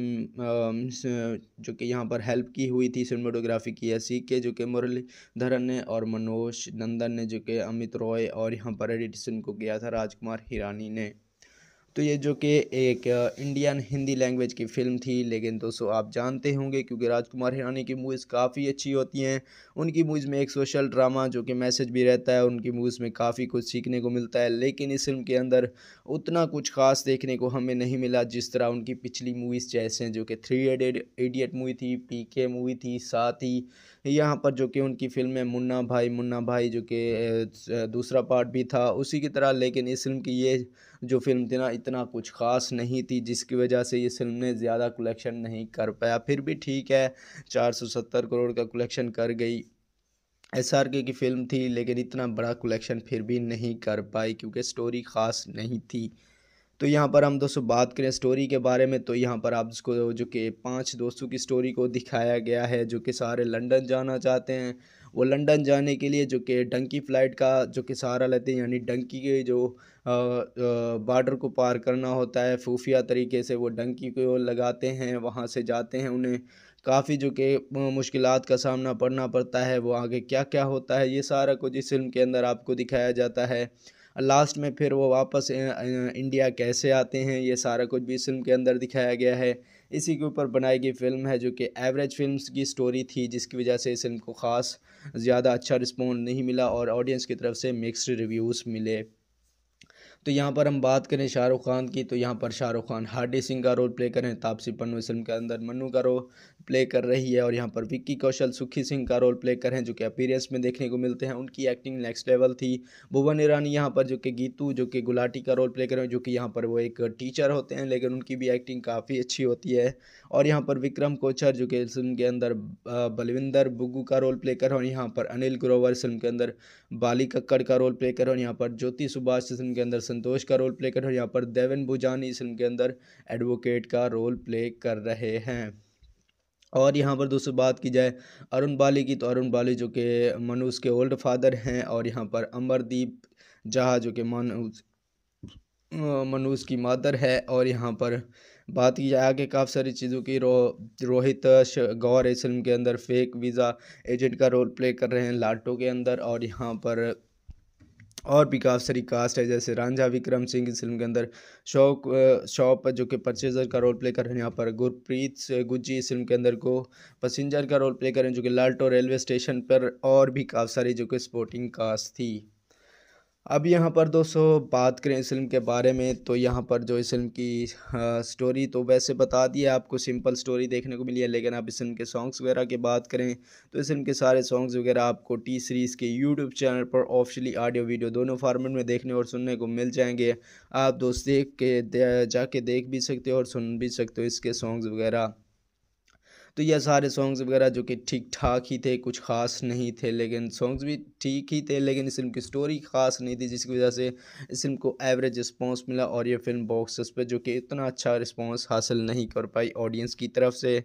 जो कि यहाँ पर हेल्प की हुई थी सिनेमाटोग्राफी की है सी के जो कि मुरलीधरन ने और मनोज नंदन ने जो कि अमित रॉय और यहाँ पर एडिट को किया था राजकुमार हिरानी ने तो ये जो कि एक इंडियन हिंदी लैंग्वेज की फ़िल्म थी लेकिन दोस्तों आप जानते होंगे क्योंकि राजकुमार हिरानी की मूवीज़ काफ़ी अच्छी होती हैं उनकी मूवीज़ में एक सोशल ड्रामा जो कि मैसेज भी रहता है उनकी मूवीज़ में काफ़ी कुछ सीखने को मिलता है लेकिन इस फिल्म के अंदर उतना कुछ खास देखने को हमें नहीं मिला जिस तरह उनकी पिछली मूवीज़ जैसे जो कि थ्री एडेड एडियट मूवी थी पी मूवी थी साथ ही यहाँ पर जो कि उनकी फिल्म है मुन्ना भाई मुन्ना भाई जो कि दूसरा पार्ट भी था उसी की तरह लेकिन इस फिल्म की ये जो फिल्म थी ना इतना कुछ ख़ास नहीं थी जिसकी वजह से ये फिल्म ने ज़्यादा कलेक्शन नहीं कर पाया फिर भी ठीक है चार सौ सत्तर करोड़ का कलेक्शन कर गई एस आर के की फ़िल्म थी लेकिन इतना बड़ा कलेक्शन फिर भी नहीं कर पाई क्योंकि स्टोरी ख़ास नहीं थी तो यहाँ पर हम दोस्तों बात करें स्टोरी के बारे में तो यहाँ पर आप जिसको जो कि पाँच दोस्तों की स्टोरी को दिखाया गया है जो कि सारे लंदन जाना चाहते हैं वो लंदन जाने के लिए जो कि डंकी फ़्लाइट का जो कि सहारा लेते हैं यानी डंकी के जो बॉर्डर को पार करना होता है खुफिया तरीके से वो डंकी को लगाते हैं वहाँ से जाते हैं उन्हें काफ़ी जो कि मुश्किल का सामना पड़ना पड़ता है वो आगे क्या क्या होता है ये सारा कुछ इस फिल्म के अंदर आपको दिखाया जाता है लास्ट में फिर वो वापस इंडिया कैसे आते हैं ये सारा कुछ भी इस फिल्म के अंदर दिखाया गया है इसी के ऊपर बनाई गई फिल्म है जो कि एवरेज फिल्म की स्टोरी थी जिसकी वजह से इस फिल्म को ख़ास ज़्यादा अच्छा रिस्पॉन्ड नहीं मिला और ऑडियंस की तरफ से मिक्सड रिव्यूज़ मिले तो यहाँ पर हम बात करें शाहरुख खान की तो यहाँ पर शाहरुख खान हार्डी सिंह का रोल प्ले कर रहे हैं तापसी पन्नू इस फिल्म के अंदर मन्नू का रोल प्ले कर रही है और यहाँ पर विक्की कौशल सुखी सिंह का रोल प्ले कर रहे हैं जो कि अपीरियंस में देखने को मिलते हैं उनकी एक्टिंग नेक्स्ट लेवल थी भुवन ईरानी यहाँ पर जो कि गीतू जो कि गुलाटी का रोल प्ले कर रहे हैं जो कि यहाँ पर वो एक टीचर होते हैं लेकिन उनकी भी एक्टिंग काफ़ी अच्छी होती है और यहाँ पर विक्रम कोचर जो कि फिल्म के अंदर बलविंदर बुग्गू का रोल प्ले कर रहे हैं और यहाँ पर अनिल ग्रोवर फिल्म के अंदर बाली कक्कड़ का रोल प्ले कर हैं यहाँ पर ज्योति सुभाष इस फिल्म के अंदर संतोष का रोल प्ले कर हैं यहाँ पर देवन भुजानी इस फिल्म के अंदर एडवोकेट का रोल प्ले कर रहे हैं और यहाँ पर दोस्तों बात की जाए अरुण बाली की तो अरुण बाली जो कि मनुष के ओल्ड फादर हैं और यहाँ पर अमरदीप जहा जो कि मनुष मनुज की मादर है और यहाँ पर बात की जाए आगे काफ़ी सारी चीज़ों की रो रोहित गौर इस फिल्म के अंदर फेक वीज़ा एजेंट का रोल प्ले कर रहे हैं लाटो के अंदर और यहाँ पर और भी काफ़ी सारी कास्ट है जैसे रांझा विक्रम सिंह इस फिल्म के अंदर शौक शॉप जो कि परचेजर का रोल प्ले कर रहे हैं यहाँ पर गुरप्रीत गुज्जी इस फिल्म के अंदर को पसेंजर का रोल प्ले कर रहे हैं जो कि लाल्टो रेलवे स्टेशन पर और भी काफ़ी सारी जो कि स्पोर्टिंग कास्ट थी अब यहाँ पर दोस्तों बात करें इस फिल्म के बारे में तो यहाँ पर जो इस फिल्म की स्टोरी तो वैसे बता दी है आपको सिंपल स्टोरी देखने को मिली है लेकिन आप इस फिल्म के सॉन्ग्स वगैरह की बात करें तो इस फिल्म के सारे सॉन्ग्स वगैरह आपको टी सीरीज़ के यूट्यूब चैनल पर ऑफिशियली ऑडियो वीडियो दोनों फार्मेट में देखने और सुनने को मिल जाएंगे आप दोस्त देख के जाके देख भी सकते हो और सुन भी सकते हो इसके सॉन्ग्स वगैरह तो यह सारे सॉन्ग्स वगैरह जो कि ठीक ठाक ही थे कुछ ख़ास नहीं थे लेकिन सॉन्ग्स भी ठीक ही थे लेकिन इस फिल्म की स्टोरी ख़ास नहीं थी जिसकी वजह से इस फिल्म को एवरेज रिस्पॉन्स मिला और यह फिल्म बॉक्सेस पर जो कि इतना अच्छा रिस्पॉन्स हासिल नहीं कर पाई ऑडियंस की तरफ से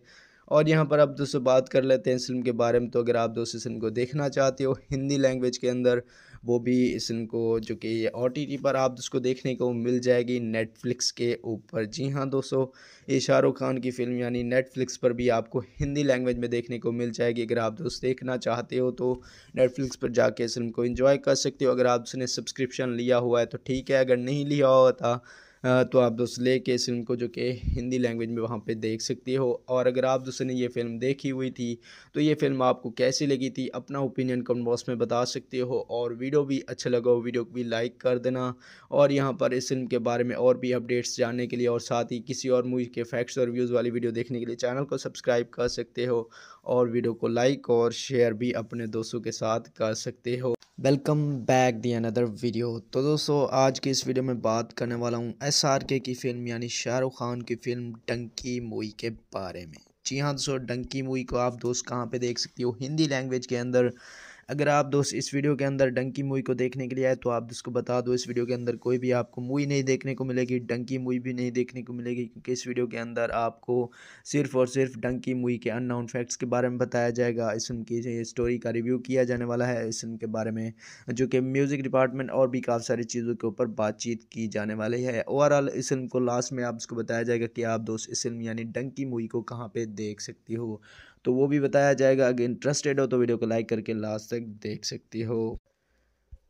और यहाँ पर अब दोस्तों बात कर लेते हैं इस फिल्म के बारे में तो अगर आप दोस्तों इस फिल्म को देखना चाहते हो हिंदी लैंग्वेज के अंदर वो भी इसको जो कि ओ टी पर आप उसको देखने को मिल जाएगी नेटफ्लिक्स के ऊपर जी हाँ दोस्तों ये शाहरुख खान की फ़िल्म यानी नेटफ्लिक्स पर भी आपको हिंदी लैंग्वेज में देखने को मिल जाएगी अगर आप दोस्त देखना चाहते हो तो नेटफ्लिक्स पर जाके इस फिल्म को इन्जॉय कर सकते हो अगर आप उसने सब्सक्रिप्शन लिया हुआ है तो ठीक है अगर नहीं लिया होता तो आप दोस्त लेके इस फिल्म को जो कि हिंदी लैंग्वेज में वहाँ पे देख सकते हो और अगर आप दोस्तों ने ये फिल्म देखी हुई थी तो ये फिल्म आपको कैसी लगी थी अपना ओपिनियन कमेंट बॉक्स में बता सकते हो और वीडियो भी अच्छा लगा हो वीडियो को भी लाइक कर देना और यहाँ पर इस फिल्म के बारे में और भी अपडेट्स जानने के लिए और साथ ही किसी और मूवी के फैक्ट्स और व्यूज़ वाली वीडियो देखने के लिए चैनल को सब्सक्राइब कर सकते हो और वीडियो को लाइक और शेयर भी अपने दोस्तों के साथ कर सकते हो welcome back the another video तो दोस्तों आज की इस वीडियो में बात करने वाला हूँ एस आर के की फ़िल्म यानी शाहरुख खान की फ़िल्म डंकी मूवी के बारे में जी हाँ दोस्तों डंकी मूवी को आप दोस्त कहाँ पे देख सकती हो हिंदी लैंग्वेज के अंदर अगर आप दोस्त इस वीडियो के अंदर डंकी मूवी को देखने के लिए आए तो आप दोस्त को बता दो इस वीडियो के अंदर कोई भी आपको मूवी नहीं देखने को मिलेगी डंकी मूवी भी नहीं देखने को मिलेगी क्योंकि इस वीडियो के अंदर आपको सिर्फ और सिर्फ डंकी मूवी के अननाउन फैक्ट्स के बारे में बताया जाएगा इस फिल्म की स्टोरी का रिव्यू किया जाने वाला है इस फिल्म के बारे में जो कि म्यूज़िक डिपार्टमेंट और भी काफ़ी सारी चीज़ों के ऊपर बातचीत की जाने वाली है ओवरऑल इस फिल्म को लास्ट में आप इसको बताया जाएगा कि आप दोस्त इस फिल्म यानी डंकी मूवी को कहाँ पर देख सकती हो तो वो भी बताया जाएगा अगर इंटरेस्टेड हो तो वीडियो को लाइक करके लास्ट तक देख सकती हो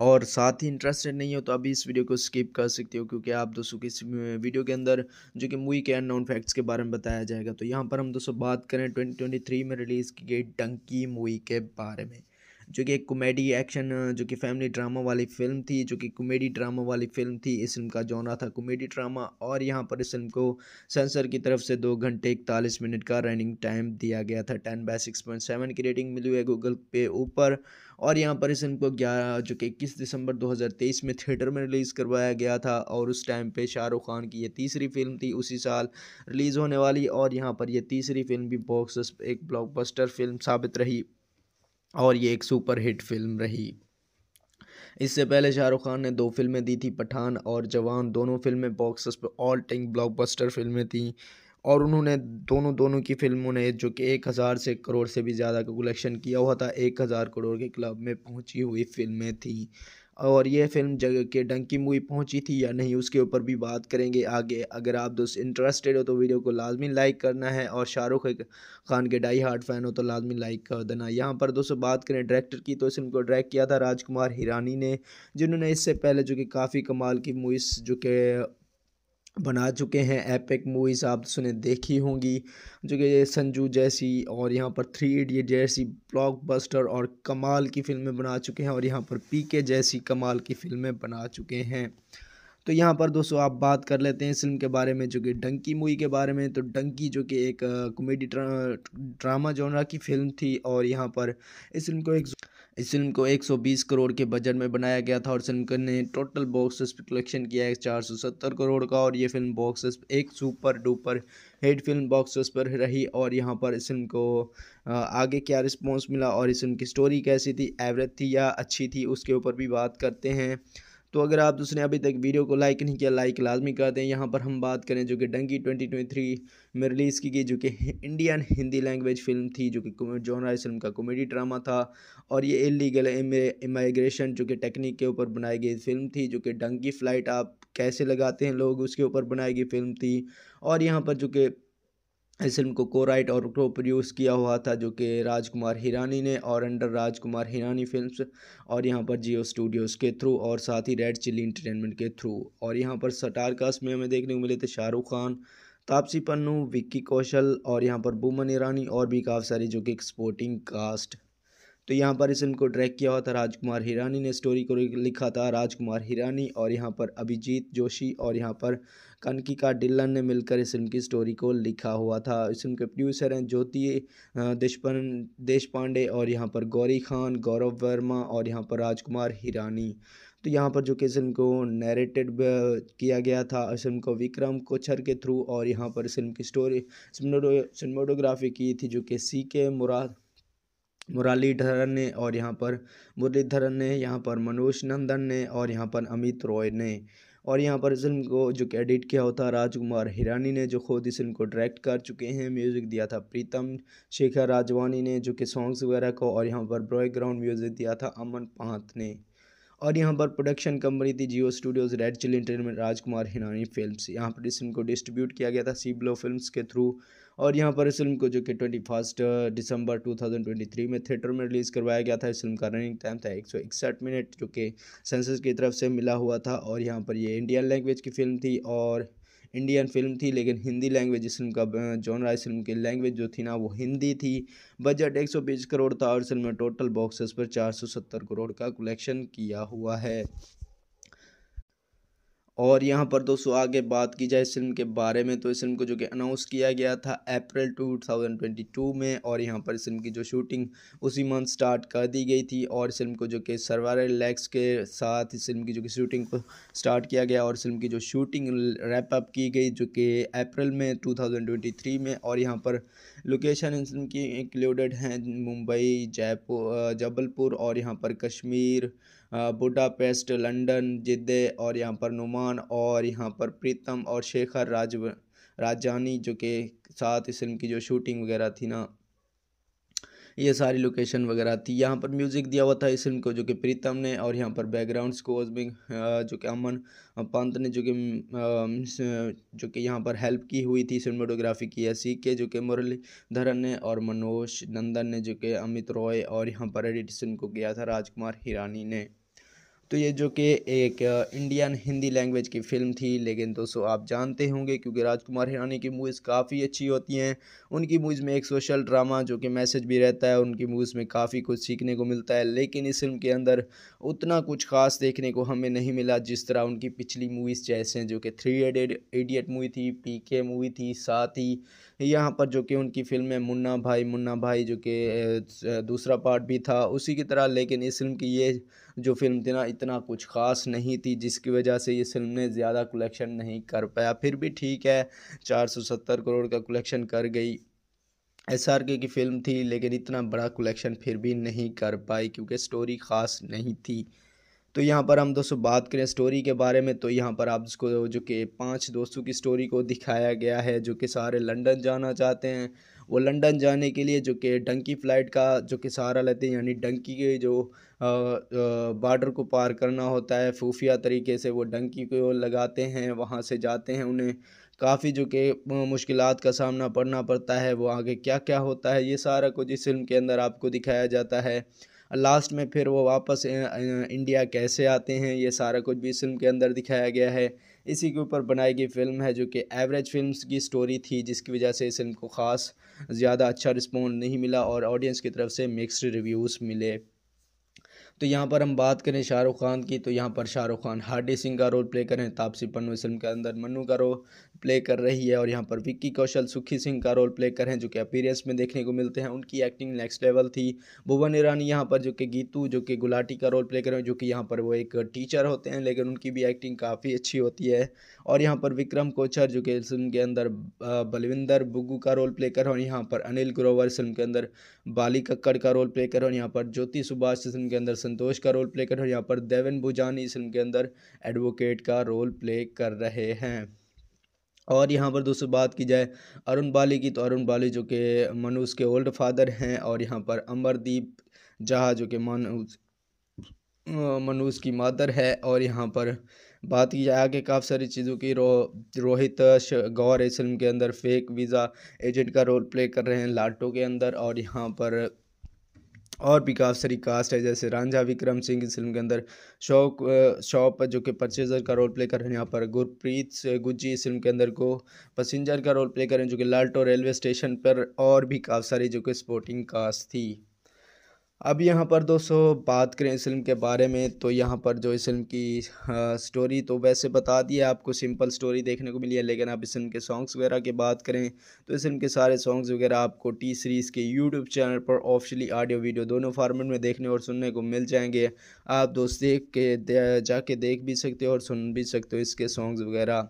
और साथ ही इंटरेस्टेड नहीं हो तो अभी इस वीडियो को स्किप कर सकती हो क्योंकि आप दोस्तों की इस वीडियो के अंदर जो कि मूवी के अननोन फैक्ट्स के बारे में बताया जाएगा तो यहाँ पर हम दोस्तों बात करें 2023 में रिलीज़ की गई डंकी मूवी के बारे में जो कि एक कॉमेडी एक्शन जो कि फैमिली ड्रामा वाली फिल्म थी जो कि कॉमेडी ड्रामा वाली फिल्म थी इस फिल्म का जॉनरा था कॉमेडी ड्रामा और यहाँ पर इस फिल्म को सेंसर की तरफ से दो घंटे इकतालीस मिनट का रनिंग टाइम दिया गया था ten by six point seven की रेटिंग मिली हुई है गूगल पे ऊपर और यहाँ पर इस फिल्म को ग्यारह जो कि इक्कीस दिसंबर दो हज़ार तेईस में थिएटर में रिलीज़ करवाया गया था और उस टाइम पर शाहरुख खान की ये तीसरी फिल्म थी उसी साल रिलीज़ होने वाली और यहाँ पर यह तीसरी फिल्म भी बॉक्स एक ब्लॉकबस्टर फिल्म साबित रही और ये एक सुपरहिट फिल्म रही इससे पहले शाहरुख खान ने दो फिल्में दी थी पठान और जवान दोनों फिल्में बॉक्स पर ऑल टाइम ब्लॉकबस्टर फिल्में थीं और उन्होंने दोनों दोनों की फिल्मों ने जो कि एक हज़ार से करोड़ से भी ज़्यादा का कलेक्शन किया हुआ था एक हज़ार करोड़ के क्लब में पहुंची हुई फिल्में थीं और यह फिल्म जगह के डंकी मूवी पहुंची थी या नहीं उसके ऊपर भी बात करेंगे आगे अगर आप दोस्त इंटरेस्टेड हो तो वीडियो को लाजमी लाइक करना है और शाहरुख खान के डाई हार्ट फैन हो तो लाजमी लाइक कर देना यहाँ पर दोस्तों बात करें डायरेक्टर की तो इस फिल्म को डायरेक्ट किया था राजकुमार हिरानी ने जिन्होंने इससे पहले जो कि काफ़ी कमाल की मूवीज़ जो कि बना चुके हैं एपिक मूवीज़ आप सुने देखी होंगी जो कि संजू जैसी और यहाँ पर थ्री इडियट जैसी ब्लॉकबस्टर और कमाल की फ़िल्में बना चुके हैं और यहाँ पर पीके जैसी कमाल की फ़िल्में बना चुके हैं तो यहाँ पर दोस्तों आप बात कर लेते हैं फिल्म के बारे में जो कि डंकी मूवी के बारे में तो डंकी जो कि एक कॉमेडी ड्रामा जोनरा की फ़िल्म थी और यहाँ पर इस फिल्म को एक इस फिल्म को 120 करोड़ के बजट में बनाया गया था और फिल्म ने टोटल बॉक्स कलेक्शन किया है सत्तर करोड़ का और ये फिल्म बॉक्स एक super duper hit film box पर रही और यहाँ पर इस फिल्म को आगे क्या रिस्पॉन्स मिला और इस फिल्म की स्टोरी कैसी थी एवरेज थी या अच्छी थी उसके ऊपर भी बात करते हैं तो अगर आप उसने अभी तक वीडियो को लाइक नहीं किया लाइक लाजमी कर दें यहाँ पर हम बात करें जो कि डंकी 2023 में रिलीज़ की गई जो कि इंडियन हिंदी लैंग्वेज फिल्म थी जो कि जॉन राइस फिल्म का कॉमेडी ड्रामा था और ये इलीगल इमाइग्रेशन जो कि टेक्निक के ऊपर बनाई गई फिल्म थी जो कि डंकी फ्लाइट आप कैसे लगाते हैं लोग उसके ऊपर बनाई गई फिल्म थी और यहाँ पर जो कि इस फिल्म को को राइट और को प्रोड्यूस किया हुआ था जो कि राजकुमार हिरानी ने और अंडर राजकुमार हिरानी फिल्म्स और यहाँ पर जियो स्टूडियोज़ के थ्रू और साथ ही रेड चिली इंटरटेनमेंट के थ्रू और यहाँ पर स्टार कास्ट में हमें देखने को मिले थे शाहरुख खान तापसी पन्नू विक्की कौशल और यहाँ पर बुमन ईरानी और भी काफ़ी सारी जो कि एक स्पोर्टिंग कास्ट तो यहाँ पर इस फिल्म को डायरेक्ट किया हुआ था राजकुमार हिरानी ने स्टोरी को लिखा था राजकुमार हिरानी और यहाँ पर अभिजीत जोशी और यहाँ पर कनकी का डिल्लन ने मिलकर इस फिल्म की स्टोरी को लिखा हुआ था इस फिल्म के प्रोड्यूसर हैं ज्योति देशपन देश पांडे और यहाँ पर गौरी खान गौरव वर्मा और यहाँ पर राजकुमार हिरानी तो यहाँ पर जो कि फिल्म को नरेटेड किया गया था इस फिल्म को विक्रम कोचर के थ्रू और यहाँ पर फिल्म की स्टोरी सिनेमाटोग्राफी की थी जो कि सी के मुराद मुरलीधरन ने और यहाँ पर मुरलीधरन ने यहाँ पर मनोज नंदन ने और यहाँ पर अमित रॉय ने और यहाँ पर इस फिल्म को जो कि एडिट किया होता राजकुमार हिरानी ने जो खुद इस फिल्म को डायरेक्ट कर चुके हैं म्यूज़िक दिया था प्रीतम शेखर राजवानी ने जो कि सॉन्ग्स वगैरह को और यहाँ पर ग्राउंड म्यूज़िक दिया था अमन पांत ने और यहाँ पर प्रोडक्शन कंपनी थी Jio Studios Red chill entertainment Rajkumar Hirani Films यहाँ पर इस फिल्म को डिस्ट्रीब्यूट किया गया था सी ब्लो फिल्म के थ्रू और यहाँ पर इस फिल्म को जो कि ट्वेंटी फर्स्ट दिसंबर थ्री में थिएटर में रिलीज़ करवाया गया था इस फिल्म का रनिंग टाइम था एक सौ इकसठ मिनट जो कि सेंसस की तरफ से मिला हुआ था और यहाँ पर ये इंडियन लैंग्वेज की फिल्म थी और इंडियन फिल्म थी लेकिन हिंदी लैंग्वेज इस फिल्म का जॉन राइस फिल्म की लैंग्वेज जो थी ना वो हिंदी थी बजट एक करोड़ था और इस फिल्म ने टोटल बॉक्सेस पर चार करोड़ का कलेक्शन किया हुआ है और यहाँ पर दोस्तों आगे बात की जाए इस फिल्म के बारे में तो इस फिल्म को जो कि अनाउंस किया गया था अप्रैल 2022 में और यहाँ पर इस फिल्म की जो शूटिंग उसी मंथ स्टार्ट कर दी गई थी और इस फिल्म को जो कि सरवार लैक्स के साथ इस फिल्म की जो कि शूटिंग को स्टार्ट किया गया और इस फिल्म की जो शूटिंग रैप अप की गई जो कि अप्रैल में थ्री में और यहाँ पर लोकेशन इस फिल्म की इंक्लूडेड हैं मुंबई जयपुर जबलपुर और यहाँ पर कश्मीर बुडापेस्ट लंदन जिद्दे और यहाँ पर नुमान और यहाँ पर प्रीतम और शेखर राज राजानी जो के साथ इस फिल्म की जो शूटिंग वगैरह थी ना ये सारी लोकेशन वगैरह थी यहाँ पर म्यूज़िक दिया हुआ था इस फिल्म को जो कि प्रीतम ने और यहाँ पर बैकग्राउंड स्कोर्स भी जो कि अमन पंत ने जो कि जो कि यहाँ पर हेल्प की हुई थी सिनेमाटोग्राफी की है सी के जो कि मुरलीधरन ने और मनोज नंदन ने जो कि अमित रॉय और यहाँ पर एडिशन को किया था राजकुमार हिरानी ने तो ये जो कि एक इंडियन हिंदी लैंग्वेज की फ़िल्म थी लेकिन दोस्तों आप जानते होंगे क्योंकि राजकुमार हिरानी की मूवीज़ काफ़ी अच्छी होती हैं उनकी मूवीज़ में एक सोशल ड्रामा जो कि मैसेज भी रहता है उनकी मूवीज़ में काफ़ी कुछ सीखने को मिलता है लेकिन इस फिल्म के अंदर उतना कुछ खास देखने को हमें नहीं मिला जिस तरह उनकी पिछली मूवीज़ जैसे जो कि थ्री एडेड एडियट मूवी थी पी के मूवी थी साथ ही यहाँ पर जो कि उनकी फिल्म है मुन्ना भाई मुन्ना भाई जो कि दूसरा पार्ट भी था उसी की तरह लेकिन इस फिल्म की ये जो फिल्म थी ना इतना कुछ ख़ास नहीं थी जिसकी वजह से ये फिल्म ने ज़्यादा कलेक्शन नहीं कर पाया फिर भी ठीक है 470 करोड़ का कलेक्शन कर गई एस आर के की फ़िल्म थी लेकिन इतना बड़ा कलेक्शन फिर भी नहीं कर पाई क्योंकि स्टोरी ख़ास नहीं थी तो यहाँ पर हम दोस्तों बात करें स्टोरी के बारे में तो यहाँ पर आप जिसको जो कि पांच दोस्तों की स्टोरी को दिखाया गया है जो कि सारे लंदन जाना चाहते हैं वो लंदन जाने के लिए जो कि डंकी फ़्लाइट का जो कि सहारा लेते हैं यानी डंकी के जो बॉर्डर को पार करना होता है खुफिया तरीके से वो डंकी को लगाते हैं वहाँ से जाते हैं उन्हें काफ़ी जो कि मुश्किल का सामना पड़ना पड़ता है वो आगे क्या क्या होता है ये सारा कुछ इस फिल्म के अंदर आपको दिखाया जाता है लास्ट में फिर वो वापस इंडिया कैसे आते हैं ये सारा कुछ भी इस फिल्म के अंदर दिखाया गया है इसी के ऊपर बनाई गई फिल्म है जो कि एवरेज फिल्म की स्टोरी थी जिसकी वजह से इस फिल्म को ख़ास ज़्यादा अच्छा रिस्पॉन्ड नहीं मिला और ऑडियंस की तरफ से मिक्सड रिव्यूज़ मिले तो यहाँ पर हम बात करें शाहरुख खान की तो यहाँ पर शाहरुख खान हार्डी सिंह का रोल प्ले कर रहे हैं तापसी पन्नू इस फिल्म के अंदर मन्नू का रोल प्ले कर रही है और यहाँ पर विक्की कौशल सुखी सिंह का रोल प्ले कर रहे हैं जो कि अपीरियंस में देखने को मिलते हैं उनकी एक्टिंग नेक्स्ट लेवल थी भुवन ईरानी यहाँ पर जो कि गीतू जो कि गुलाटी का रोल प्ले कर रहे हैं जो कि यहाँ पर वो एक टीचर होते हैं लेकिन उनकी भी एक्टिंग काफ़ी अच्छी होती है और यहाँ पर विक्रम कोचर जो कि फिल्म के अंदर बलविंदर बुग्गू का रोल प्ले कर रहे हैं और यहाँ पर अनिल ग्रोवर फिल्म के अंदर बाली कक्कड़ का रोल प्ले कर हैं यहाँ पर ज्योति सुभाष इस फिल्म के अंदर संतोष का रोल प्ले कर हैं यहाँ पर देवन भुजानी इस फिल्म के अंदर एडवोकेट का रोल प्ले कर रहे हैं और यहाँ पर दोस्तों बात की जाए अरुण बाली की तो अरुण बाली जो कि मनुष के ओल्ड फादर हैं और यहाँ पर अमरदीप जहा जो कि मनुज मनुज की मादर है और यहाँ पर बात की जाए आगे काफ़ी सारी चीज़ों की रो रोहित गौर इस फिल्म के अंदर फेक वीज़ा एजेंट का रोल प्ले कर रहे हैं लाटो के अंदर और यहाँ पर और भी काफ़ी सारी कास्ट है जैसे रांझा विक्रम सिंह इस फिल्म के अंदर शौक शॉप जो कि परचेजर का रोल प्ले कर रहे हैं यहाँ पर गुरप्रीत गुज्जी इस फिल्म के अंदर को पसेंजर का रोल प्ले कर रहे हैं जो कि लाल्टो रेलवे स्टेशन पर और भी काफ़ी सारी जो कि स्पोर्टिंग कास्ट थी अब यहाँ पर दोस्तों बात करें इस फिल्म के बारे में तो यहाँ पर जो इस फिल्म की स्टोरी तो वैसे बता दी है आपको सिंपल स्टोरी देखने को मिली है लेकिन आप इस फिल्म के सॉन्ग्स वगैरह की बात करें तो इस फिल्म के सारे सॉन्ग्स वगैरह आपको टी सीरीज़ के यूट्यूब चैनल पर ऑफिशियली ऑडियो वीडियो दोनों फार्मेट में देखने और सुनने को मिल जाएंगे आप दोस्त देख के जाके देख भी सकते हो और सुन भी सकते हो इसके सॉन्ग्स वगैरह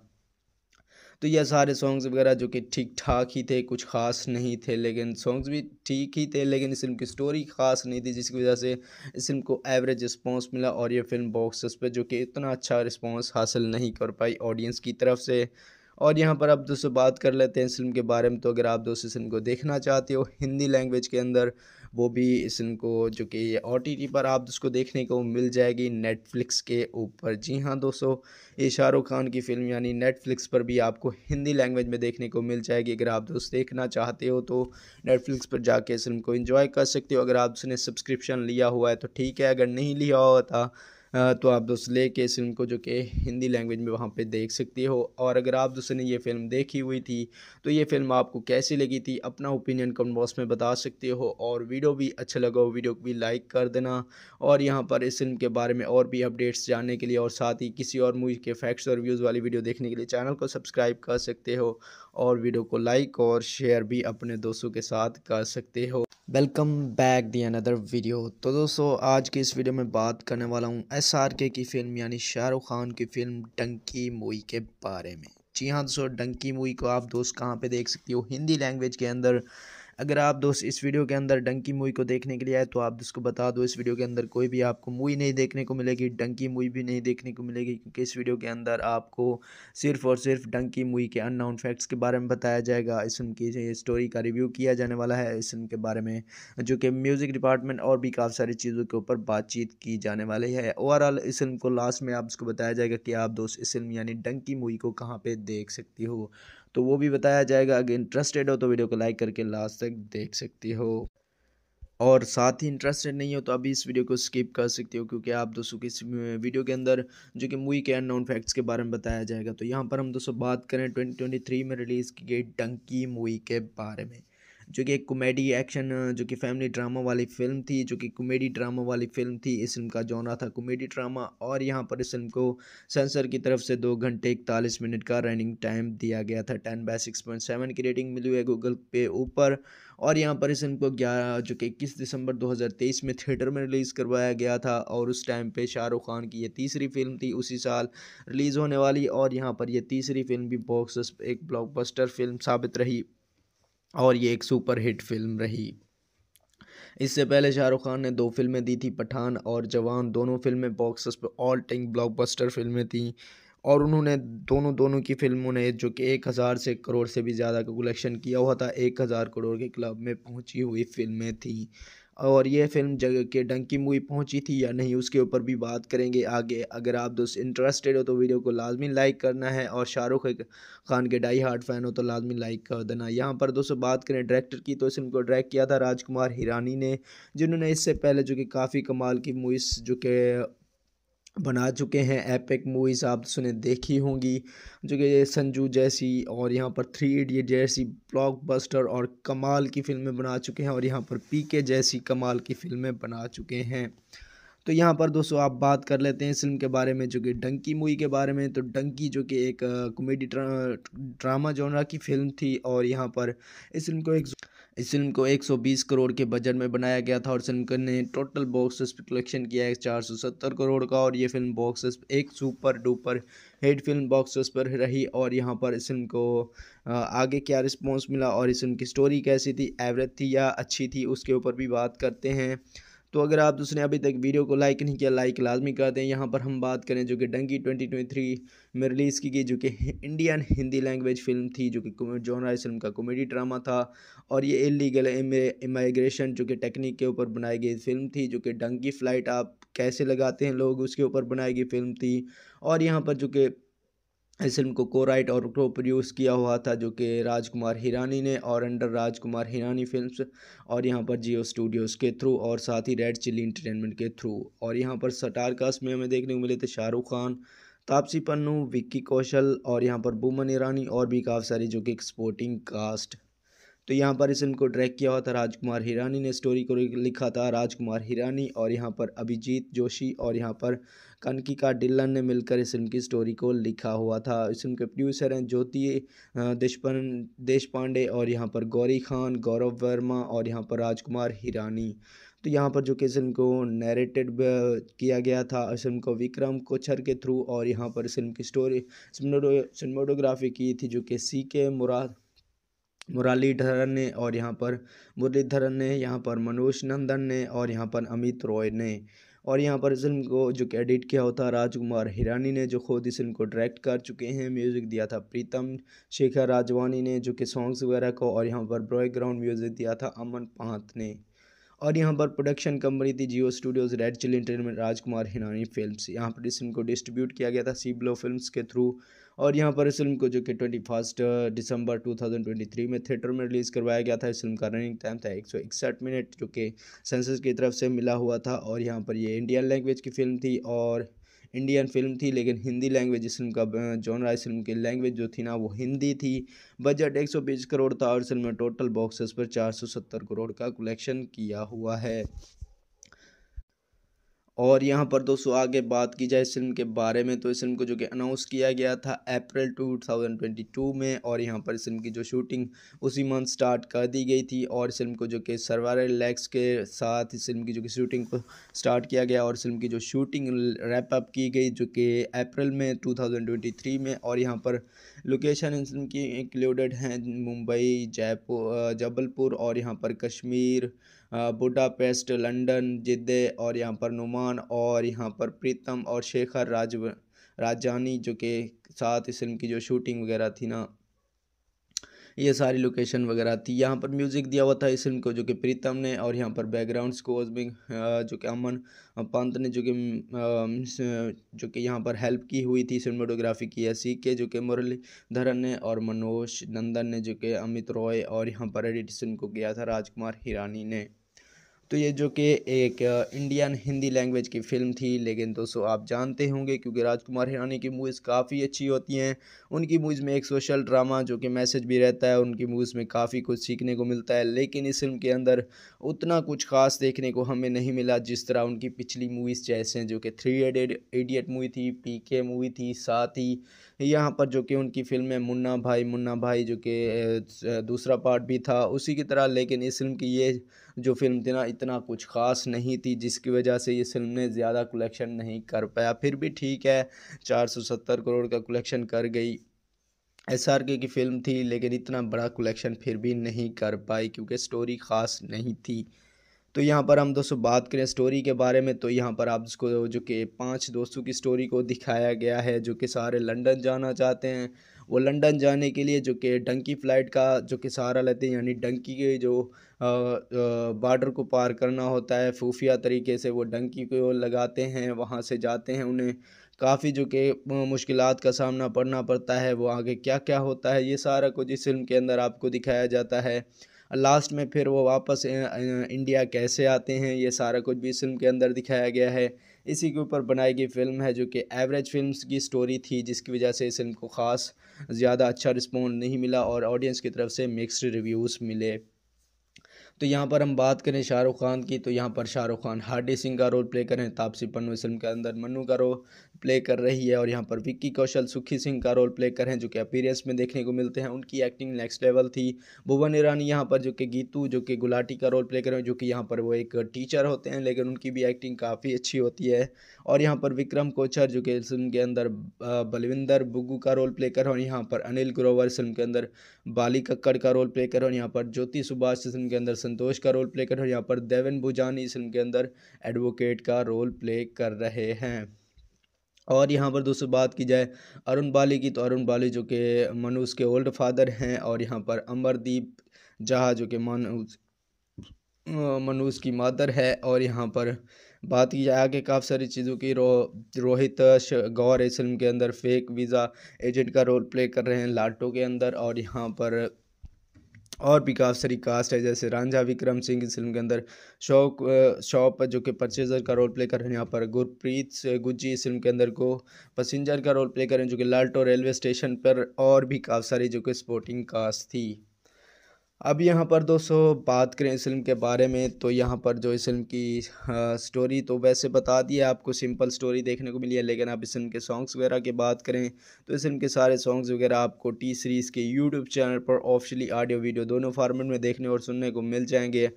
तो यह सारे सॉन्ग्स वगैरह जो कि ठीक ठाक ही थे कुछ ख़ास नहीं थे लेकिन सॉन्ग्स भी ठीक ही थे लेकिन इस फिल्म की स्टोरी ख़ास नहीं थी जिसकी वजह से इस फिल्म को एवरेज रिस्पॉन्स मिला और यह फिल्म बॉक्स पर जो कि इतना अच्छा रिस्पॉन्स हासिल नहीं कर पाई ऑडियंस की तरफ से और यहाँ पर अब दोस्तों बात कर लेते हैं इस फिल्म के बारे में तो अगर आप दोस्तों इस फिल्म को देखना चाहते हो हिंदी लैंग्वेज के अंदर वो भी इस फिल्म को जो कि ओ टी पर आप उसको देखने को मिल जाएगी नेटफ्लिक्स के ऊपर जी हाँ दोस्तों ये शाहरुख खान की फ़िल्म यानी नेटफ्लिक्स पर भी आपको हिंदी लैंग्वेज में देखने को मिल जाएगी अगर आप दोस्त देखना चाहते हो तो नेटफ्लिक्स पर जाके इस फिल्म को इन्जॉय कर सकते हो अगर आप उसने सब्सक्रिप्शन लिया हुआ है तो ठीक है अगर नहीं लिया होता तो आप दोस्त लेके इस फिल्म को जो कि हिंदी लैंग्वेज में वहाँ पे देख सकते हो और अगर आप दोस्तों ने ये फिल्म देखी हुई थी तो ये फिल्म आपको कैसी लगी थी अपना ओपिनियन कमेंट बॉक्स में बता सकते हो और वीडियो भी अच्छा लगा हो वीडियो को भी लाइक कर देना और यहाँ पर इस फिल्म के बारे में और भी अपडेट्स जानने के लिए और साथ ही किसी और मूवी के फैक्ट्स और व्यूज़ वाली वीडियो देखने के लिए चैनल को सब्सक्राइब कर सकते हो और वीडियो को लाइक और शेयर भी अपने दोस्तों के साथ कर सकते हो welcome back the another video तो दोस्तों आज की इस वीडियो में बात करने वाला हूँ एस आर के की फ़िल्म यानी शाहरुख खान की फ़िल्म डंकी मूवी के बारे में जी हाँ दोस्तों डंकी मूवी को आप दोस्त कहाँ पे देख सकती हो हिंदी लैंग्वेज के अंदर अगर आप दोस्त इस वीडियो के अंदर डंकी मूवी को देखने के लिए आए तो आप दोस्त को बता दो इस वीडियो के अंदर कोई भी आपको मूवी नहीं देखने को मिलेगी डंकी मूवी भी नहीं देखने को मिलेगी क्योंकि इस वीडियो के अंदर आपको सिर्फ और सिर्फ डंकी मूवी के अननाउन फैक्ट्स के बारे में बताया जाएगा इस फिल्म की स्टोरी का रिव्यू किया जाने वाला है इस फिल्म के बारे में जो कि म्यूज़िक डिपार्टमेंट और भी काफ़ी सारी चीज़ों के ऊपर बातचीत की जाने वाली है ओवरऑल इस फिल्म को लास्ट में आप इसको बताया जाएगा कि आप दोस्त इस फिल्म यानी डंकी मूवी को कहाँ पर देख सकती हो तो वो भी बताया जाएगा अगर इंटरेस्टेड हो तो वीडियो को लाइक करके लास्ट तक देख सकती हो और साथ ही इंटरेस्टेड नहीं हो तो अभी इस वीडियो को स्किप कर सकते हो क्योंकि आप दोस्तों की इस वीडियो के अंदर जो कि मूवी के अननोन फैक्ट्स के बारे में बताया जाएगा तो यहाँ पर हम दोस्तों बात करें 2023 में रिलीज़ की गई डंकी मूवी के बारे में जो कि एक कॉमेडी एक्शन जो कि फैमिली ड्रामा वाली फिल्म थी जो कि कॉमेडी ड्रामा वाली फिल्म थी इस फिल्म का जॉनरा था कॉमेडी ड्रामा और यहाँ पर इस फिल्म को सेंसर की तरफ से दो घंटे इकतालीस मिनट का रनिंग टाइम दिया गया था ten by six point seven की रेटिंग मिली हुई है गूगल पे ऊपर और यहाँ पर इस फिल्म को ग्यारह जो कि इक्कीस दिसंबर दो हज़ार तेईस में थिएटर में रिलीज़ करवाया गया था और उस टाइम पे शाहरुख खान की ये तीसरी फिल्म थी उसी साल रिलीज़ होने वाली और यहाँ पर यह तीसरी फिल्म भी बॉक्स एक ब्लॉकबस्टर फिल्म साबित रही और ये एक सुपर हिट फिल्म रही इससे पहले शाहरुख खान ने दो फिल्में दी थी पठान और जवान दोनों फिल्में बॉक्स पर ऑल टाइम ब्लॉकबस्टर फिल्में थीं और उन्होंने दोनों दोनों की फिल्मों ने जो कि एक हज़ार से करोड़ से भी ज़्यादा का कलेक्शन किया हुआ था एक हज़ार करोड़ के क्लब में पहुंची हुई फिल्में थीं और यह फिल्म जगह के डंकी मूवी पहुंची थी या नहीं उसके ऊपर भी बात करेंगे आगे अगर आप दोस्त इंटरेस्टेड हो तो वीडियो को लाजमी लाइक करना है और शाहरुख खान के डाई हार्ट फैन हो तो लाजमी लाइक कर देना यहाँ पर दोस्तों बात करें डायरेक्टर की तो इस फिल्म को डायरेक्ट किया था राजकुमार हिरानी ने जिन्होंने इससे पहले जो कि काफ़ी कमाल की मूवीज़ जो कि बना चुके हैं एपिक मूवीज़ आप सुने देखी होंगी जो कि संजू जैसी और यहाँ पर थ्री इडियट जैसी ब्लॉकबस्टर और कमाल की फ़िल्में बना चुके हैं और यहाँ पर पीके जैसी कमाल की फ़िल्में बना चुके हैं तो यहाँ पर दोस्तों आप बात कर लेते हैं फिल्म के बारे में जो कि डंकी मूवी के बारे में तो डंकी जो कि एक कॉमेडी ड्रामा जोनरा की फ़िल्म थी और यहाँ पर इस फिल्म को एक इस फिल्म को 120 करोड़ के बजट में बनाया गया था और फिल्म ने टोटल बॉक्स कलेक्शन किया है सत्तर करोड़ का और ये फिल्म बॉक्स एक super duper hit film box पर रही और यहाँ पर इस फिल्म को आगे क्या रिस्पॉन्स मिला और इस फिल्म की स्टोरी कैसी थी एवरेज थी या अच्छी थी उसके ऊपर भी बात करते हैं तो अगर आप उसने अभी तक वीडियो को लाइक नहीं किया लाइक लाजमी कर दें यहाँ पर हम बात करें जो कि डंकी 2023 में रिलीज़ की गई जो कि इंडियन हिंदी लैंग्वेज फिल्म थी जो कि जॉन राय फिल्म का कॉमेडी ड्रामा था और ये इलीगल इमाइग्रेशन जो कि टेक्निक के ऊपर बनाई गई फिल्म थी जो कि डंकी फ्लाइट आप कैसे लगाते हैं लोग उसके ऊपर बनाई गई फिल्म थी और यहाँ पर जो कि इस फिल्म को को राइट और को प्रोड्यूस किया हुआ था जो कि राजकुमार हिरानी ने और अंडर राजकुमार हिरानी फिल्म्स और यहाँ पर जियो स्टूडियोज़ के थ्रू और साथ ही रेड चिली इंटरटेनमेंट के थ्रू और यहाँ पर स्टार कास्ट में हमें देखने को मिले थे शाहरुख खान तापसी पन्नू विक्की कौशल और यहाँ पर बुमन ईरानी और भी काफ़ी सारी जो कि एक स्पोर्टिंग कास्ट तो यहाँ पर इस फिल्म को ट्रैक किया हुआ था राजकुमार हिरानी ने स्टोरी को लिखा था राजकुमार हिरानी और यहाँ पर अभिजीत जोशी और यहाँ पर कनकिका डिल्लन ने मिलकर इस फिल्म की स्टोरी को लिखा हुआ था इस फिल्म के प्रोड्यूसर हैं ज्योति देशपन देश पांडे और यहाँ पर गौरी खान गौरव वर्मा और यहाँ पर राजकुमार हिरानी तो यहाँ पर जो कि फिल्म को नरेटेड किया गया था इस फिल्म को विक्रम कोचर के थ्रू और यहाँ पर फिल्म की स्टोरी सिनेमाटोग्राफी की थी जो कि सी के मुराद मुरलीधरन ने और यहाँ पर मुरलीधरन ने यहाँ पर मनोज नंदन ने और यहाँ पर अमित रॉय ने और यहाँ पर इस फिल्म को जो कि एडिट किया होता राजकुमार हिरानी ने जो खुद इस फिल्म को डायरेक्ट कर चुके हैं म्यूज़िक दिया था प्रीतम शेखर राजवानी ने जो कि सॉन्ग्स वगैरह को और यहाँ पर ग्राउंड म्यूज़िक दिया था अमन पांत ने और यहाँ पर प्रोडक्शन कंपनी थी Jio Studios Red chill entertainment Rajkumar Hirani film यहाँ पर इस फिल्म को डिस्ट्रीब्यूट किया गया था सी ब्लो फिल्म के थ्रू और यहाँ पर इस फिल्म को जो कि ट्वेंटी फर्स्ट दिसंबर थ्री में थिएटर में रिलीज़ करवाया गया था इस फिल्म का रनिंग टाइम था एक मिनट जो कि सेंसेस की तरफ से मिला हुआ था और यहाँ पर ये इंडियन लैंग्वेज की फिल्म थी और इंडियन फिल्म थी लेकिन हिंदी लैंग्वेज इस फिल्म का जॉन uh, राय फिल्म की लैंग्वेज जो थी ना वो हिंदी थी बजट एक सौ बीस करोड़ था और इस फिल्म में टोटल बॉक्सेस पर चार सौ सत्तर करोड़ का कलेक्शन किया हुआ है और यहाँ पर दोस्तों आगे बात की जाए इस फिल्म के बारे में तो इस फिल्म को जो कि अनाउंस किया गया था अप्रैल 2022 में और यहाँ पर इस फिल्म की जो शूटिंग उसी मंथ स्टार्ट कर दी गई थी और इस फिल्म को जो कि सरवार लैक्स के साथ इस फिल्म की जो कि शूटिंग को स्टार्ट किया गया और इस फिल्म की जो शूटिंग रैप अप की गई जो कि अप्रैल में थ्री में और यहाँ पर लोकेशन इस फिल्म की इंक्लूडेड हैं मुंबई जयपुर जबलपुर और यहाँ पर कश्मीर बुडापेस्ट लंदन जिद्दे और यहाँ पर नुमान और यहाँ पर प्रीतम और शेखर राज राजानी जो के साथ इस फिल्म की जो शूटिंग वगैरह थी ना ये सारी लोकेशन वगैरह थी यहाँ पर म्यूज़िक दिया हुआ था इस फिल्म को जो कि प्रीतम ने और यहाँ पर बैकग्राउंड स्कोर्स भी जो कि अमन पंत ने जो कि जो कि यहाँ पर हेल्प की हुई थी सिनेमाटोग्राफी की है सी के जो कि मुरलीधरन ने और मनोज नंदन ने जो कि अमित रॉय और यहाँ पर एडिशन को किया था राजकुमार हिरानी ने तो ये जो कि एक इंडियन हिंदी लैंग्वेज की फ़िल्म थी लेकिन दोस्तों आप जानते होंगे क्योंकि राजकुमार हिरानी की मूवीज़ काफ़ी अच्छी होती हैं उनकी मूवीज़ में एक सोशल ड्रामा जो कि मैसेज भी रहता है उनकी मूवीज़ में काफ़ी कुछ सीखने को मिलता है लेकिन इस फिल्म के अंदर उतना कुछ खास देखने को हमें नहीं मिला जिस तरह उनकी पिछली मूवीज़ जैसे जो कि थ्री एडेड एडियट मूवी थी पी के मूवी थी साथ ही यहाँ पर जो कि उनकी फिल्म है मुन्ना भाई मुन्ना भाई जो कि दूसरा पार्ट भी था उसी की तरह लेकिन इस फिल्म की ये जो फिल्म थी ना इतना कुछ ख़ास नहीं थी जिसकी वजह से ये फिल्म ने ज़्यादा कलेक्शन नहीं कर पाया फिर भी ठीक है 470 करोड़ का कलेक्शन कर गई एस आर के की फ़िल्म थी लेकिन इतना बड़ा कलेक्शन फिर भी नहीं कर पाई क्योंकि स्टोरी ख़ास नहीं थी तो यहाँ पर हम दोस्तों बात करें स्टोरी के बारे में तो यहाँ पर आप जिसको जो कि पांच दोस्तों की स्टोरी को दिखाया गया है जो कि सारे लंदन जाना चाहते हैं वो लंदन जाने के लिए जो कि डंकी फ़्लाइट का जो कि सहारा लेते हैं यानी डंकी के जो बॉर्डर को पार करना होता है खुफिया तरीके से वो डंकी को लगाते हैं वहाँ से जाते हैं उन्हें काफ़ी जो कि मुश्किल का सामना पड़ना पड़ता है वो आगे क्या क्या होता है ये सारा कुछ इस फिल्म के अंदर आपको दिखाया जाता है लास्ट में फिर वो वापस इंडिया कैसे आते हैं ये सारा कुछ भी इस फिल्म के अंदर दिखाया गया है इसी के ऊपर बनाई गई फिल्म है जो कि एवरेज फिल्म्स की स्टोरी थी जिसकी वजह से इस फिल्म को ख़ास ज़्यादा अच्छा रिस्पॉन्ड नहीं मिला और ऑडियंस की तरफ से मिक्सड रिव्यूज़ मिले तो यहाँ पर हम बात करें शाहरुख खान की तो यहाँ पर शाहरुख खान हार्डी सिंह का रोल प्ले करें तापसी पन्नू फिल्म के अंदर मन्नू का रोल प्ले कर रही है और यहाँ पर विक्की कौशल सुखी सिंह का रोल प्ले कर रहे हैं जो कि अपीरियंस में देखने को मिलते हैं उनकी एक्टिंग नेक्स्ट लेवल थी भुवन ईरानी यहाँ पर जो कि गीतू जो कि गुलाटी का रोल प्ले कर रहे हैं जो कि यहाँ पर वो एक टीचर होते हैं लेकिन उनकी भी एक्टिंग काफ़ी अच्छी होती है और यहाँ पर विक्रम कोचर जो कि फिल्म के अंदर बलविंदर बुग्गू का रोल प्ले कर रहे हैं और यहाँ पर अनिल ग्रोवर फिल्म के अंदर बाली कक्कड़ का रोल प्ले कर रहे हैं और यहाँ पर ज्योति सुभाष फिल्म के अंदर संतोष का रोल प्ले कर रहे हैं और यहाँ पर देवन भुजानी फिल्म के अंदर एडवोकेट का रोल प्ले कर रहे हैं और यहाँ पर दोस्तों बात की जाए अरुण बाली की तो अरुण बाली जो कि मनुष के ओल्ड फादर हैं और यहाँ पर अमरदीप जहा जो कि मनुष मनुष की मादर है और यहाँ पर बात की जाए आगे काफ़ी सारी चीज़ों की रो रोहित गौर इस फिल्म के अंदर फेक वीज़ा एजेंट का रोल प्ले कर रहे हैं लाटो के अंदर और यहाँ पर और भी काफ़ी सारी कास्ट है जैसे रांझा विक्रम सिंह इस फिल्म के अंदर शौक शॉप जो कि परचेजर का रोल प्ले कर रहे हैं यहाँ पर गुरप्रीत गुज्जी इस फिल्म के अंदर को पसेंजर का रोल प्ले कर रहे हैं जो कि लाल्टो रेलवे स्टेशन पर और भी काफ़ी सारी जो कि स्पोर्टिंग कास्ट थी अब यहाँ पर दोस्तों बात करें इस फिल्म के बारे में तो यहाँ पर जो इस फिल्म की आ, स्टोरी तो वैसे बता दी है आपको सिंपल स्टोरी देखने को मिली है लेकिन आप इस फिल्म के सॉन्ग्स वगैरह की बात करें तो इस फिल्म के सारे सॉन्ग्स वगैरह आपको टी सीरीज़ के यूट्यूब चैनल पर ऑफिशियली ऑडियो वीडियो दोनों फार्मेट में देखने और सुनने को मिल जाएंगे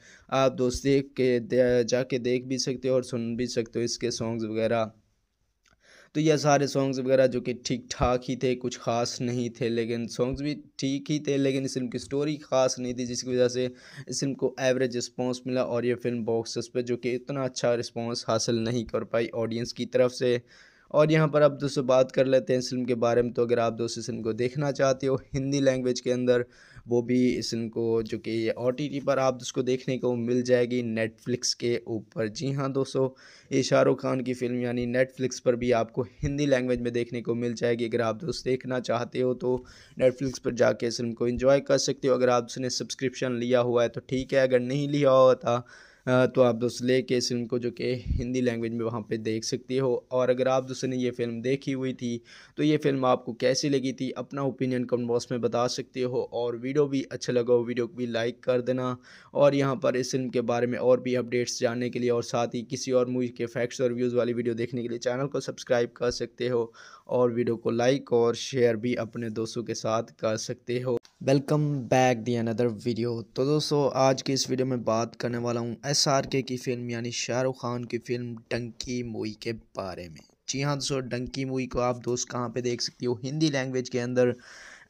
आप दोस्त देख के दे, जाके देख भी सकते हो और सुन भी सकते हो इसके सॉन्ग्स वगैरह तो यह सारे सॉन्ग्स वगैरह जो कि ठीक ठाक ही थे कुछ ख़ास नहीं थे लेकिन सॉन्ग्स भी ठीक ही थे लेकिन इस फिल्म की स्टोरी ख़ास नहीं थी जिसकी वजह से इस फिल्म को एवरेज रिस्पॉन्स मिला और यह फिल्म बॉक्सेस पर जो कि इतना अच्छा रिस्पॉन्स हासिल नहीं कर पाई ऑडियंस की तरफ से और यहाँ पर अब दोस्तों बात कर लेते हैं इस फिल्म के बारे में तो अगर आप दोस्तों इस फिल्म को देखना चाहते हो हिंदी लैंग्वेज के अंदर वो भी इसको जो कि ओ टी पर आप उसको देखने को मिल जाएगी नेटफ्लिक्स के ऊपर जी हाँ दोस्तों ये शाहरुख खान की फ़िल्म यानी नेटफ्लिक्स पर भी आपको हिंदी लैंग्वेज में देखने को मिल जाएगी अगर आप दोस्त देखना चाहते हो तो नेटफ्लिक्स पर जाके इस फिल्म को इन्जॉय कर सकते हो अगर आप उसने सब्सक्रिप्शन लिया हुआ है तो ठीक है अगर नहीं लिया हुआ था तो आप दोस्त लेके इस फिल्म को जो कि हिंदी लैंग्वेज में वहाँ पे देख सकते हो और अगर आप दोस्तों ने ये फिल्म देखी हुई थी तो ये फिल्म आपको कैसी लगी थी अपना ओपिनियन कमेंट बॉक्स में बता सकते हो और वीडियो भी अच्छा लगा हो वीडियो को भी लाइक कर देना और यहाँ पर इस फिल्म के बारे में और भी अपडेट्स जानने के लिए और साथ ही किसी और मूवी के फैक्ट्स और व्यूज़ वाली वीडियो देखने के लिए चैनल को सब्सक्राइब कर सकते हो और वीडियो को लाइक और शेयर भी अपने दोस्तों के साथ कर सकते हो welcome back the another video तो दोस्तों आज की इस वीडियो में बात करने वाला हूँ एस आर के की फ़िल्म यानी शाहरुख खान की फ़िल्म डंकी मूवी के बारे में जी हाँ दोस्तों डंकी मूवी को आप दोस्त कहाँ पे देख सकती हो हिंदी लैंग्वेज के अंदर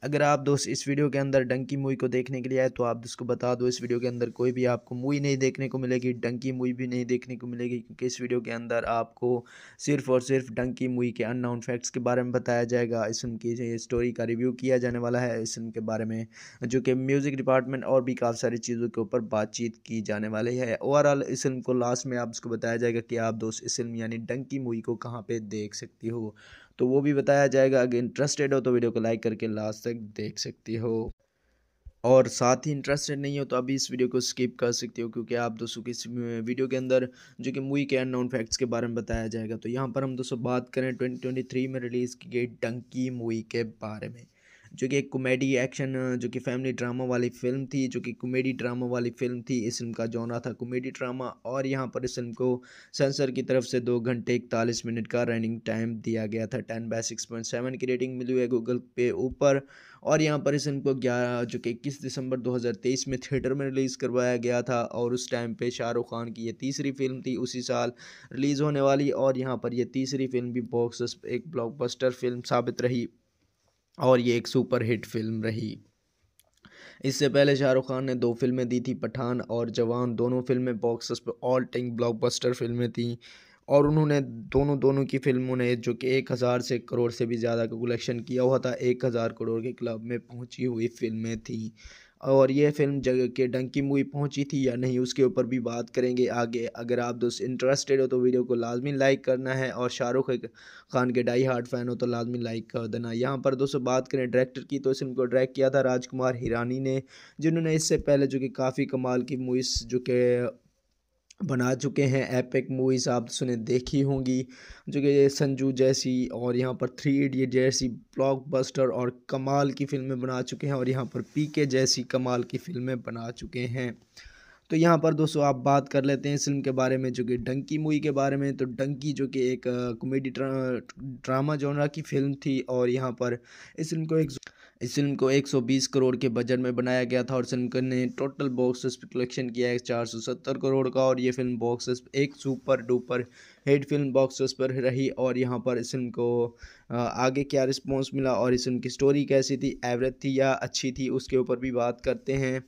अगर आप दोस्त इस वीडियो के अंदर डंकी मूवी को देखने के लिए आए तो आप दोस्त को बता दो इस वीडियो के अंदर कोई भी आपको मूवी नहीं देखने को मिलेगी डंकी मूवी भी नहीं देखने को मिलेगी क्योंकि इस वीडियो के अंदर आपको सिर्फ और सिर्फ डंकी मूवी के अननाउन फैक्ट्स के बारे में बताया जाएगा इस फिल्म की स्टोरी का रिव्यू किया जाने वाला है इस फिल्म के बारे में जो कि म्यूज़िक डिपार्टमेंट और भी काफ़ी सारी चीज़ों के ऊपर बातचीत की जाने वाली है ओवरऑल इस फिल्म को लास्ट में आप उसको बताया जाएगा कि आप दोस्त इस फिल्म यानी डंकी मूवी को कहाँ पर देख सकती हो तो वो भी बताया जाएगा अगर इंटरेस्टेड हो तो वीडियो को लाइक करके लास्ट तक देख सकती हो और साथ ही इंटरेस्टेड नहीं हो तो अभी इस वीडियो को स्किप कर सकते हो क्योंकि आप दोस्तों की इस वीडियो के अंदर जो कि मूवी के अननोन फैक्ट्स के बारे में बताया जाएगा तो यहाँ पर हम दोस्तों बात करें 2023 में रिलीज़ की गई डंकी मूवी के बारे में जो कि एक कॉमेडी एक्शन जो कि फैमिली ड्रामा वाली फिल्म थी जो कि कॉमेडी ड्रामा वाली फिल्म थी इस फिल्म का जॉनरा था कॉमेडी ड्रामा और यहाँ पर इस फिल्म को सेंसर की तरफ से दो घंटे इकतालीस मिनट का रनिंग टाइम दिया गया था ten by six point seven की रेटिंग मिली हुई है गूगल पे ऊपर और यहाँ पर इस फिल्म को ग्यारह जो कि इक्कीस दिसंबर दो हज़ार तेईस में थिएटर में रिलीज़ करवाया गया था और उस टाइम पे शाहरुख खान की ये तीसरी फिल्म थी उसी साल रिलीज़ होने वाली और यहाँ पर यह तीसरी फिल्म भी बॉक्स एक ब्लॉकबस्टर फिल्म साबित रही और ये एक सुपर हिट फिल्म रही इससे पहले शाहरुख खान ने दो फिल्में दी थी पठान और जवान दोनों फिल्में बॉक्स पर ऑल टाइम ब्लॉकबस्टर फिल्में थीं और उन्होंने दोनों दोनों की फिल्मों ने जो कि एक हज़ार से करोड़ से भी ज़्यादा का कलेक्शन किया हुआ था एक हज़ार करोड़ के क्लब में पहुंची हुई फिल्में थीं और यह फिल्म जगह के डंकी मूवी पहुंची थी या नहीं उसके ऊपर भी बात करेंगे आगे अगर आप दोस्त इंटरेस्टेड हो तो वीडियो को लाजमी लाइक करना है और शाहरुख खान के डाई हार्ट फैन हो तो लाजमी लाइक कर देना यहाँ पर दोस्तों बात करें डायरेक्टर की तो इस फिल्म को डायरेक्ट किया था राजकुमार हिरानी ने जिन्होंने इससे पहले जो कि काफ़ी कमाल की मूवीज़ जो कि बना चुके हैं एपिक मूवीज़ आप सुने देखी होंगी जो कि संजू जैसी और यहाँ पर थ्री इडियट जैसी ब्लॉकबस्टर और कमाल की फ़िल्में बना चुके हैं और यहाँ पर पीके जैसी कमाल की फ़िल्में बना चुके हैं तो यहाँ पर दोस्तों आप बात कर लेते हैं फिल्म के बारे में जो कि डंकी मूवी के बारे में तो डंकी जो कि एक कॉमेडी ड्रामा जोनरा की फ़िल्म थी और यहाँ पर इस फिल्म को एक इस फिल्म को 120 करोड़ के बजट में बनाया गया था और फिल्म ने टोटल बॉक्स ऑफिस कलेक्शन किया है 470 करोड़ का और ये फिल्म बॉक्स ऑफिस एक super duper hit film box office पर रही और यहाँ पर इस फिल्म को आगे क्या रिस्पॉन्स मिला और इस फिल्म की स्टोरी कैसी थी एवरेज थी या अच्छी थी उसके ऊपर भी बात करते हैं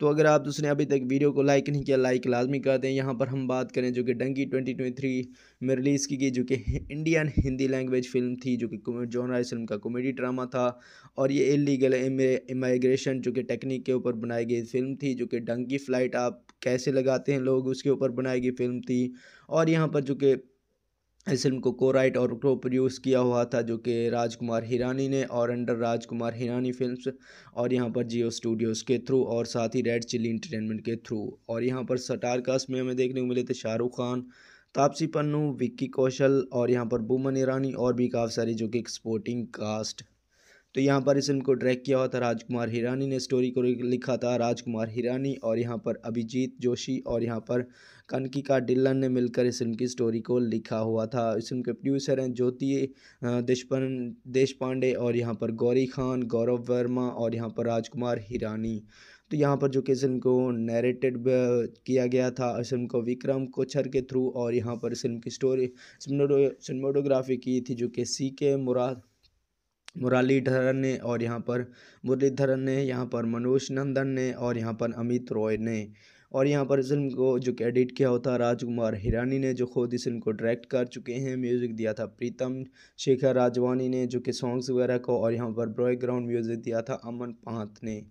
तो अगर आप उसने अभी तक वीडियो को लाइक नहीं किया लाइक लाजमी कर दें यहाँ पर हम बात करें जो कि डंकी 2023 में रिलीज़ की गई जो कि इंडियन हिंदी लैंग्वेज फिल्म थी जो कि जॉन राय फिल्म का कॉमेडी ड्रामा था और ये इलीगल इमाइग्रेशन जो कि टेक्निक के ऊपर बनाई गई फिल्म थी जो कि डंकी फ्लाइट आप कैसे लगाते हैं लोग उसके ऊपर बनाई गई फिल्म थी और यहाँ पर जो कि इस फिल्म को को राइट और को प्रोड्यूस किया हुआ था जो कि राजकुमार हिरानी ने और अंडर राजकुमार हिरानी फिल्म्स और यहाँ पर जियो स्टूडियोज़ के थ्रू और साथ ही रेड चिली इंटरटेनमेंट के थ्रू और यहाँ पर स्टार कास्ट में हमें देखने को मिले थे शाहरुख खान तापसी पन्नू विक्की कौशल और यहाँ पर बुमन ईरानी और भी काफ़ी सारी जो कि एक स्पोर्टिंग कास्ट तो यहाँ पर इस फिल्म को ट्रैक किया हुआ था राजकुमार हिरानी ने स्टोरी को लिखा था राजकुमार हिरानी और यहाँ पर अभिजीत जोशी और यहाँ पर कनकिका डिल्लन ने मिलकर इस फिल्म की स्टोरी को लिखा हुआ था इस फिल्म के प्रोड्यूसर हैं ज्योति देशपन देश पांडे और यहाँ पर गौरी खान गौरव वर्मा और यहाँ पर राजकुमार हिरानी तो यहाँ पर जो कि फिल्म को नरेटेड किया गया था इस फिल्म को विक्रम कोचर के थ्रू और यहाँ पर फिल्म की स्टोरी सिनेमाटोग्राफी की थी जो कि सी के मुराद मुरलीधरन ने और यहाँ पर मुरलीधरन ने यहाँ पर मनोज नंदन ने और यहाँ पर अमित रॉय ने और यहाँ पर इस फिल्म को जो कि एडिट किया होता राजकुमार हिरानी ने जो खुद इस फिल्म को डायरेक्ट कर चुके हैं म्यूज़िक दिया था प्रीतम शेखर राजवानी ने जो कि सॉन्ग्स वगैरह को और यहाँ पर ग्राउंड म्यूज़िक दिया था अमन पांत ने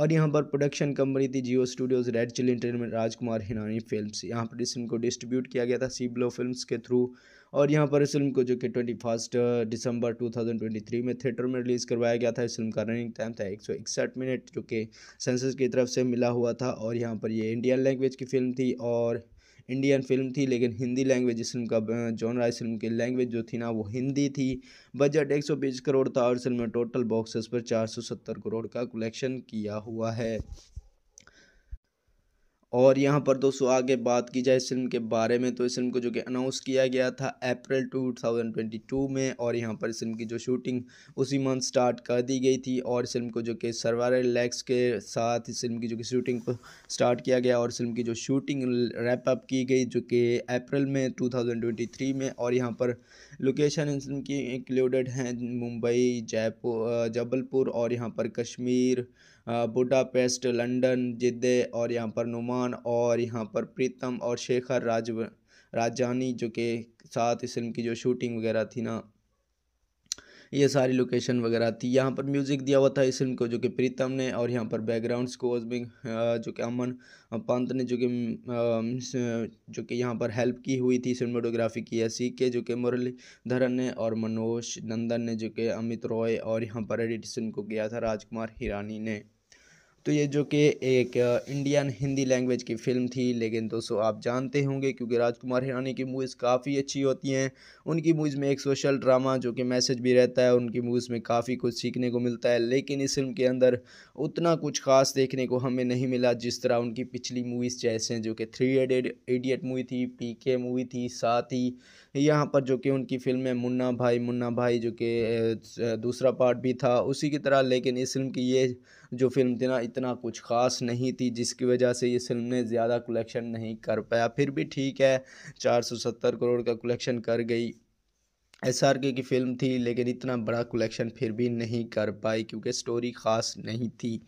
और यहाँ पर प्रोडक्शन कंपनी थी Jio Studios Red chill entertainment Rajkumar Hirani film यहाँ पर इस फिल्म को डिस्ट्रीब्यूट किया गया था सी ब्लो फिल्म के थ्रू और यहाँ पर इस फिल्म को जो कि ट्वेंटी फर्स्ट दिसंबर थ्री में थिएटर में रिलीज़ करवाया गया था इस फिल्म का रनिंग टाइम था एक मिनट जो कि सेंसेस की तरफ से मिला हुआ था और यहाँ पर ये इंडियन लैंग्वेज की फिल्म थी और इंडियन फिल्म थी लेकिन हिंदी लैंग्वेज इस फिल्म का जॉन uh, राय फिल्म की लैंग्वेज जो थी ना वो हिंदी थी बजट एक सौ बीस करोड़ था और इस फिल्म में टोटल बॉक्सेस पर चार सौ सत्तर करोड़ का कलेक्शन किया हुआ है और यहाँ पर दोस्तों आगे बात की जाए इस फिल्म के बारे में तो इस फिल्म को जो कि अनाउंस किया गया था अप्रैल 2022 में और यहाँ पर इस फिल्म की जो शूटिंग उसी मंथ स्टार्ट कर दी गई थी और इस फिल्म को जो कि सरवार लैक्स के साथ इस फिल्म की जो कि शूटिंग को स्टार्ट किया गया और इस फिल्म की जो शूटिंग रैप अप की गई जो कि अप्रैल में थ्री में और यहाँ पर लोकेशन इस फिल्म की इंक्लूडेड हैं मुंबई जयपुर जबलपुर और यहाँ पर कश्मीर बुडापेस्ट लंदन जिद्दे और यहाँ पर नुमान और यहाँ पर प्रीतम और शेखर राज राजानी जो के साथ इस फिल्म की जो शूटिंग वगैरह थी ना ये सारी लोकेशन वगैरह थी यहाँ पर म्यूज़िक दिया हुआ था इस फिल्म को जो कि प्रीतम ने और यहाँ पर बैकग्राउंड स्कोर्स में जो कि अमन पंत ने जो कि जो कि यहाँ पर हेल्प की हुई थी सिनेमाटोग्राफी की है सी के जो कि मुरलीधरन ने और मनोज नंदन ने जो कि अमित रॉय और यहाँ पर एडिशन को किया था राजकुमार हिरानी ने तो ये जो कि एक इंडियन हिंदी लैंग्वेज की फ़िल्म थी लेकिन दोस्तों आप जानते होंगे क्योंकि राजकुमार हिरानी की मूवीज़ काफ़ी अच्छी होती हैं उनकी मूवीज़ में एक सोशल ड्रामा जो कि मैसेज भी रहता है उनकी मूवीज़ में काफ़ी कुछ सीखने को मिलता है लेकिन इस फिल्म के अंदर उतना कुछ खास देखने को हमें नहीं मिला जिस तरह उनकी पिछली मूवीज़ जैसे जो कि थ्री एडेड एडियट मूवी थी पी के मूवी थी साथ ही यहाँ पर जो कि उनकी फिल्म है मुन्ना भाई मुन्ना भाई जो कि दूसरा पार्ट भी था उसी की तरह लेकिन इस फिल्म की ये जो फिल्म ना इतना कुछ ख़ास नहीं थी जिसकी वजह से ये फिल्म ने ज़्यादा कलेक्शन नहीं कर पाया फिर भी ठीक है 470 करोड़ का कलेक्शन कर गई एस आर के की फ़िल्म थी लेकिन इतना बड़ा कलेक्शन फिर भी नहीं कर पाई क्योंकि स्टोरी ख़ास नहीं थी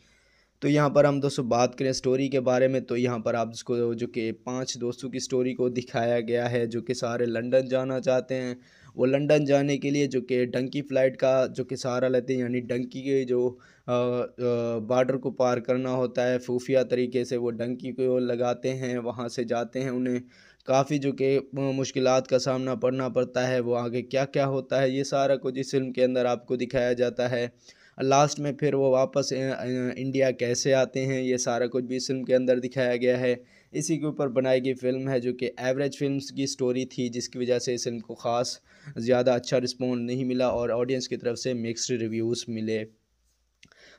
तो यहाँ पर हम दोस्तों बात करें स्टोरी के बारे में तो यहाँ पर आप जिसको जो कि पांच दोस्तों की स्टोरी को दिखाया गया है जो कि सारे लंदन जाना चाहते हैं वो लंदन जाने के लिए जो कि डंकी फ़्लाइट का जो कि सहारा लेते हैं यानी डंकी के जो बॉर्डर को पार करना होता है खुफिया तरीके से वो डंकी को लगाते हैं वहाँ से जाते हैं उन्हें काफ़ी जो कि मुश्किल का सामना पड़ना पड़ता है वो आगे क्या क्या होता है ये सारा कुछ इस फिल्म के अंदर आपको दिखाया जाता है लास्ट में फिर वो वापस इंडिया कैसे आते हैं ये सारा कुछ भी इस फिल्म के अंदर दिखाया गया है इसी के ऊपर बनाई गई फिल्म है जो कि एवरेज फिल्म की स्टोरी थी जिसकी वजह से इस फिल्म को ख़ास ज़्यादा अच्छा रिस्पॉन्ड नहीं मिला और ऑडियंस की तरफ से मिक्सड रिव्यूज़ मिले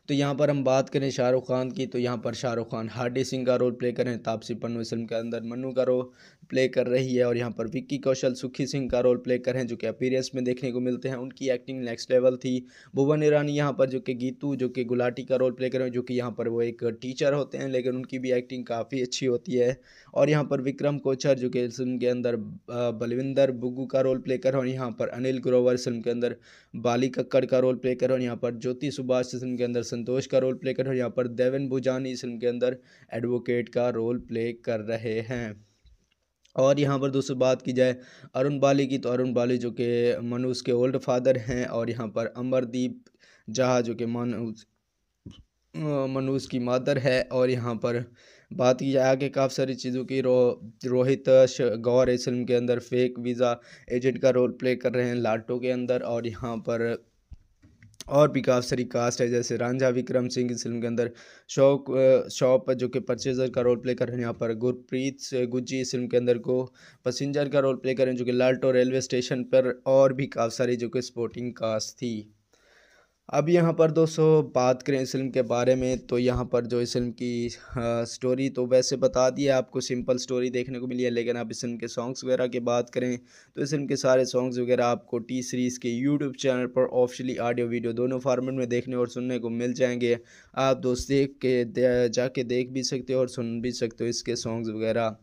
तो यहाँ पर हम बात करें शाहरुख खान की तो यहाँ पर शाहरुख खान हार्डी सिंह का रोल प्ले करें तापसी पन्नू इस फिल्म के अंदर मन्नू का रोल प्ले कर रही है और यहाँ पर विक्की कौशल सुखी सिंह का रोल प्ले कर रहे हैं जो कि अपीरियंस में देखने को मिलते हैं उनकी एक्टिंग नेक्स्ट लेवल थी भुवन ईरानी यहाँ पर जो कि गीतू जो कि गुलाटी का रोल प्ले कर रहे हैं जो कि यहाँ पर वो एक टीचर होते हैं लेकिन उनकी भी एक्टिंग काफ़ी अच्छी होती है और यहाँ पर विक्रम कोचर जो कि फिल्म के अंदर बलविंदर बुग्गू का रोल प्ले कर रहे हैं और यहाँ पर अनिल ग्रोवर फिल्म के अंदर बाली कक्कड़ का रोल प्ले कर रहे हैं और यहाँ पर ज्योति सुभाष फिल्म के अंदर संतोष का रोल प्ले कर रहे हैं और यहाँ पर देवन भुजानी फिल्म के अंदर एडवोकेट का रोल प्ले कर रहे हैं और यहाँ पर दोस्तों बात की जाए अरुण बाली की तो अरुण बाली जो कि मनुष के ओल्ड फादर हैं और यहाँ पर अमरदीप जहा जो कि मनुष मनुष की मादर है और यहाँ पर बात की जाए आगे काफ़ी सारी चीज़ों की रो रोहित गौर इस फिल्म के अंदर फेक वीज़ा एजेंट का रोल प्ले कर रहे हैं लाटो के अंदर और यहाँ पर और भी काफ़ी सारी कास्ट है जैसे रांझा विक्रम सिंह इस फिल्म के अंदर शौक शॉप जो कि परचेजर का रोल प्ले कर रहे हैं यहाँ पर गुरप्रीत गुज्जी इस फिल्म के अंदर को पसेंजर का रोल प्ले कर रहे हैं जो कि लाल्टो रेलवे स्टेशन पर और भी काफ़ी सारी जो कि स्पोर्टिंग कास्ट थी अब यहाँ पर दोस्तों बात करें इस फिल्म के बारे में तो यहाँ पर जो इस फिल्म की आ, हाँ, स्टोरी तो वैसे बता दी है आपको सिंपल स्टोरी देखने को मिली है लेकिन आप इस फिल्म के सॉन्ग्स वगैरह की बात करें तो इस फिल्म के सारे सॉन्ग्स वगैरह आपको टी सीरीज़ के यूट्यूब चैनल पर ऑफिशियली ऑडियो वीडियो दोनों फार्मेट में देखने और सुनने को मिल जाएंगे आप दोस्त देख के दे, जाके देख भी सकते हो और सुन भी सकते हो इसके सॉन्ग्स वगैरह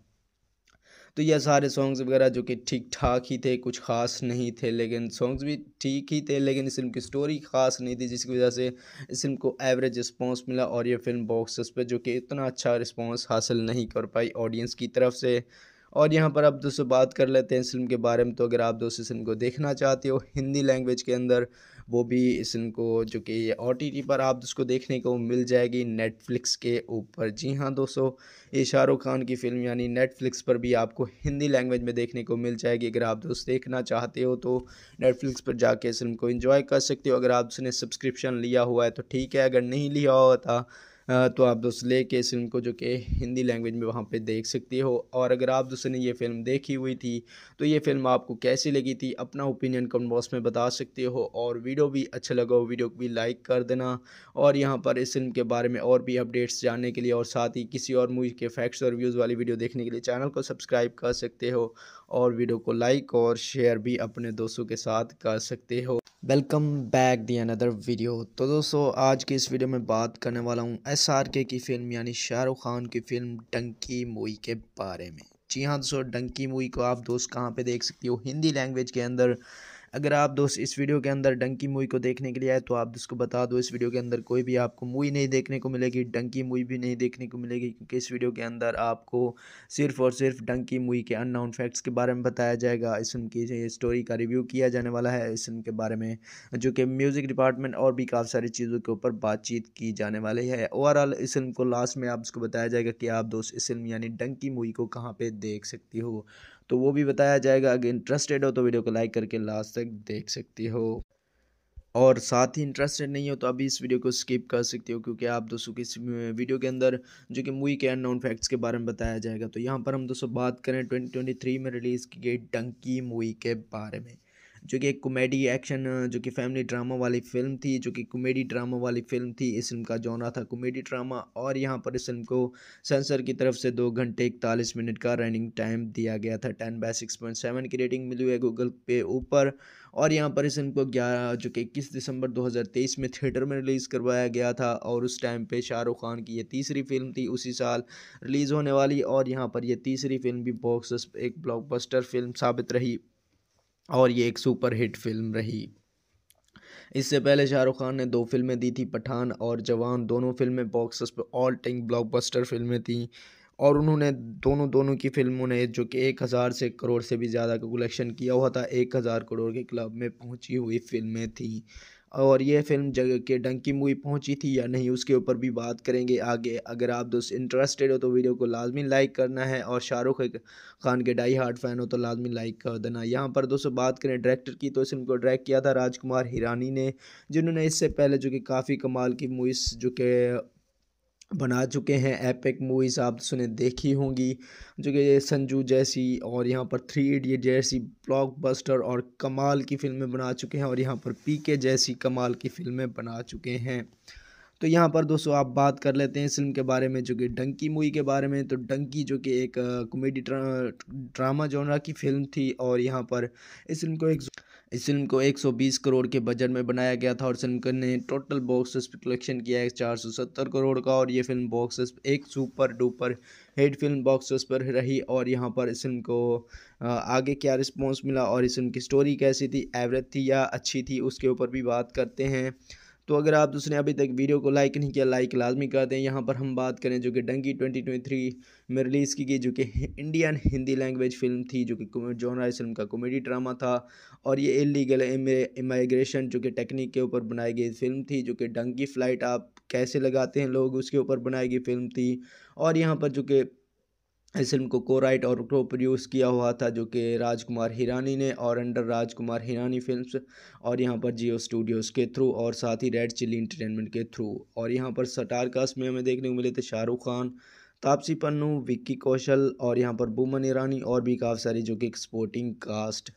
तो यह सारे सॉन्ग्स वगैरह जो कि ठीक ठाक ही थे कुछ ख़ास नहीं थे लेकिन सॉन्ग्स भी ठीक ही थे लेकिन इस फिल्म की स्टोरी ख़ास नहीं थी जिसकी वजह से इस फिल्म को एवरेज रिस्पॉन्स मिला और यह फिल्म बॉक्स पर जो कि इतना अच्छा रिस्पॉन्स हासिल नहीं कर पाई ऑडियंस की तरफ से और यहाँ पर अब दोस्तों बात कर लेते हैं इस फिल्म के बारे में तो अगर आप दोस्तों इस फिल्म को देखना चाहते हो हिंदी लैंग्वेज के अंदर वो भी इसको जो कि ओ टी पर आप उसको देखने को मिल जाएगी नेटफ्लिक्स के ऊपर जी हाँ दोस्तों ये शाहरुख खान की फ़िल्म यानी नेटफ्लिक्स पर भी आपको हिंदी लैंग्वेज में देखने को मिल जाएगी अगर आप दोस्त देखना चाहते हो तो नेटफ्लिक्स पर जाके इस फिल्म को इन्जॉय कर सकते हो अगर आप उसने सब्सक्रिप्शन लिया हुआ है तो ठीक है अगर नहीं लिया हुआ था तो आप दोस्त लेके इस फिल्म को जो कि हिंदी लैंग्वेज में वहाँ पे देख सकते हो और अगर आप दोस्तों ने ये फिल्म देखी हुई थी तो ये फिल्म आपको कैसी लगी थी अपना ओपिनियन कमेंट बॉक्स में बता सकते हो और वीडियो भी अच्छा लगा हो वीडियो को भी लाइक कर देना और यहाँ पर इस फिल्म के बारे में और भी अपडेट्स जानने के लिए और साथ ही किसी और मूवी के फैक्ट्स और व्यूज़ वाली वीडियो देखने के लिए चैनल को सब्सक्राइब कर सकते हो और वीडियो को लाइक और शेयर भी अपने दोस्तों के साथ कर सकते हो welcome back the another video तो दोस्तों आज की इस वीडियो में बात करने वाला हूँ एस आर के की फ़िल्म यानी शाहरुख खान की फ़िल्म डंकी मूवी के बारे में जी हाँ दोस्तों डंकी मूवी को आप दोस्त कहाँ पे देख सकते हो हिंदी लैंग्वेज के अंदर अगर आप दोस्त इस वीडियो के अंदर डंकी मूवी को देखने के लिए आए तो आप दोस्त को बता दो इस वीडियो के अंदर कोई भी आपको मूवी नहीं देखने को मिलेगी डंकी मूवी भी नहीं देखने को मिलेगी क्योंकि इस वीडियो के अंदर आपको सिर्फ और सिर्फ डंकी मूवी के अननाउन फैक्ट्स के बारे में बताया जाएगा इस फिल्म की स्टोरी का रिव्यू किया जाने वाला है इस फिल्म के बारे में जो कि म्यूज़िक डिपार्टमेंट और भी काफ़ी सारी चीज़ों के ऊपर बातचीत की जाने वाली है ओवरऑल इस फिल्म को लास्ट में आप उसको बताया जाएगा कि आप दोस्त इस फिल्म यानी डंकी मूवी को कहाँ पर देख सकती हो तो वो भी बताया जाएगा अगर इंटरेस्टेड हो तो वीडियो को लाइक करके लास्ट तक देख सकती हो और साथ ही इंटरेस्टेड नहीं हो तो अभी इस वीडियो को स्किप कर सकते हो क्योंकि आप दोस्तों की इस वीडियो के अंदर जो कि मूवी के अननोन फैक्ट्स के बारे में बताया जाएगा तो यहाँ पर हम दोस्तों बात करें 2023 में रिलीज़ की गई डंकी मूवी के बारे में जो कि एक कॉमेडी एक्शन जो कि फैमिली ड्रामा वाली फिल्म थी जो कि कॉमेडी ड्रामा वाली फिल्म थी इस फिल्म का जॉनरा था कॉमेडी ड्रामा और यहाँ पर इस फिल्म को सेंसर की तरफ से दो घंटे इकतालीस मिनट का रनिंग टाइम दिया गया था ten by six point seven की रेटिंग मिली हुई है गूगल पे ऊपर और यहाँ पर इस फिल्म को ग्यारह जो कि इक्कीस दिसंबर दो हज़ार तेईस में थिएटर में रिलीज़ करवाया गया था और उस टाइम पर शाहरुख खान की ये तीसरी फिल्म थी उसी साल रिलीज़ होने वाली और यहाँ पर यह तीसरी फिल्म भी बॉक्स एक ब्लॉकबस्टर फिल्म साबित रही और ये एक सुपरहिट फिल्म रही इससे पहले शाहरुख खान ने दो फिल्में दी थी पठान और जवान दोनों फिल्में बॉक्स पर ऑल टाइम ब्लॉकबस्टर फिल्में थीं और उन्होंने दोनों दोनों की फिल्मों ने जो कि एक हज़ार से करोड़ से भी ज़्यादा का कलेक्शन किया हुआ था एक हज़ार करोड़ के क्लब में पहुंची हुई फिल्में थीं और यह फिल्म जगह के डंकी मूवी पहुंची थी या नहीं उसके ऊपर भी बात करेंगे आगे अगर आप दोस्त इंटरेस्टेड हो तो वीडियो को लाजमी लाइक करना है और शाहरुख खान के डाई हार्ट फैन हो तो लाजमी लाइक कर देना यहाँ पर दोस्तों बात करें डायरेक्टर की तो इस फिल्म को डायरेक्ट किया था राजकुमार हिरानी ने जिन्होंने इससे पहले जो कि काफ़ी कमाल की मूवीज़ जो कि बना चुके हैं एपिक मूवीज़ आप सुने देखी होंगी जो कि संजू जैसी और यहाँ पर थ्री इडियट जैसी ब्लॉकबस्टर और कमाल की फ़िल्में बना चुके हैं और यहाँ पर पीके जैसी कमाल की फ़िल्में बना चुके हैं तो यहाँ पर दोस्तों आप बात कर लेते हैं इस फिल्म के बारे में जो कि डंकी मूवी के बारे में तो डंकी जो कि एक कॉमेडी ड्रामा जोनरा की फिल्म थी और यहाँ पर इस फिल्म को एक इस फिल्म को 120 करोड़ के बजट में बनाया गया था और फिल्म ने टोटल बॉक्स कलेक्शन किया है सत्तर करोड़ का और ये फिल्म बॉक्स एक super duper hit film box पर रही और यहाँ पर इस फिल्म को आगे क्या रिस्पॉन्स मिला और इस फिल्म की स्टोरी कैसी थी एवरेज थी या अच्छी थी उसके ऊपर भी बात करते हैं तो अगर आप उसने अभी तक वीडियो को लाइक नहीं किया लाइक लाजमी कर दें यहाँ पर हम बात करें जो कि डंकी 2023 में रिलीज़ की गई जो कि इंडियन हिंदी लैंग्वेज फिल्म थी जो कि जॉन राय फिल्म का कॉमेडी ड्रामा था और ये इलीगल इमाइग्रेशन जो कि टेक्निक के ऊपर बनाई गई फिल्म थी जो कि डंकी फ्लाइट आप कैसे लगाते हैं लोग उसके ऊपर बनाई गई फिल्म थी और यहाँ पर जो कि इस फिल्म को को राइट और को प्रोड्यूस किया हुआ था जो कि राजकुमार हिरानी ने और अंडर राजकुमार हिरानी फिल्म्स और यहाँ पर जियो स्टूडियोज़ के थ्रू और साथ ही रेड चिली इंटरटेनमेंट के थ्रू और यहाँ पर स्टार कास्ट में हमें देखने को मिले थे शाहरुख खान तापसी पन्नू विक्की कौशल और यहाँ पर बुमन ईरानी और भी काफ़ी सारी जो कि एक स्पोर्टिंग कास्ट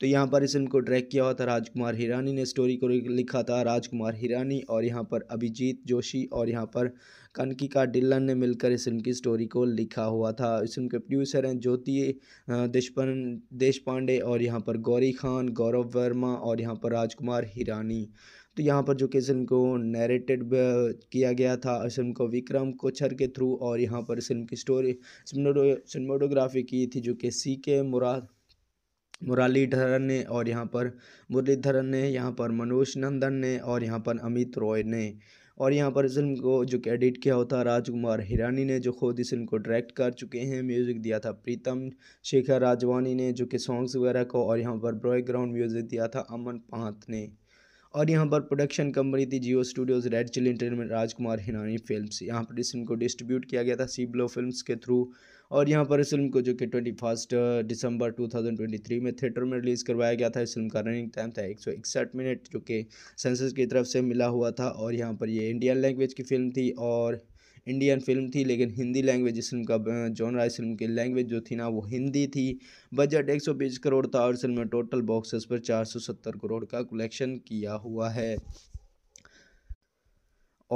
तो यहाँ पर इस फिल्म को ट्रैक किया हुआ था राजकुमार हिरानी ने स्टोरी को लिखा था राजकुमार हिरानी और यहाँ पर अभिजीत जोशी और यहाँ पर कनकी का डिल्लन ने मिलकर इस फिल्म की स्टोरी को लिखा हुआ था इस फिल्म के प्रोड्यूसर हैं ज्योति देशपन देश पांडे और यहाँ पर गौरी खान गौरव वर्मा और यहाँ पर राजकुमार हिरानी तो यहाँ पर जो कि फिल्म को नरेटेड किया गया था इस फिल्म को विक्रम कोचर के थ्रू और यहाँ पर फिल्म की स्टोरी सिनेमाटोग्राफी की थी जो कि सी के मुराद मुरलीधरन ने और यहाँ पर मुरलीधरन ने यहाँ पर मनोज नंदन ने और यहाँ पर अमित रॉय ने और यहाँ पर इस फिल्म को जो कि एडिट किया होता राजकुमार हिरानी ने जो खुद इस फिल्म को डायरेक्ट कर चुके हैं म्यूज़िक दिया था प्रीतम शेखर राजवानी ने जो कि सॉन्ग्स वगैरह को और यहाँ पर ग्राउंड म्यूज़िक दिया था अमन पांत ने और यहाँ पर प्रोडक्शन कंपनी थी Jio Studios Red chill entertainment Rajkumar Hirani film यहाँ पर इस फिल्म को डिस्ट्रीब्यूट किया गया था सी ब्लो फिल्म के थ्रू और यहाँ पर इस फिल्म को जो कि ट्वेंटी फर्स्ट दिसंबर थ्री में थिएटर में रिलीज़ करवाया गया था इस फिल्म का रनिंग टाइम था एक मिनट जो कि सेंसेस की तरफ से मिला हुआ था और यहाँ पर ये इंडियन लैंग्वेज की फिल्म थी और इंडियन फिल्म थी लेकिन हिंदी लैंग्वेज इस फिल्म का जॉन uh, राय फिल्म की लैंग्वेज जो थी ना वो हिंदी थी बजट एक सौ बीस करोड़ था और इस फिल्म में टोटल बॉक्सेस पर चार सौ सत्तर करोड़ का कलेक्शन किया हुआ है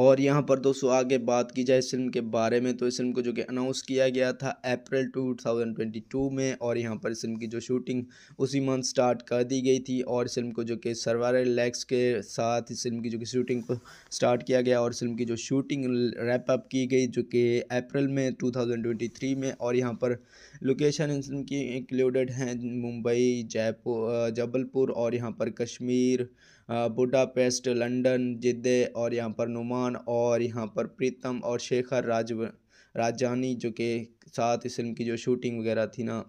और यहाँ पर दोस्तों आगे बात की जाए इस फिल्म के बारे में तो इस फिल्म को जो कि अनाउंस किया गया था अप्रैल 2022 में और यहाँ पर इस फिल्म की जो शूटिंग उसी मंथ स्टार्ट कर दी गई थी और इस फिल्म को जो कि सर्वार लैक्स के साथ इस फिल्म की जो कि शूटिंग को स्टार्ट किया गया और इस फिल्म की जो शूटिंग रैप अप की गई जो कि अप्रैल में थ्री में और यहाँ पर लोकेशन इस फिल्म की इंक्लूडेड हैं मुंबई जयपुर जबलपुर और यहाँ पर कश्मीर बुडापेस्ट लंदन जिद्दे और यहाँ पर नुमान और यहाँ पर प्रीतम और शेखर राज राजानी जो के साथ इस फिल्म की जो शूटिंग वगैरह थी ना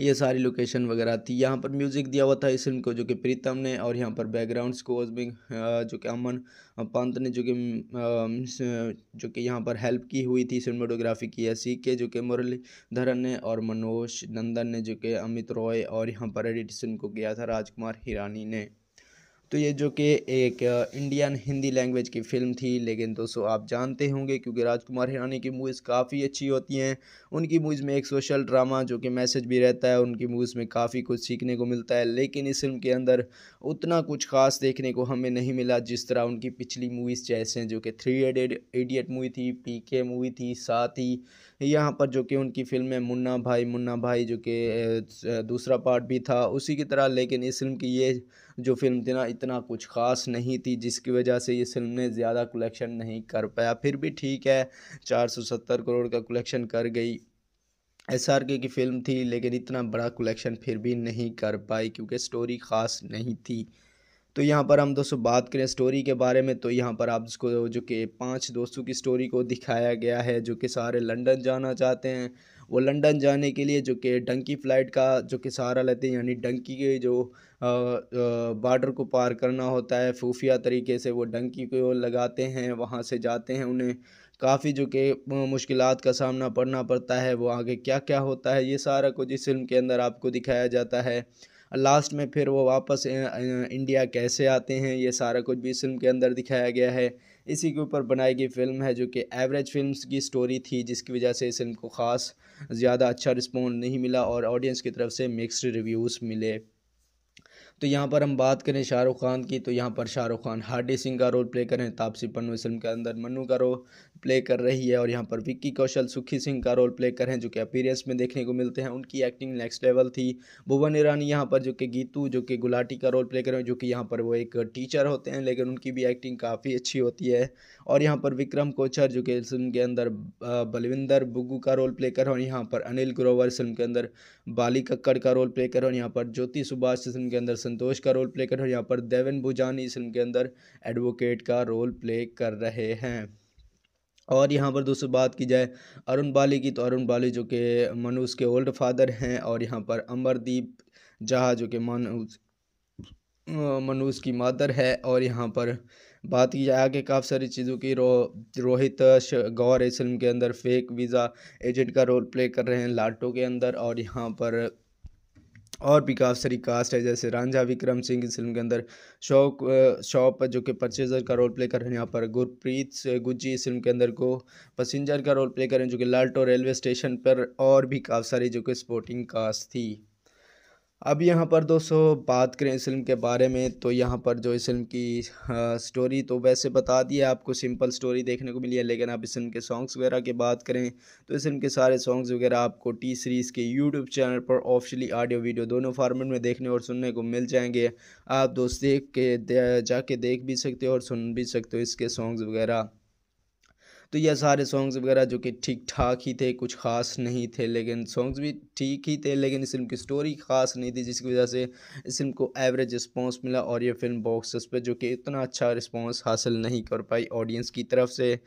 ये सारी लोकेशन वगैरह थी यहाँ पर म्यूज़िक दिया हुआ था इस फिल्म को जो कि प्रीतम ने और यहाँ पर बैकग्राउंड स्कोर्स में जो कि अमन पंत ने जो कि जो कि यहाँ पर हेल्प की हुई थी सिनेमाटोग्राफी की है सी के जो कि मुरलीधरन ने और मनोज नंदन ने जो कि अमित रॉय और यहाँ पर एडिट को किया था राजकुमार हिरानी ने तो ये जो कि एक इंडियन हिंदी लैंग्वेज की फ़िल्म थी लेकिन दोस्तों आप जानते होंगे क्योंकि राजकुमार हिरानी की मूवीज़ काफ़ी अच्छी होती हैं उनकी मूवीज़ में एक सोशल ड्रामा जो कि मैसेज भी रहता है उनकी मूवीज़ में काफ़ी कुछ सीखने को मिलता है लेकिन इस फिल्म के अंदर उतना कुछ खास देखने को हमें नहीं मिला जिस तरह उनकी पिछली मूवीज़ जैसे जो कि थ्री एडेड एडियट मूवी थी पी के मूवी थी साथ ही यहाँ पर जो कि उनकी फिल्म है मुन्ना भाई मुन्ना भाई जो कि दूसरा पार्ट भी था उसी की तरह लेकिन इस फिल्म की ये जो फिल्म थी ना इतना कुछ ख़ास नहीं थी जिसकी वजह से ये फिल्म ने ज़्यादा कलेक्शन नहीं कर पाया फिर भी ठीक है 470 करोड़ का कलेक्शन कर गई एस आर के की फ़िल्म थी लेकिन इतना बड़ा कलेक्शन फिर भी नहीं कर पाई क्योंकि स्टोरी ख़ास नहीं थी तो यहाँ पर हम दोस्तों बात करें स्टोरी के बारे में तो यहाँ पर आप जिसको जो कि पांच दोस्तों की स्टोरी को दिखाया गया है जो कि सारे लंदन जाना चाहते हैं वो लंदन जाने के लिए जो कि डंकी फ़्लाइट का जो कि सहारा लेते हैं यानी डंकी के जो बॉर्डर को पार करना होता है खुफिया तरीके से वो डंकी को लगाते हैं वहाँ से जाते हैं उन्हें काफ़ी जो कि मुश्किल का सामना पड़ना पड़ता है वो आगे क्या क्या होता है ये सारा कुछ इस फिल्म के अंदर आपको दिखाया जाता है लास्ट में फिर वो वापस इंडिया कैसे आते हैं ये सारा कुछ भी इस फिल्म के अंदर दिखाया गया है इसी के ऊपर बनाई गई फिल्म है जो कि एवरेज फिल्म की स्टोरी थी जिसकी वजह से इस फिल्म को ख़ास ज़्यादा अच्छा रिस्पॉन्ड नहीं मिला और ऑडियंस की तरफ से मिक्सड रिव्यूज़ मिले तो यहाँ पर हम बात करें शाहरुख खान की तो यहाँ पर शाहरुख खान हार्डी सिंह का रोल प्ले करें तापसी पन्नू इस फिल्म के अंदर मन्नू का रोल प्ले कर रही है और यहाँ पर विक्की कौशल सुखी सिंह का रोल प्ले कर रहे हैं जो कि अपीरियंस में देखने को मिलते हैं उनकी एक्टिंग नेक्स्ट लेवल थी भुवन ईरानी यहाँ पर जो कि गीतू जो कि गुलाटी का रोल प्ले कर रहे हैं जो कि यहाँ पर वो एक टीचर होते हैं लेकिन उनकी भी एक्टिंग काफ़ी अच्छी होती है और यहाँ पर विक्रम कोचर जो कि फिल्म के अंदर बलविंदर बुग्गू का रोल प्ले कर रहे हैं और यहाँ पर अनिल ग्रोवर फिल्म के अंदर बाली कक्कड़ का रोल प्ले कर रहे हैं और यहाँ पर ज्योति सुभाष फिल्म के अंदर संतोष का रोल प्ले कर रहे हैं और यहाँ पर देवन भुजानी फिल्म के अंदर एडवोकेट का रोल प्ले कर रहे हैं और यहाँ पर दोस्तों बात की जाए अरुण बाली की तो अरुण बाली जो कि मनुष के ओल्ड फादर हैं और यहाँ पर अमरदीप जहा जो कि मनुष मनुष की मादर है और यहाँ पर बात की जाए आगे काफ़ी सारी चीज़ों की रो रोहित गौर इस फिल्म के अंदर फेक वीज़ा एजेंट का रोल प्ले कर रहे हैं लाटो के अंदर और यहाँ पर और भी काफ़ी सारी कास्ट है जैसे रांझा विक्रम सिंह इस फिल्म के अंदर शौक शॉप जो कि परचेजर का रोल प्ले कर रहे हैं यहाँ पर गुरप्रीत गुज्जी इस फिल्म के अंदर को पसेंजर का रोल प्ले कर रहे हैं जो कि लाल्टो रेलवे स्टेशन पर और भी काफ़ी सारी जो कि स्पोर्टिंग कास्ट थी अब यहाँ पर दोस्तों बात करें इस फिल्म के बारे में तो यहाँ पर जो इस फिल्म की आ, स्टोरी तो वैसे बता दी है आपको सिंपल स्टोरी देखने को मिली है लेकिन आप इस फिल्म के सॉन्ग्स वगैरह की बात करें तो इस फिल्म के सारे सॉन्ग्स वगैरह आपको टी सीरीज़ के यूट्यूब चैनल पर ऑफिशियली ऑडियो वीडियो दोनों फार्मेट में देखने और सुनने को मिल जाएंगे आप दोस्त देख के दे, जाके देख भी सकते हो और सुन भी सकते हो इसके सॉन्ग्स वगैरह तो यह सारे सॉन्ग्स वगैरह जो कि ठीक ठाक ही थे कुछ ख़ास नहीं थे लेकिन सॉन्ग्स भी ठीक ही थे लेकिन इस फिल्म की स्टोरी ख़ास नहीं थी जिसकी वजह से इस फिल्म को एवरेज रिस्पॉन्स मिला और यह फिल्म बॉक्स पर जो कि इतना अच्छा रिस्पॉन्स हासिल नहीं कर पाई ऑडियंस की तरफ से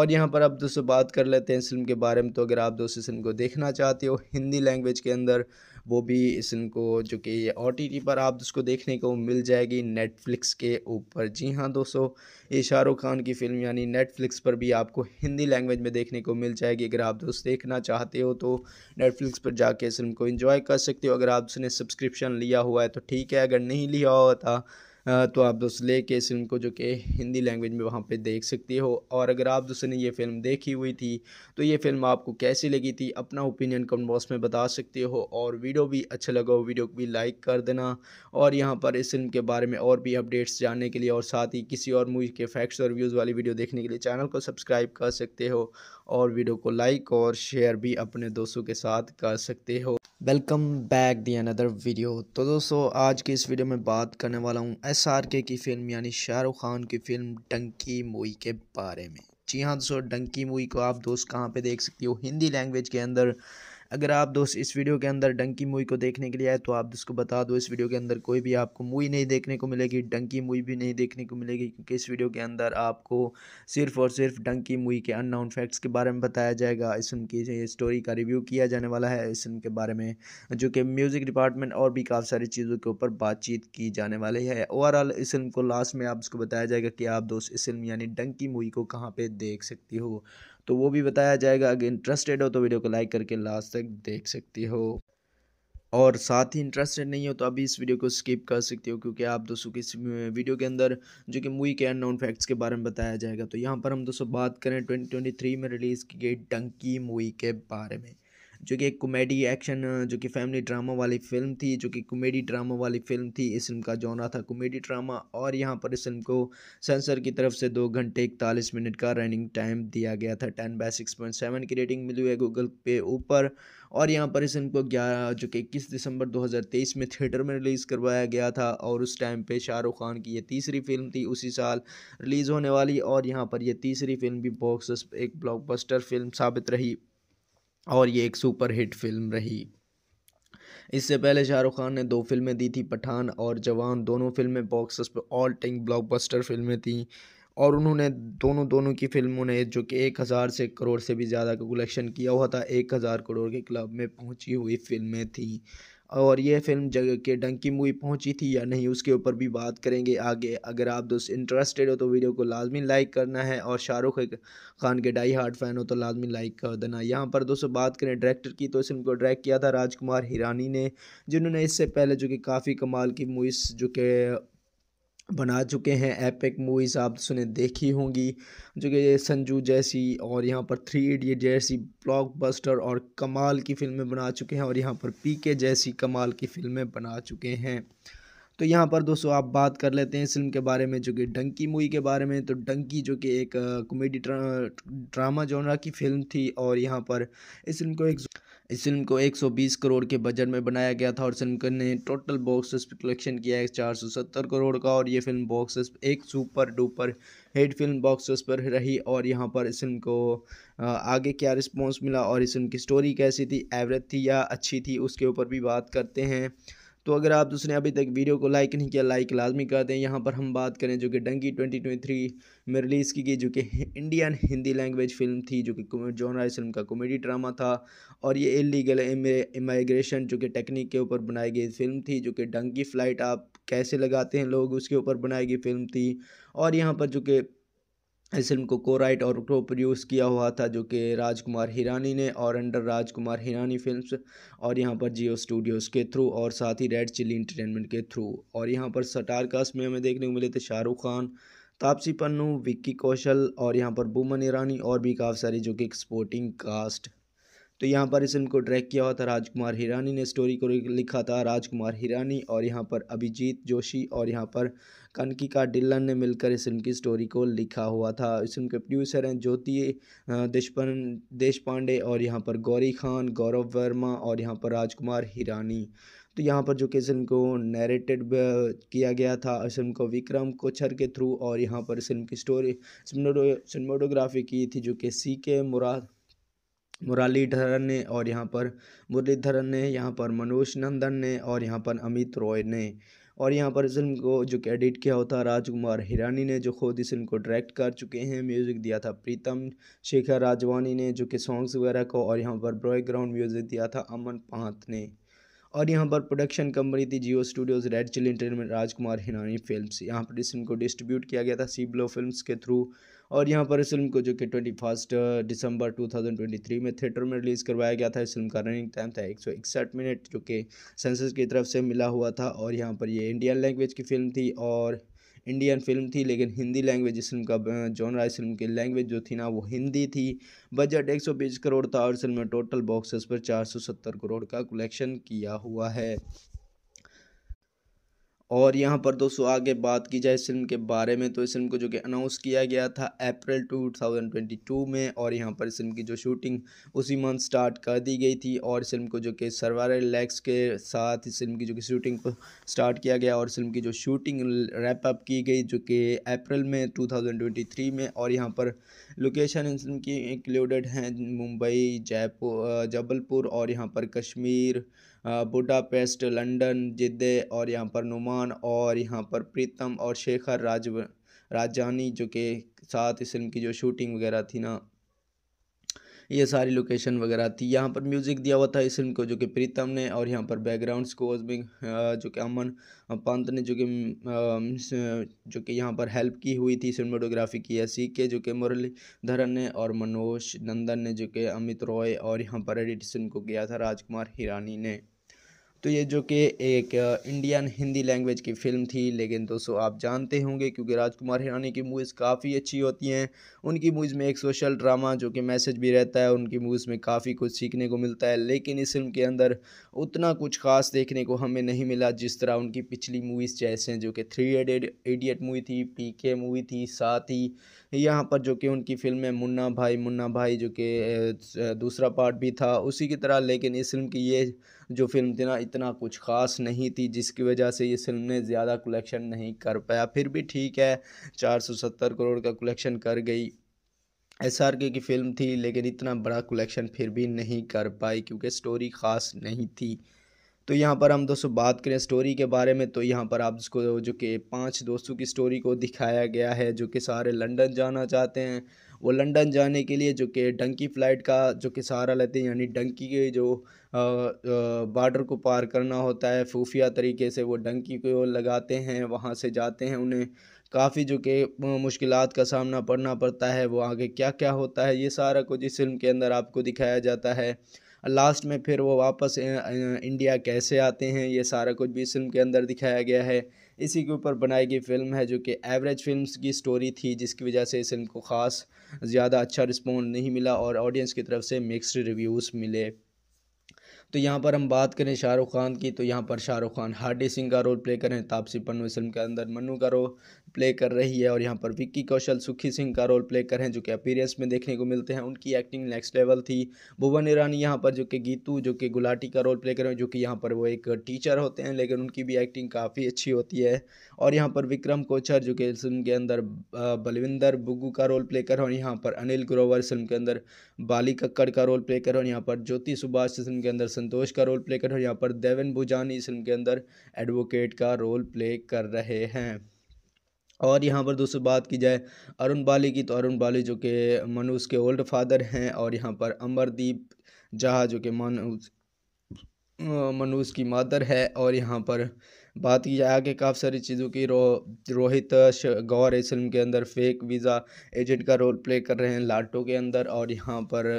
और यहाँ पर अब दोस्तों बात कर लेते हैं इस फिल्म के बारे में तो अगर आप दोस्तों इस फिल्म को देखना चाहते हो हिंदी लैंग्वेज के अंदर वो भी इसको जो कि ओ टी पर आप उसको देखने को मिल जाएगी नेटफ्लिक्स के ऊपर जी हाँ दोस्तों ये शाहरुख खान की फ़िल्म यानी नेटफ्लिक्स पर भी आपको हिंदी लैंग्वेज में देखने को मिल जाएगी अगर आप दोस्त देखना चाहते हो तो नेटफ्लिक्स पर जाके इस फिल्म को इन्जॉय कर सकते हो अगर आप उसने सब्सक्रिप्शन लिया हुआ है तो ठीक है अगर नहीं लिया हुआ था तो आप दोस्त लेके इस फिल्म को जो कि हिंदी लैंग्वेज में वहाँ पे देख सकते हो और अगर आप दोस्तों ने ये फिल्म देखी हुई थी तो ये फिल्म आपको कैसी लगी थी अपना ओपिनियन कमेंट बॉक्स में बता सकते हो और वीडियो भी अच्छा लगा हो वीडियो को भी लाइक कर देना और यहाँ पर इस फिल्म के बारे में और भी अपडेट्स जानने के लिए और साथ ही किसी और मूवी के फैक्ट्स और व्यूज़ वाली वीडियो देखने के लिए चैनल को सब्सक्राइब कर सकते हो और वीडियो को लाइक और शेयर भी अपने दोस्तों के साथ कर सकते हो welcome back the another video तो दोस्तों आज की इस वीडियो में बात करने वाला हूँ एस आर के की फ़िल्म यानी शाहरुख खान की फ़िल्म डंकी मूवी के बारे में जी हाँ दोस्तों डंकी मूवी को आप दोस्त कहाँ पे देख सकते हो हिंदी लैंग्वेज के अंदर अगर आप दोस्त इस वीडियो के अंदर डंकी मूवी को देखने के लिए आए तो आप उसको बता दो इस वीडियो के अंदर कोई भी आपको मूवी नहीं देखने को मिलेगी डंकी मूवी भी नहीं देखने को मिलेगी क्योंकि इस वीडियो के अंदर आपको सिर्फ और सिर्फ डंकी मूवी के अननाउन फैक्ट्स के बारे में बताया जाएगा इस उनकी स्टोरी का रिव्यू किया जाने वाला है इस उनके बारे में जो कि म्यूज़िक डिपार्टमेंट और भी काफ़ी सारी चीज़ों के ऊपर बातचीत की जाने वाली है ओवरऑल इस फिल्म को लास्ट में आप उसको बताया जाएगा कि आप दोस्त इस फिल्म यानी डंकी मूवी को कहाँ पर देख सकती हो तो वो भी बताया जाएगा अगर इंटरेस्टेड हो तो वीडियो को लाइक करके लास्ट तक देख सकती हो और साथ ही इंटरेस्टेड नहीं हो तो अभी इस वीडियो को स्किप कर सकते हो क्योंकि आप दोस्तों की इस वीडियो के अंदर जो कि मूवी के अननोन फैक्ट्स के बारे में बताया जाएगा तो यहाँ पर हम दोस्तों बात करें 2023 में रिलीज़ की गई डंकी मूवी के बारे में जो कि एक कॉमेडी एक्शन जो कि फैमिली ड्रामा वाली फिल्म थी जो कि कॉमेडी ड्रामा वाली फिल्म थी इस फिल्म का जॉनरा था कॉमेडी ड्रामा और यहाँ पर इस फिल्म को सेंसर की तरफ से दो घंटे इकतालीस मिनट का रनिंग टाइम दिया गया था ten by six point seven की रेटिंग मिली है गूगल पे ऊपर और यहाँ पर इस फिल्म को ग्यारह जो कि इक्कीस दिसंबर 2023 में थिएटर में रिलीज़ करवाया गया था और उस टाइम पे शाहरुख खान की ये तीसरी फिल्म थी उसी साल रिलीज़ होने वाली और यहाँ पर यह तीसरी फिल्म भी बॉक्स एक ब्लॉकबस्टर फिल्म साबित रही और ये एक सुपर हिट फिल्म रही इससे पहले शाहरुख खान ने दो फिल्में दी थी पठान और जवान दोनों फिल्में बॉक्स पर ऑल टाइम ब्लॉकबस्टर फिल्में थीं और उन्होंने दोनों दोनों की फिल्मों ने जो कि एक हज़ार से करोड़ से भी ज़्यादा का कलेक्शन किया हुआ था एक हज़ार करोड़ के क्लब में पहुंची हुई फिल्में थीं और यह फिल्म जगह के डंकी मूवी पहुंची थी या नहीं उसके ऊपर भी बात करेंगे आगे अगर आप दोस्त इंटरेस्टेड हो तो वीडियो को लाजमी लाइक करना है और शाहरुख खान के डाई हार्ट फैन हो तो लाजमी लाइक कर देना यहाँ पर दोस्तों बात करें डायरेक्टर की तो इस फिल्म को डायरेक्ट किया था राजकुमार हिरानी ने जिन्होंने इससे पहले जो कि काफ़ी कमाल की मूवीज़ जो कि बना चुके हैं एपिक मूवीज़ आप सुने देखी होंगी जो कि संजू जैसी और यहाँ पर थ्री इडियट जैसी ब्लॉकबस्टर और कमाल की फ़िल्में बना चुके हैं और यहाँ पर पीके जैसी कमाल की फ़िल्में बना चुके हैं तो यहाँ पर दोस्तों आप बात कर लेते हैं इस फिल्म के बारे में जो कि डंकी मूवी के बारे में तो डंकी जो कि एक कॉमेडी ड्रामा जोनरा की फिल्म थी और यहाँ पर इस फिल्म को एक इस फिल्म को 120 करोड़ के बजट में बनाया गया था और फिल्म ने टोटल बॉक्स कलेक्शन किया है 470 करोड़ का और ये फिल्म बॉक्स एक super duper hit film box पर रही और यहाँ पर इस फिल्म को आगे क्या रिस्पॉन्स मिला और इस फिल्म की स्टोरी कैसी थी एवरेज थी या अच्छी थी उसके ऊपर भी बात करते हैं तो अगर आप उसने अभी तक वीडियो को लाइक नहीं किया लाइक लाजमी कर दें यहाँ पर हम बात करें जो कि डंकी 2023 में रिलीज़ की गई जो कि इंडियन हिंदी लैंग्वेज फिल्म थी जो कि जॉन राय फिल्म का कॉमेडी ड्रामा था और ये इलीगल इमाइग्रेशन जो कि टेक्निक के ऊपर बनाई गई फिल्म थी जो कि डंकी फ्लाइट आप कैसे लगाते हैं लोग उसके ऊपर बनाई गई फिल्म थी और यहाँ पर जो कि इस फिल्म को को राइट और को प्रोड्यूस किया हुआ था जो कि राजकुमार हिरानी ने और अंडर राजकुमार हिरानी फिल्म्स और यहाँ पर जियो स्टूडियोज़ के थ्रू और साथ ही रेड चिली इंटरटेनमेंट के थ्रू और यहाँ पर स्टार कास्ट में हमें देखने को मिले थे शाहरुख खान तापसी पन्नू विक्की कौशल और यहाँ पर बुमन ईरानी और भी काफ़ी सारी जो कि एक स्पोर्टिंग कास्ट तो यहाँ पर इस फिल्म को ट्रैक किया हुआ था राजकुमार हिरानी ने स्टोरी को लिखा था राजकुमार हिरानी और यहाँ पर अभिजीत जोशी और यहाँ पर कनकी का डिल्लन ने मिलकर इस फिल्म की स्टोरी को लिखा हुआ था इस फिल्म के प्रोड्यूसर हैं ज्योति देशपन देश पांडे और यहाँ पर गौरी खान गौरव वर्मा और यहाँ पर राजकुमार हिरानी तो यहाँ पर जो कि फिल्म को नरेटेड किया गया था इस फिल्म को विक्रम कोचर के थ्रू और यहाँ पर फिल्म की स्टोरी सिनेमाटोग्राफी की थी जो कि सी के मुराद मुरलीधरन ने और यहाँ पर मुरलीधरन ने यहाँ पर मनोज नंदन ने और यहाँ पर अमित रॉय ने और यहाँ पर इस फिल्म को जो कि एडिट किया होता राजकुमार हिरानी ने जो खुद इस फिल्म को डायरेक्ट कर चुके हैं म्यूज़िक दिया था प्रीतम शेखर राजवानी ने जो कि सॉन्ग्स वगैरह को और यहाँ पर ग्राउंड म्यूज़िक दिया था अमन पांत ने और यहाँ पर प्रोडक्शन कंपनी थी Jio Studios red chill entertainment Rajkumar Hirani film यहाँ पर इस फिल्म को डिस्ट्रीब्यूट किया गया था सी ब्लो फिल्म के थ्रू और यहाँ पर इस फिल्म को जो कि ट्वेंटी फर्स्ट दिसंबर थ्री में थिएटर में रिलीज़ करवाया गया था इस फिल्म का रनिंग टाइम था एक मिनट जो कि सेंसेस की तरफ से मिला हुआ था और यहाँ पर ये इंडियन लैंग्वेज की फ़िल्म थी और इंडियन फिल्म थी लेकिन हिंदी लैंग्वेज इस फिल्म का जॉन uh, राय फिल्म की लैंग्वेज जो थी ना वो हिंदी थी बजट एक सौ बीस करोड़ था और इस फिल्म में टोटल बॉक्सेस पर चार सौ सत्तर करोड़ का कलेक्शन किया हुआ है और यहाँ पर दोस्तों आगे बात की जाए इस फिल्म के बारे में तो इस फिल्म को जो कि अनाउंस किया गया था अप्रैल 2022 में और यहाँ पर इस फिल्म की जो शूटिंग उसी मंथ स्टार्ट कर दी गई थी और इस फिल्म को जो कि सरवारे लैक्स के साथ इस फिल्म की जो कि शूटिंग को स्टार्ट किया गया और इस फिल्म की जो शूटिंग रैप अप की गई जो कि अप्रैल में थ्री में और यहाँ पर लोकेशन इस फिल्म की इंक्लूडेड हैं मुंबई जयपुर जबलपुर और यहाँ पर कश्मीर बुडापेस्ट लंदन जिद्दे और यहाँ पर नुमान और यहाँ पर प्रीतम और शेखर राज राजानी जो के साथ इस फिल्म की जो शूटिंग वगैरह थी ना ये सारी लोकेशन वगैरह थी यहाँ पर म्यूज़िक दिया हुआ था इस फिल्म को जो कि प्रीतम ने और यहाँ पर बैकग्राउंड स्कोर्स में जो कि अमन पंत ने जो कि जो कि यहाँ पर हेल्प की हुई थी सिनेमाटोग्राफी की है सी के जो कि मुरलीधरन ने और मनोज नंदन ने जो कि अमित रॉय और यहाँ पर एडिट को किया था राजकुमार हिरानी ने तो ये जो कि एक इंडियन हिंदी लैंग्वेज की फ़िल्म थी लेकिन दोस्तों आप जानते होंगे क्योंकि राजकुमार हिरानी की मूवीज़ काफ़ी अच्छी होती हैं उनकी मूवीज़ में एक सोशल ड्रामा जो कि मैसेज भी रहता है उनकी मूवीज़ में काफ़ी कुछ सीखने को मिलता है लेकिन इस फिल्म के अंदर उतना कुछ खास देखने को हमें नहीं मिला जिस तरह उनकी पिछली मूवीज़ जैसे जो कि थ्री एडेड एडियट मूवी थी पी के मूवी थी साथ ही यहाँ पर जो कि उनकी फिल्म है मुन्ना भाई मुन्ना भाई जो कि दूसरा पार्ट भी था उसी की तरह लेकिन इस फिल्म की ये जो फिल्म ना इतना कुछ ख़ास नहीं थी जिसकी वजह से ये फिल्म ने ज़्यादा कलेक्शन नहीं कर पाया फिर भी ठीक है 470 करोड़ का कलेक्शन कर गई एस आर के की फ़िल्म थी लेकिन इतना बड़ा कलेक्शन फिर भी नहीं कर पाई क्योंकि स्टोरी ख़ास नहीं थी तो यहाँ पर हम दोस्तों बात करें स्टोरी के बारे में तो यहाँ पर आप जिसको जो कि पांच दोस्तों की स्टोरी को दिखाया गया है जो कि सारे लंदन जाना चाहते हैं वो लंदन जाने के लिए जो कि डंकी फ़्लाइट का जो कि सहारा लेते हैं यानी डंकी के जो बॉर्डर को पार करना होता है खुफिया तरीके से वो डंकी को लगाते हैं वहाँ से जाते हैं उन्हें काफ़ी जो कि मुश्किल का सामना पड़ना पड़ता है वो आगे क्या क्या होता है ये सारा कुछ इस फिल्म के अंदर आपको दिखाया जाता है लास्ट में फिर वो वापस इंडिया कैसे आते हैं ये सारा कुछ भी इस फिल्म के अंदर दिखाया गया है इसी के ऊपर बनाई गई फिल्म है जो कि एवरेज फिल्म की स्टोरी थी जिसकी वजह से इस फिल्म को ख़ास ज़्यादा अच्छा रिस्पॉन्ड नहीं मिला और ऑडियंस की तरफ से मिक्सड रिव्यूज़ मिले तो यहाँ पर हम बात करें शाहरुख खान की तो यहाँ पर शाहरुख खान हार्डी सिंह का रोल प्ले करें तापसी पन्नू इस फिल्म के अंदर मनु का रोल प्ले कर रही है और यहाँ पर विक्की कौशल सुखी सिंह का रोल प्ले कर रहे हैं जो कि अपीरियंस में देखने को मिलते हैं उनकी एक्टिंग नेक्स्ट लेवल थी भुवन ईरानी यहाँ पर जो कि गीतू जो कि गुलाटी का रोल प्ले कर रहे हैं जो कि यहाँ पर वो एक टीचर होते हैं लेकिन उनकी भी एक्टिंग काफ़ी अच्छी होती है और यहाँ पर विक्रम कोचर जो कि फिल्म के अंदर बलविंदर बुग्गू का रोल प्ले कर रहे हैं और यहाँ पर अनिल ग्रोवर फिल्म के अंदर बाली कक्कड़ का रोल प्ले कर रहे हैं और यहाँ पर ज्योति सुभाष फिल्म के अंदर संतोष का रोल प्ले कर रहे हैं और यहाँ पर देवन भुजानी फिल्म के अंदर एडवोकेट का रोल प्ले कर रहे हैं और यहाँ पर दोस्तों बात की जाए अरुण बाली की तो अरुण बाली जो कि मनुष के ओल्ड फादर हैं और यहाँ पर अमरदीप जहा जो कि मनुष मनुष की मादर है और यहाँ पर बात की जाए आगे काफ़ी सारी चीज़ों की रो रोहित गौर इस फिल्म के अंदर फेक वीज़ा एजेंट का रोल प्ले कर रहे हैं लाटो के अंदर और यहाँ पर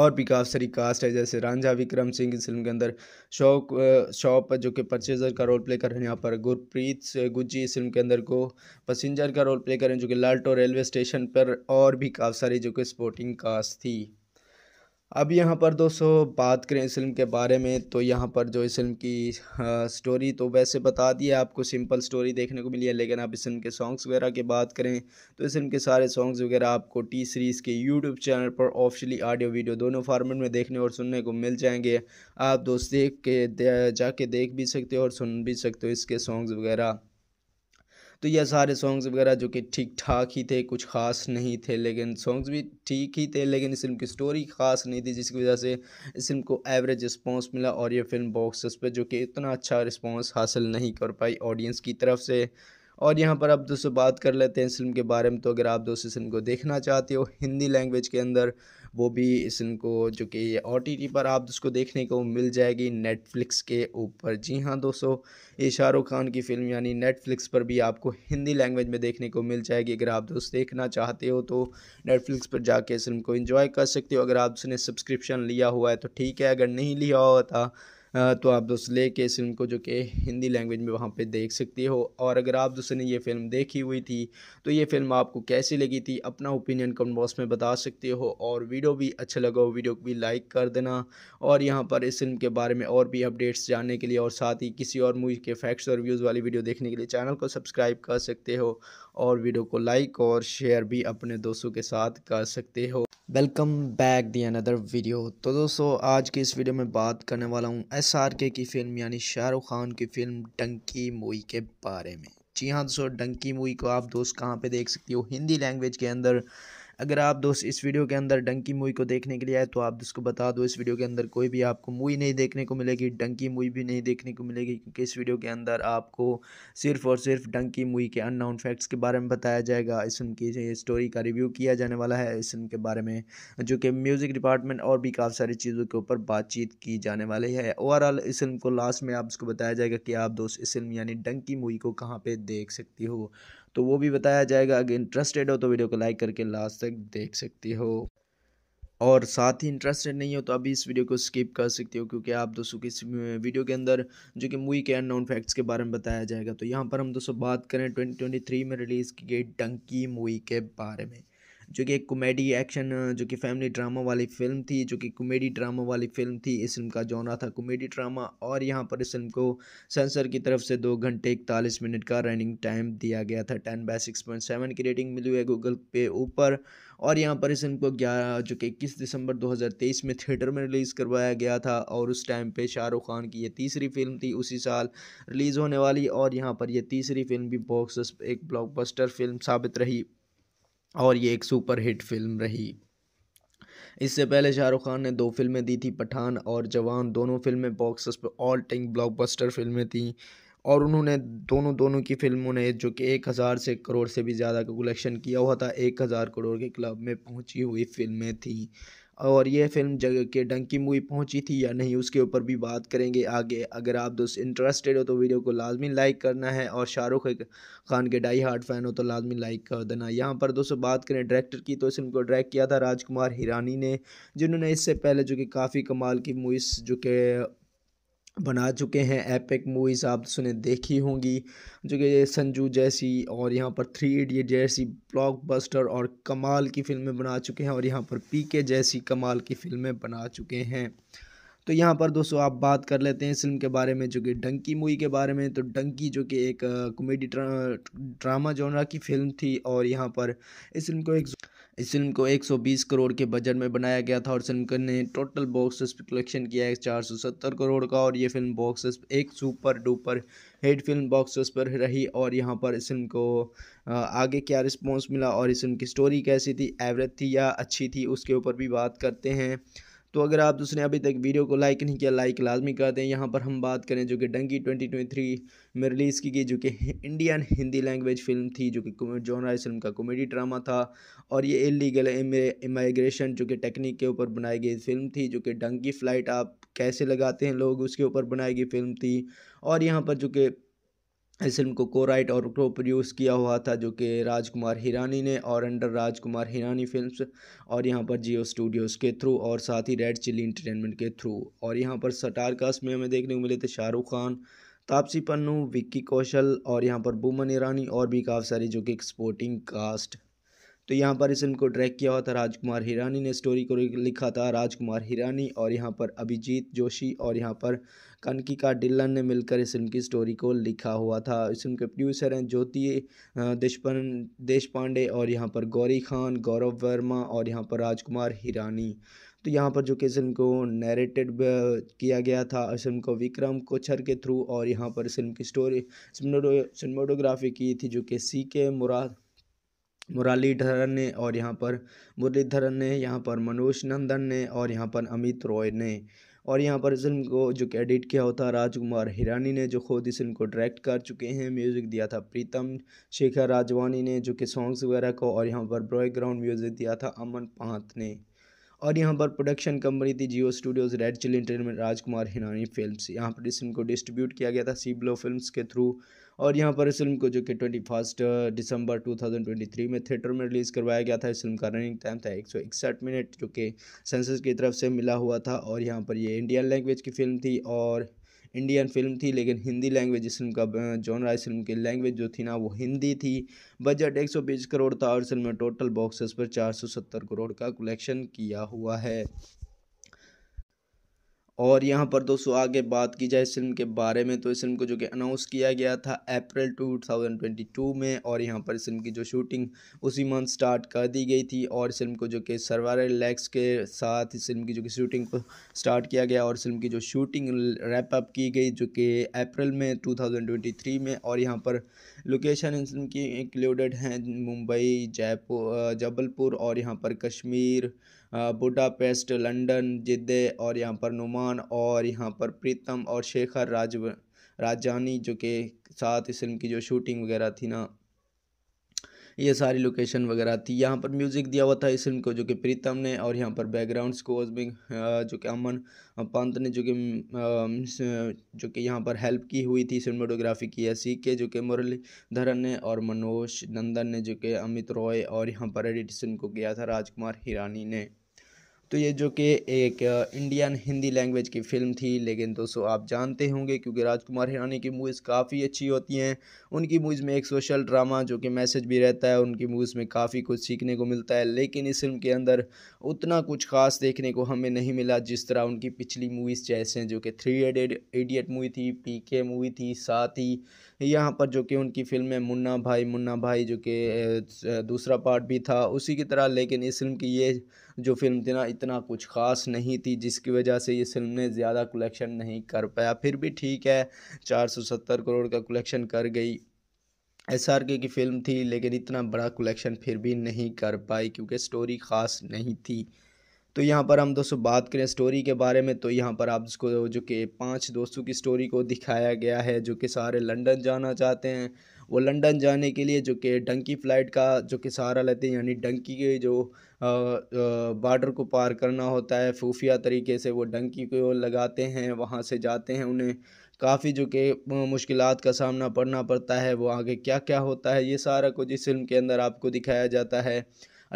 और भी काफ़ी सारी कास्ट है जैसे रांझा विक्रम सिंह इस फिल्म के अंदर शौक शॉप जो कि परचेजर का रोल प्ले कर रहे हैं यहाँ पर गुरप्रीत गुज्जी इस फिल्म के अंदर को पसेंजर का रोल प्ले कर रहे हैं जो कि लाल्टो रेलवे स्टेशन पर और भी काफ़ी सारी जो कि स्पोर्टिंग कास्ट थी अब यहाँ पर दोस्तों बात करें इस फिल्म के बारे में तो यहाँ पर जो इस फिल्म की आ, स्टोरी तो वैसे बता दी है आपको सिंपल स्टोरी देखने को मिली है लेकिन आप इस फिल्म के सॉन्ग्स वगैरह की बात करें तो इस फिल्म के सारे सॉन्ग्स वगैरह आपको टी सीरीज़ के यूट्यूब चैनल पर ऑफिशियली ऑडियो वीडियो दोनों फार्मेट में देखने और सुनने को मिल जाएंगे आप दोस्त देख के दे, जाके देख भी सकते हो और सुन भी सकते हो इसके सॉन्ग्स वगैरह तो यह सारे सॉन्ग्स वगैरह जो कि ठीक ठाक ही थे कुछ ख़ास नहीं थे लेकिन सॉन्ग्स भी ठीक ही थे लेकिन इस फिल्म की स्टोरी ख़ास नहीं थी जिसकी वजह से इस फिल्म को एवरेज रिस्पॉन्स मिला और यह फिल्म बॉक्स पर जो कि इतना अच्छा रिस्पॉन्स हासिल नहीं कर पाई ऑडियंस की तरफ से और यहाँ पर अब दोस्तों बात कर लेते हैं इस फिल्म के बारे में तो अगर आप दोस्तों इस फिल्म को देखना चाहते हो हिंदी लैंग्वेज के अंदर वो भी इसको जो कि ओ टी पर आप उसको देखने को मिल जाएगी नेटफ्लिक्स के ऊपर जी हाँ दोस्तों ये शाहरुख खान की फ़िल्म यानी नेटफ्लिक्स पर भी आपको हिंदी लैंग्वेज में देखने को मिल जाएगी अगर आप दोस्त देखना चाहते हो तो नेटफ्लिक्स पर जाके इस फिल्म को इन्जॉय कर सकते हो अगर आप उसने सब्सक्रिप्शन लिया हुआ है तो ठीक है अगर नहीं लिया हुआ था तो आप दोस्त लेके इस फिल्म को जो कि हिंदी लैंग्वेज में वहाँ पे देख सकते हो और अगर आप दोस्तों ने ये फिल्म देखी हुई थी तो ये फिल्म आपको कैसी लगी थी अपना ओपिनियन कमेंट बॉक्स में बता सकते हो और वीडियो भी अच्छा लगा हो वीडियो को भी लाइक कर देना और यहाँ पर इस फिल्म के बारे में और भी अपडेट्स जानने के लिए और साथ ही किसी और मूवी के फैक्ट्स और व्यूज़ वाली वीडियो देखने के लिए चैनल को सब्सक्राइब कर सकते हो और वीडियो को लाइक और शेयर भी अपने दोस्तों के साथ कर सकते हो welcome back the another video तो दोस्तों आज की इस वीडियो में बात करने वाला हूँ एस आर के की फ़िल्म यानी शाहरुख खान की फ़िल्म डंकी मूवी के बारे में जी हाँ दोस्तों डंकी मूवी को आप दोस्त कहाँ पे देख सकते हो हिंदी लैंग्वेज के अंदर अगर आप दोस्त इस वीडियो के अंदर डंकी मूवी को देखने के लिए आए तो आप उसको बता दो इस वीडियो के अंदर कोई भी आपको मूवी नहीं देखने को मिलेगी डंकी मूवी भी नहीं देखने को मिलेगी क्योंकि इस वीडियो के अंदर आपको सिर्फ और सिर्फ डंकी मूवी के अननाउन फैक्ट्स के बारे में बताया जाएगा इस उनकी स्टोरी का रिव्यू किया जाने वाला है इस उनके बारे में जो कि म्यूज़िक डिपार्टमेंट और भी काफ़ी सारी चीज़ों के ऊपर बातचीत की जाने वाली है ओवरऑल इस फिल्म को लास्ट में आप इसको बताया जाएगा कि आप दोस्त इस फिल्म यानी डंकी मूवी को कहाँ पर देख सकती हो तो वो भी बताया जाएगा अगर इंटरेस्टेड हो तो वीडियो को लाइक करके लास्ट तक देख सकती हो और साथ ही इंटरेस्टेड नहीं हो तो अभी इस वीडियो को स्किप कर सकती हो क्योंकि आप दोस्तों की इस वीडियो के अंदर जो कि मूवी के अननोन फैक्ट्स के बारे में बताया जाएगा तो यहाँ पर हम दोस्तों बात करें 2023 में रिलीज़ की गई डंकी मूवी के बारे में जो कि एक कॉमेडी एक्शन जो कि फैमिली ड्रामा वाली फिल्म थी जो कि कॉमेडी ड्रामा वाली फिल्म थी इस फिल्म का जॉनरा था कॉमेडी ड्रामा और यहाँ पर इस फिल्म को सेंसर की तरफ से दो घंटे इकतालीस मिनट का रनिंग टाइम दिया गया था ten by six point seven की रेटिंग मिली हुई है गूगल पे ऊपर और यहाँ पर इस फिल्म को ग्यारह जो कि इक्कीस दिसंबर 2023 में थिएटर में रिलीज़ करवाया गया था और उस टाइम पे शाहरुख खान की ये तीसरी फिल्म थी उसी साल रिलीज़ होने वाली और यहाँ पर यह तीसरी फिल्म भी बॉक्स एक ब्लॉकबस्टर फिल्म साबित रही और ये एक सुपर हिट फिल्म रही इससे पहले शाहरुख खान ने दो फिल्में दी थी पठान और जवान दोनों फिल्में बॉक्स पर ऑल टाइम ब्लॉकबस्टर फिल्में थीं और उन्होंने दोनों दोनों की फिल्मों ने जो कि एक हज़ार से करोड़ से भी ज़्यादा का कलेक्शन किया हुआ था एक हज़ार करोड़ के क्लब में पहुंची हुई फिल्में थीं और यह फिल्म जगह के डंकी मूवी पहुंची थी या नहीं उसके ऊपर भी बात करेंगे आगे अगर आप दोस्त इंटरेस्टेड हो तो वीडियो को लाजमी लाइक करना है और शाहरुख खान के डाई हार्ट फैन हो तो लाजमी लाइक कर देना यहाँ पर दोस्तों बात करें डायरेक्टर की तो इस फिल्म को डायरेक्ट किया था राजकुमार हिरानी ने जिन्होंने इससे पहले जो कि काफ़ी कमाल की मूवीज़ जो कि बना चुके हैं एपिक मूवीज़ आप सुने देखी होंगी जो कि संजू जैसी और यहाँ पर थ्री इडियट जैसी ब्लॉकबस्टर और कमाल की फ़िल्में बना चुके हैं और यहाँ पर पीके जैसी कमाल की फ़िल्में बना चुके हैं तो यहाँ पर दोस्तों आप बात कर लेते हैं फिल्म के बारे में जो कि डंकी मूवी के बारे में तो डंकी जो कि एक कॉमेडी ड्रामा जोनरा की फ़िल्म थी और यहाँ पर इस फिल्म को एक इस फिल्म को 120 करोड़ के बजट में बनाया गया था और फिल्म ने टोटल बॉक्स कलेक्शन किया है सत्तर करोड़ का और ये फिल्म बॉक्स एक super duper hit film box पर रही और यहाँ पर इस फिल्म को आगे क्या रिस्पॉन्स मिला और इस फिल्म की स्टोरी कैसी थी एवरेज थी या अच्छी थी उसके ऊपर भी बात करते हैं तो अगर आप उसने अभी तक वीडियो को लाइक नहीं किया लाइक लाजमी कर दें यहाँ पर हम बात करें जो कि डंकी 2023 में रिलीज़ की गई जो कि इंडियन हिंदी लैंग्वेज फिल्म थी जो कि जॉन राय फिल्म का कॉमेडी ड्रामा था और ये इलीगल इमाइग्रेशन जो कि टेक्निक के ऊपर बनाई गई फिल्म थी जो कि डंकी फ्लाइट आप कैसे लगाते हैं लोग उसके ऊपर बनाई गई फिल्म थी और यहाँ पर जो कि इस फिल्म को को राइट और को प्रोड्यूस किया हुआ था जो कि राजकुमार हिरानी ने और अंडर राजकुमार हिरानी फिल्म्स और यहाँ पर जियो स्टूडियोज़ के थ्रू और साथ ही रेड चिली इंटरटेनमेंट के थ्रू और यहाँ पर स्टार कास्ट में हमें देखने को मिले थे शाहरुख खान तापसी पन्नू विक्की कौशल और यहाँ पर बुमन ईरानी और भी काफ़ी सारी जो कि एक स्पोर्टिंग कास्ट तो यहाँ पर इस फिल्म को ट्रैक किया हुआ था राजकुमार हिरानी ने स्टोरी को लिखा था राजकुमार हिरानी और यहाँ पर अभिजीत जोशी और यहाँ पर कनकी का डिल्लन ने मिलकर इस फिल्म की स्टोरी को लिखा हुआ था इस फिल्म के प्रोड्यूसर हैं ज्योति देशपन देश पांडे और यहाँ पर गौरी खान गौरव वर्मा और यहाँ पर राजकुमार हिरानी तो यहाँ पर जो कि फिल्म को नरेटेड किया गया था इस फिल्म को विक्रम कोचर के थ्रू और यहाँ पर फिल्म की स्टोरी सिनेमाटोग्राफी की थी जो कि सी के मुराद मुरलीधरन ने और यहाँ पर मुरलीधरन ने यहाँ पर मनोज नंदन ने और यहाँ पर अमित रॉय ने और यहाँ पर इस फिल्म को जो कि एडिट किया होता राजकुमार हिरानी ने जो खुद इस फिल्म को डायरेक्ट कर चुके हैं म्यूज़िक दिया था प्रीतम शेखर राजवानी ने जो कि सॉन्ग्स वगैरह को और यहाँ पर ग्राउंड म्यूज़िक दिया था अमन पांत ने और यहाँ पर प्रोडक्शन कंपनी थी Jio Studios red chill entertainment Rajkumar Hirani film यहाँ पर इस फिल्म को डिस्ट्रीब्यूट किया गया था सी ब्लो फिल्म के थ्रू और यहाँ पर इस फिल्म को जो कि ट्वेंटी फर्स्ट दिसंबर थ्री में थिएटर में रिलीज़ करवाया गया था इस फिल्म का रनिंग टाइम था एक मिनट जो कि सेंसेस की तरफ से मिला हुआ था और यहाँ पर ये इंडियन लैंग्वेज की फिल्म थी और इंडियन फिल्म थी लेकिन हिंदी लैंग्वेज इस फिल्म का जॉन uh, राय फिल्म की लैंग्वेज जो थी ना वो हिंदी थी बजट एक सौ बीस करोड़ था और इस फिल्म में टोटल बॉक्सेस पर चार सौ सत्तर करोड़ का कलेक्शन किया हुआ है और यहाँ पर दोस्तों आगे बात की जाए इस फिल्म के बारे में तो इस फिल्म को जो कि अनाउंस किया गया था अप्रैल 2022 में और यहाँ पर इस फिल्म की जो शूटिंग उसी मंथ स्टार्ट कर दी गई थी और इस फिल्म को जो कि सरवारे लैक्स के साथ इस फिल्म की जो कि शूटिंग को स्टार्ट किया गया और इस फिल्म की जो शूटिंग रैप अप की गई जो कि अप्रैल में थ्री में और यहाँ पर लोकेशन इस फिल्म की इंक्लूडेड हैं मुंबई जयपुर जबलपुर और यहाँ पर कश्मीर बुडापेस्ट लंदन जिद्दे और यहाँ पर नुमान और यहाँ पर प्रीतम और शेखर राज राजानी जो के साथ इस फिल्म की जो शूटिंग वगैरह थी ना ये सारी लोकेशन वगैरह थी यहाँ पर म्यूज़िक दिया हुआ था इस फिल्म को जो कि प्रीतम ने और यहाँ पर बैकग्राउंड स्कोर्स में जो कि अमन पंत ने जो कि जो कि यहाँ पर हेल्प की हुई थी सिनेमाटोग्राफी की है सी के जो कि मुरलीधरन ने और मनोज नंदन ने जो कि अमित रॉय और यहाँ पर एडिट को किया था राजकुमार हिरानी ने तो ये जो कि एक इंडियन हिंदी लैंग्वेज की फ़िल्म थी लेकिन दोस्तों आप जानते होंगे क्योंकि राजकुमार हिरानी की मूवीज़ काफ़ी अच्छी होती हैं उनकी मूवीज़ में एक सोशल ड्रामा जो कि मैसेज भी रहता है उनकी मूवीज़ में काफ़ी कुछ सीखने को मिलता है लेकिन इस फिल्म के अंदर उतना कुछ खास देखने को हमें नहीं मिला जिस तरह उनकी पिछली मूवीज़ जैसे जो कि थ्री एडेड एडियट मूवी थी पी के मूवी थी साथ ही यहाँ पर जो कि उनकी फिल्म है मुन्ना भाई मुन्ना भाई जो कि दूसरा पार्ट भी था उसी की तरह लेकिन इस फिल्म की ये जो फिल्म ना इतना कुछ ख़ास नहीं थी जिसकी वजह से ये फिल्म ने ज़्यादा कलेक्शन नहीं कर पाया फिर भी ठीक है 470 करोड़ का कलेक्शन कर गई एस आर के की फ़िल्म थी लेकिन इतना बड़ा कलेक्शन फिर भी नहीं कर पाई क्योंकि स्टोरी ख़ास नहीं थी तो यहाँ पर हम दोस्तों बात करें स्टोरी के बारे में तो यहाँ पर आप जिसको जो कि पांच दोस्तों की स्टोरी को दिखाया गया है जो कि सारे लंदन जाना चाहते हैं वो लंदन जाने के लिए जो कि डंकी फ़्लाइट का जो कि सहारा लेते हैं यानी डंकी के जो बॉर्डर को पार करना होता है खुफिया तरीके से वो डंकी को लगाते हैं वहाँ से जाते हैं उन्हें काफ़ी जो कि मुश्किल का सामना पड़ना पड़ता है वो आगे क्या क्या होता है ये सारा कुछ इस फिल्म के अंदर आपको दिखाया जाता है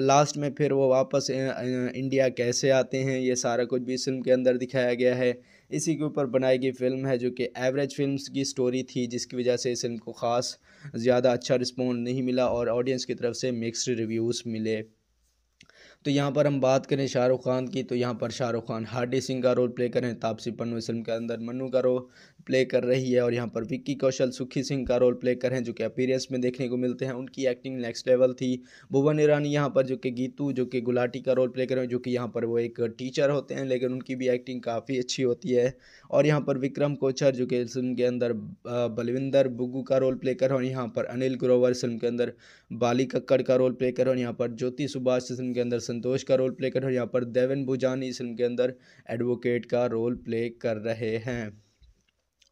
लास्ट में फिर वो वापस इंडिया कैसे आते हैं ये सारा कुछ भी इस फिल्म के अंदर दिखाया गया है इसी के ऊपर बनाई गई फिल्म है जो कि एवरेज फिल्म की स्टोरी थी जिसकी वजह से इस फिल्म को ख़ास ज़्यादा अच्छा रिस्पॉन्ड नहीं मिला और ऑडियंस की तरफ से मिक्सड रिव्यूज़ मिले तो यहाँ पर हम बात करें शाहरुख खान की तो यहाँ पर शाहरुख खान हार्डी सिंह का रोल प्ले करें तापसी पन्नू इस फिल्म के अंदर मनु का रोल प्ले कर रही है और यहाँ पर विक्की कौशल सुखी सिंह का रोल प्ले कर रहे हैं जो कि अपीरियंस में देखने को मिलते हैं उनकी एक्टिंग नेक्स्ट लेवल थी भुवन ईरानी यहाँ पर जो कि गीतू जो कि गुलाटी का रोल प्ले कर रहे हैं जो कि यहाँ पर वो एक टीचर होते हैं लेकिन उनकी भी एक्टिंग काफ़ी अच्छी होती है और यहाँ पर विक्रम कोचर जो कि फिल्म के अंदर बलविंदर बुग्गू का रोल प्ले कर रहे हैं और यहाँ पर अनिल ग्रोवर फिल्म के अंदर बाली कक्कड़ का रोल प्ले कर रहे हैं और यहाँ पर ज्योति सुभाष फिल्म के अंदर संतोष का रोल प्ले कर रहे हैं और यहाँ पर देवन भुजानी फिल्म के अंदर एडवोकेट का रोल प्ले कर रहे हैं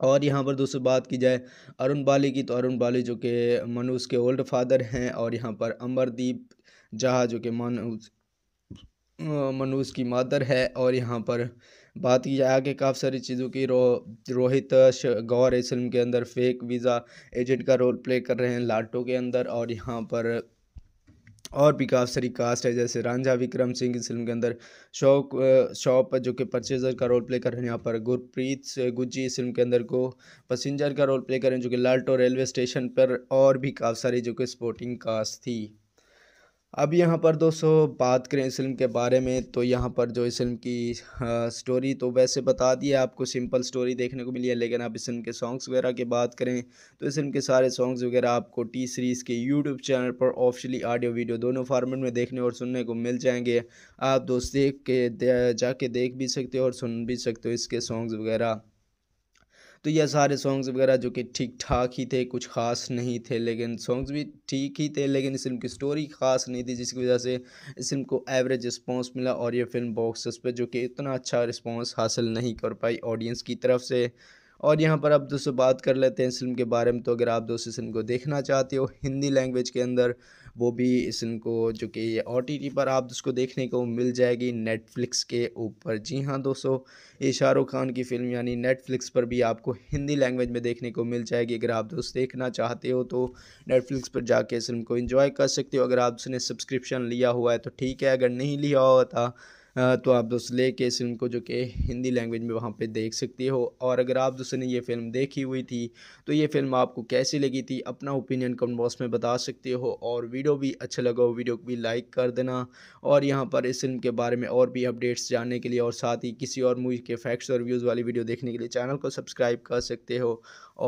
और यहाँ पर दोस्तों बात की जाए अरुण बाली की तो अरुण बाली जो कि मनुष के ओल्ड फादर हैं और यहाँ पर अमरदीप जहा जो कि मनुष मनुष की मादर है और यहाँ पर बात की जाए आगे काफ़ी सारी चीज़ों की रो रोहित गौर इस फिल्म के अंदर फेक वीज़ा एजेंट का रोल प्ले कर रहे हैं लाटो के अंदर और यहाँ पर और भी काफ़ी सारी कास्ट है जैसे रांझा विक्रम सिंह इस फिल्म के अंदर शौक शॉप जो कि परचेजर का रोल प्ले कर रहे हैं यहाँ पर गुरप्रीत गुज्जी इस फिल्म के अंदर को पसेंजर का रोल प्ले कर रहे हैं जो कि लाल्टो रेलवे स्टेशन पर और भी काफ़ी सारी जो कि स्पोर्टिंग कास्ट थी अब यहाँ पर दोस्तों बात करें इस फिल्म के बारे में तो यहाँ पर जो इस फिल्म की आ, स्टोरी तो वैसे बता दी है आपको सिंपल स्टोरी देखने को मिली है लेकिन आप इस फिल्म के सॉन्ग्स वगैरह की बात करें तो इस फिल्म के सारे सॉन्ग्स वगैरह आपको टी सीरीज़ के यूट्यूब चैनल पर ऑफिशियली ऑडियो वीडियो दोनों फार्मेट में देखने और सुनने को मिल जाएंगे आप दोस्त देख के दे, जाके देख भी सकते हो और सुन भी सकते हो इसके सॉन्ग्स वगैरह तो यह सारे सॉन्ग्स वगैरह जो कि ठीक ठाक ही थे कुछ ख़ास नहीं थे लेकिन सॉन्ग्स भी ठीक ही थे लेकिन इस फिल्म की स्टोरी ख़ास नहीं थी जिसकी वजह से इस फिल्म को एवरेज रिस्पॉन्स मिला और यह फिल्म बॉक्स पर जो कि इतना अच्छा रिस्पॉन्स हासिल नहीं कर पाई ऑडियंस की तरफ से और यहाँ पर अब दोस्तों बात कर लेते हैं इस फिल्म के बारे में तो अगर आप दोस्तों इस फिल्म को देखना चाहते हो हिंदी लैंग्वेज के अंदर वो भी इसको जो कि ओ टी टी पर आप उसको देखने को मिल जाएगी नेटफ्लिक्स के ऊपर जी हाँ दोस्तों ये शाहरुख खान की फ़िल्म यानी नेटफ्लिक्स पर भी आपको हिंदी लैंग्वेज में देखने को मिल जाएगी अगर आप दोस्त देखना चाहते हो तो नेटफ्लिक्स पर जाके इस फिल्म को इन्जॉय कर सकते हो अगर आप उसने सब्सक्रिप्शन लिया हुआ है तो ठीक है अगर नहीं लिया हुआ था तो आप दोस्तों लेके इस फिल्म को जो कि हिंदी लैंग्वेज में वहाँ पे देख सकते हो और अगर आप दोस्तों ने ये फिल्म देखी हुई थी तो ये फिल्म आपको कैसी लगी थी अपना ओपिनियन कमेंट बॉक्स में बता सकते हो और वीडियो भी अच्छा लगा हो वीडियो को भी लाइक कर देना और यहाँ पर इस फिल्म के बारे में और भी अपडेट्स जानने के लिए और साथ ही किसी और मूवी के फैक्ट्स और व्यूज़ वाली वीडियो देखने के लिए चैनल को सब्सक्राइब कर सकते हो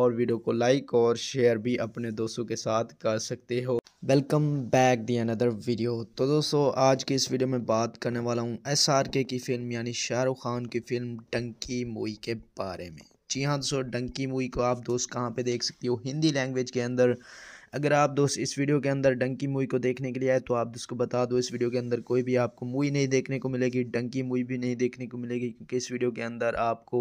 और वीडियो को लाइक और शेयर भी अपने दोस्तों के साथ कर सकते हो welcome back the another video तो दोस्तों आज की इस वीडियो में बात करने वाला हूँ एस आर के की फ़िल्म यानी शाहरुख खान की फ़िल्म डंकी मूवी के बारे में जी हाँ दोस्तों डंकी मूवी को आप दोस्त कहाँ पे देख सकते हो हिंदी लैंग्वेज के अंदर अगर आप दोस्त इस वीडियो के अंदर डंकी मूवी को देखने के लिए आए तो आप उसको बता दो इस वीडियो के अंदर कोई भी आपको मूवी नहीं देखने को मिलेगी डंकी मूवी भी नहीं देखने को मिलेगी क्योंकि इस वीडियो के अंदर आपको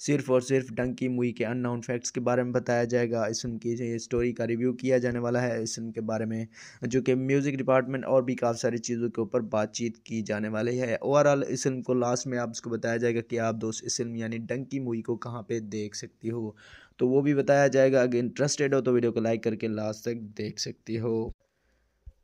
सिर्फ और सिर्फ डंकी मूवी के अननाउन फैक्ट्स के बारे में बताया जाएगा इस फिल्म की स्टोरी का रिव्यू किया जाने वाला है इस फिल्म के बारे में जो कि म्यूज़िक डिपार्टमेंट और भी काफ़ी सारी चीज़ों के ऊपर बातचीत की जाने वाली है ओवरऑल इस फिल्म को लास्ट में आप इसको बताया जाएगा कि आप दोस्त इस फिल्म यानी डंकी मूवी को कहाँ पर देख सकती हो तो वो भी बताया जाएगा अगर इंटरेस्टेड हो तो वीडियो को लाइक करके लास्ट तक देख सकती हो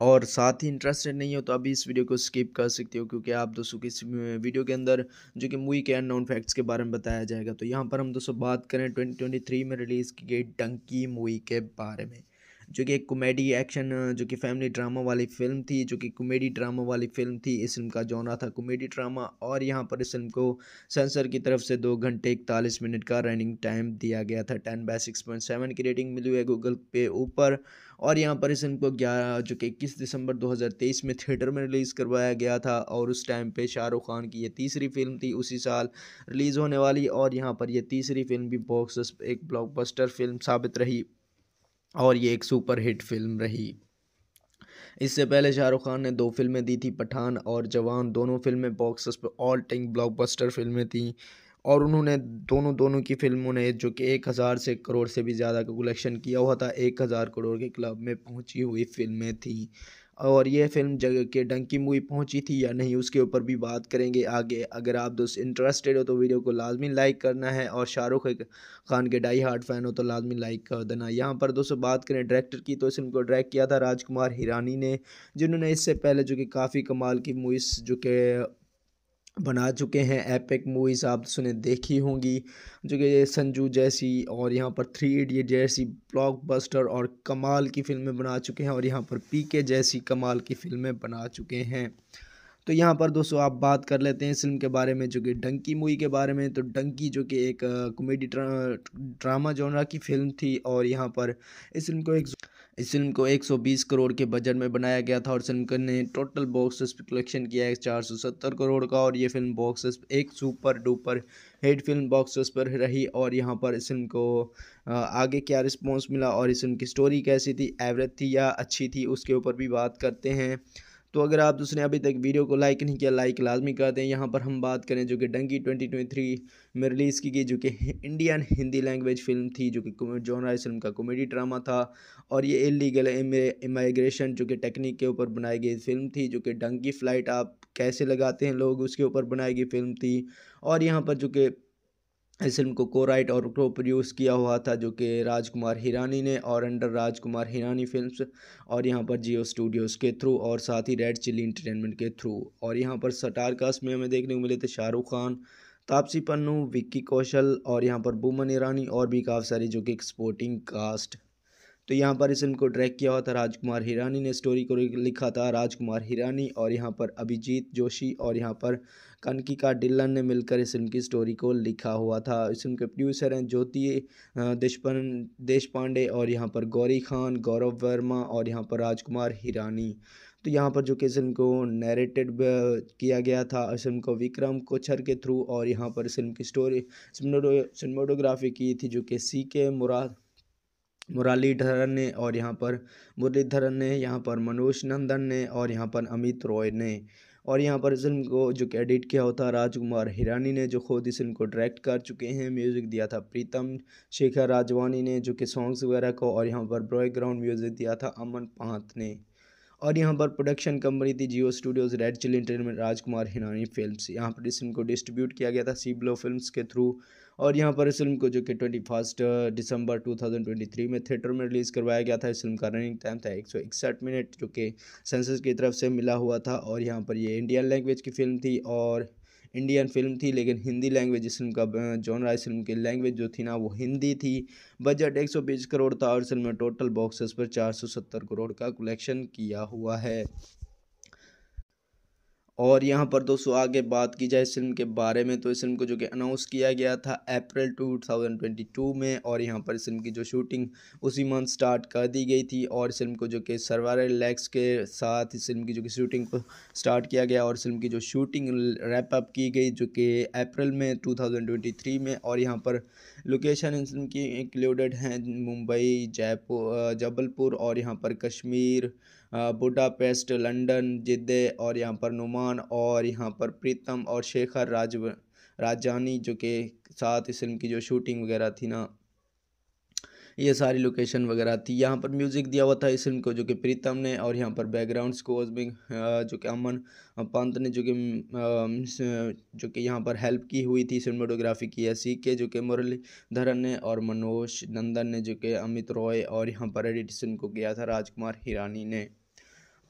और साथ ही इंटरेस्टेड नहीं हो तो अभी इस वीडियो को स्किप कर सकती हो क्योंकि आप दोस्तों की इस वीडियो के अंदर जो कि मूवी के अननोन फैक्ट्स के बारे में बताया जाएगा तो यहाँ पर हम दोस्तों बात करें 2023 में रिलीज़ की गई डंकी मूवी के बारे में जो कि एक कॉमेडी एक्शन जो कि फैमिली ड्रामा वाली फिल्म थी जो कि कॉमेडी ड्रामा वाली फिल्म थी इस फिल्म का जॉनरा था कॉमेडी ड्रामा और यहाँ पर इस फिल्म को सेंसर की तरफ से दो घंटे इकतालीस मिनट का रनिंग टाइम दिया गया था ten by six point seven की रेटिंग मिली है गूगल पे ऊपर और यहाँ पर इस फिल्म को ग्यारह जो कि इक्कीस दिसंबर 2023 में थिएटर में रिलीज़ करवाया गया था और उस टाइम पे शाहरुख खान की ये तीसरी फिल्म थी उसी साल रिलीज़ होने वाली और यहाँ पर यह तीसरी फिल्म भी बॉक्स एक ब्लॉकबस्टर फिल्म साबित रही और ये एक सुपर हिट फिल्म रही इससे पहले शाहरुख खान ने दो फिल्में दी थी पठान और जवान दोनों फिल्में बॉक्स पर ऑल टाइम ब्लॉकबस्टर फिल्में थीं और उन्होंने दोनों दोनों की फिल्मों ने जो कि एक हज़ार से करोड़ से भी ज़्यादा का कलेक्शन किया हुआ था एक हज़ार करोड़ के क्लब में पहुंची हुई फिल्में थीं और यह फिल्म जगह के डंकी मूवी पहुंची थी या नहीं उसके ऊपर भी बात करेंगे आगे अगर आप दोस्त इंटरेस्टेड हो तो वीडियो को लाजमी लाइक करना है और शाहरुख खान के डाई हार्ट फैन हो तो लाजमी लाइक कर देना यहाँ पर दोस्तों बात करें डायरेक्टर की तो इस फिल्म को डायरेक्ट किया था राजकुमार हिरानी ने जिन्होंने इससे पहले जो कि काफ़ी कमाल की मूवीज़ जो कि बना चुके हैं एपिक मूवीज़ आप सुने देखी होंगी जो कि संजू जैसी और यहाँ पर थ्री इडियट जैसी ब्लॉकबस्टर और कमाल की फ़िल्में बना चुके हैं और यहाँ पर पीके जैसी कमाल की फ़िल्में बना चुके हैं तो यहाँ पर दोस्तों आप बात कर लेते हैं फिल्म के बारे में जो कि डंकी मूवी के बारे में तो डंकी जो कि एक कॉमेडी ड्रामा जोनरा की फ़िल्म थी और यहाँ पर इस फिल्म को एक इस फिल्म को 120 करोड़ के बजट में बनाया गया था और फिल्म ने टोटल बॉक्स कलेक्शन किया है सत्तर करोड़ का और ये फिल्म बॉक्स एक super duper hit film box पर रही और यहाँ पर इस फिल्म को आगे क्या रिस्पॉन्स मिला और इस फिल्म की स्टोरी कैसी थी एवरेज थी या अच्छी थी उसके ऊपर भी बात करते हैं तो अगर आप उसने अभी तक वीडियो को लाइक नहीं किया लाइक लाजमी कर दें यहाँ पर हम बात करें जो कि डंकी 2023 में रिलीज़ की गई जो कि इंडियन हिंदी लैंग्वेज फिल्म थी जो कि जॉन राय फिल्म का कॉमेडी ड्रामा था और ये इलीगल इमाइग्रेशन जो कि टेक्निक के ऊपर बनाई गई फिल्म थी जो कि डंकी फ्लाइट आप कैसे लगाते हैं लोग उसके ऊपर बनाई गई फिल्म थी और यहाँ पर जो कि इस फिल्म को को राइट और को प्रोड्यूस किया हुआ था जो कि राजकुमार हिरानी ने और अंडर राजकुमार हिरानी फिल्म्स और यहाँ पर जियो स्टूडियोज़ के थ्रू और साथ ही रेड चिली इंटरटेनमेंट के थ्रू और यहाँ पर स्टार कास्ट में हमें देखने को मिले थे शाहरुख खान तापसी पन्नू विक्की कौशल और यहाँ पर बुमन ईरानी और भी काफ़ी सारी जो कि एक स्पोर्टिंग कास्ट तो यहाँ पर इस फिल्म को ट्रैक किया हुआ था राजकुमार हिरानी ने स्टोरी को लिखा था राजकुमार हिरानी और यहाँ पर अभिजीत जोशी और यहाँ पर कनकिका का डिल्लन ने मिलकर इस फिल्म की स्टोरी को लिखा हुआ था इस फिल्म के प्रोड्यूसर हैं ज्योति देशपन देश पांडे और यहाँ पर गौरी खान गौरव वर्मा और यहाँ पर राजकुमार हिरानी तो यहाँ पर जो कि फिल्म को नरेटेड किया गया था इस फिल्म को विक्रम कोचर के थ्रू और यहाँ पर इस फिल्म की स्टोरी सिनेमाटोग्राफी की थी जो कि सी के मुराद मुरलीधरन ने और यहाँ पर मुरलीधरन ने यहाँ पर मनोज नंदन ने और यहाँ पर अमित रॉय ने और यहाँ पर इस फिल्म को जो कि एडिट किया होता राजकुमार हिरानी ने जो खुद इस फिल्म को डायरेक्ट कर चुके हैं म्यूज़िक दिया था प्रीतम शेखर राजवानी ने जो कि सॉन्ग्स वगैरह को और यहाँ पर ग्राउंड म्यूज़िक दिया था अमन पांत ने और यहाँ पर प्रोडक्शन कंपनी थी Jio Studios red chill entertainment Rajkumar Hirani film यहाँ पर इस फिल्म को डिस्ट्रीब्यूट किया गया था सी ब्लो फिल्म के थ्रू और यहाँ पर इस फिल्म को जो कि ट्वेंटी फर्स्ट दिसंबर थ्री में थिएटर में रिलीज़ करवाया गया था इस फिल्म का रनिंग टाइम था एक मिनट जो कि सेंसेस की तरफ से मिला हुआ था और यहाँ पर ये इंडियन लैंग्वेज की फ़िल्म थी और इंडियन फिल्म थी लेकिन हिंदी लैंग्वेज इस फिल्म का जॉन uh, राय फिल्म की लैंग्वेज जो थी ना वो हिंदी थी बजट एक सौ बीस करोड़ था और इस फिल्म में टोटल बॉक्सेस पर चार सौ सत्तर करोड़ का कलेक्शन किया हुआ है और यहाँ पर दोस्तों आगे बात की जाए इस फिल्म के बारे में तो इस फिल्म को जो कि अनाउंस किया गया था अप्रैल 2022 में और यहाँ पर इस फिल्म की जो शूटिंग उसी मंथ स्टार्ट कर दी गई थी और इस फिल्म को जो कि सर्वार लैक्स के साथ इस फिल्म की जो कि शूटिंग को स्टार्ट किया गया और इस फिल्म की जो शूटिंग रैप अप की गई जो कि अप्रैल में थ्री में और यहाँ पर लोकेशन इस फिल्म की इंक्लूडेड हैं मुंबई जयपुर जबलपुर और यहाँ पर कश्मीर बुडापेस्ट लंदन जिद्दे और यहाँ पर नुमान और यहाँ पर प्रीतम और शेखर राज राजानी जो के साथ इस फिल्म की जो शूटिंग वगैरह थी ना ये सारी लोकेशन वगैरह थी यहाँ पर म्यूज़िक दिया हुआ था इस फिल्म को जो कि प्रीतम ने और यहाँ पर बैकग्राउंड स्कोर्स में जो कि अमन पंत ने जो कि जो कि यहाँ पर हेल्प की हुई थी सिनेमाटोग्राफी की है सी के जो कि मुरलीधरन ने और मनोज नंदन ने जो कि अमित रॉय और यहाँ पर एडिट को किया था राजकुमार हिरानी ने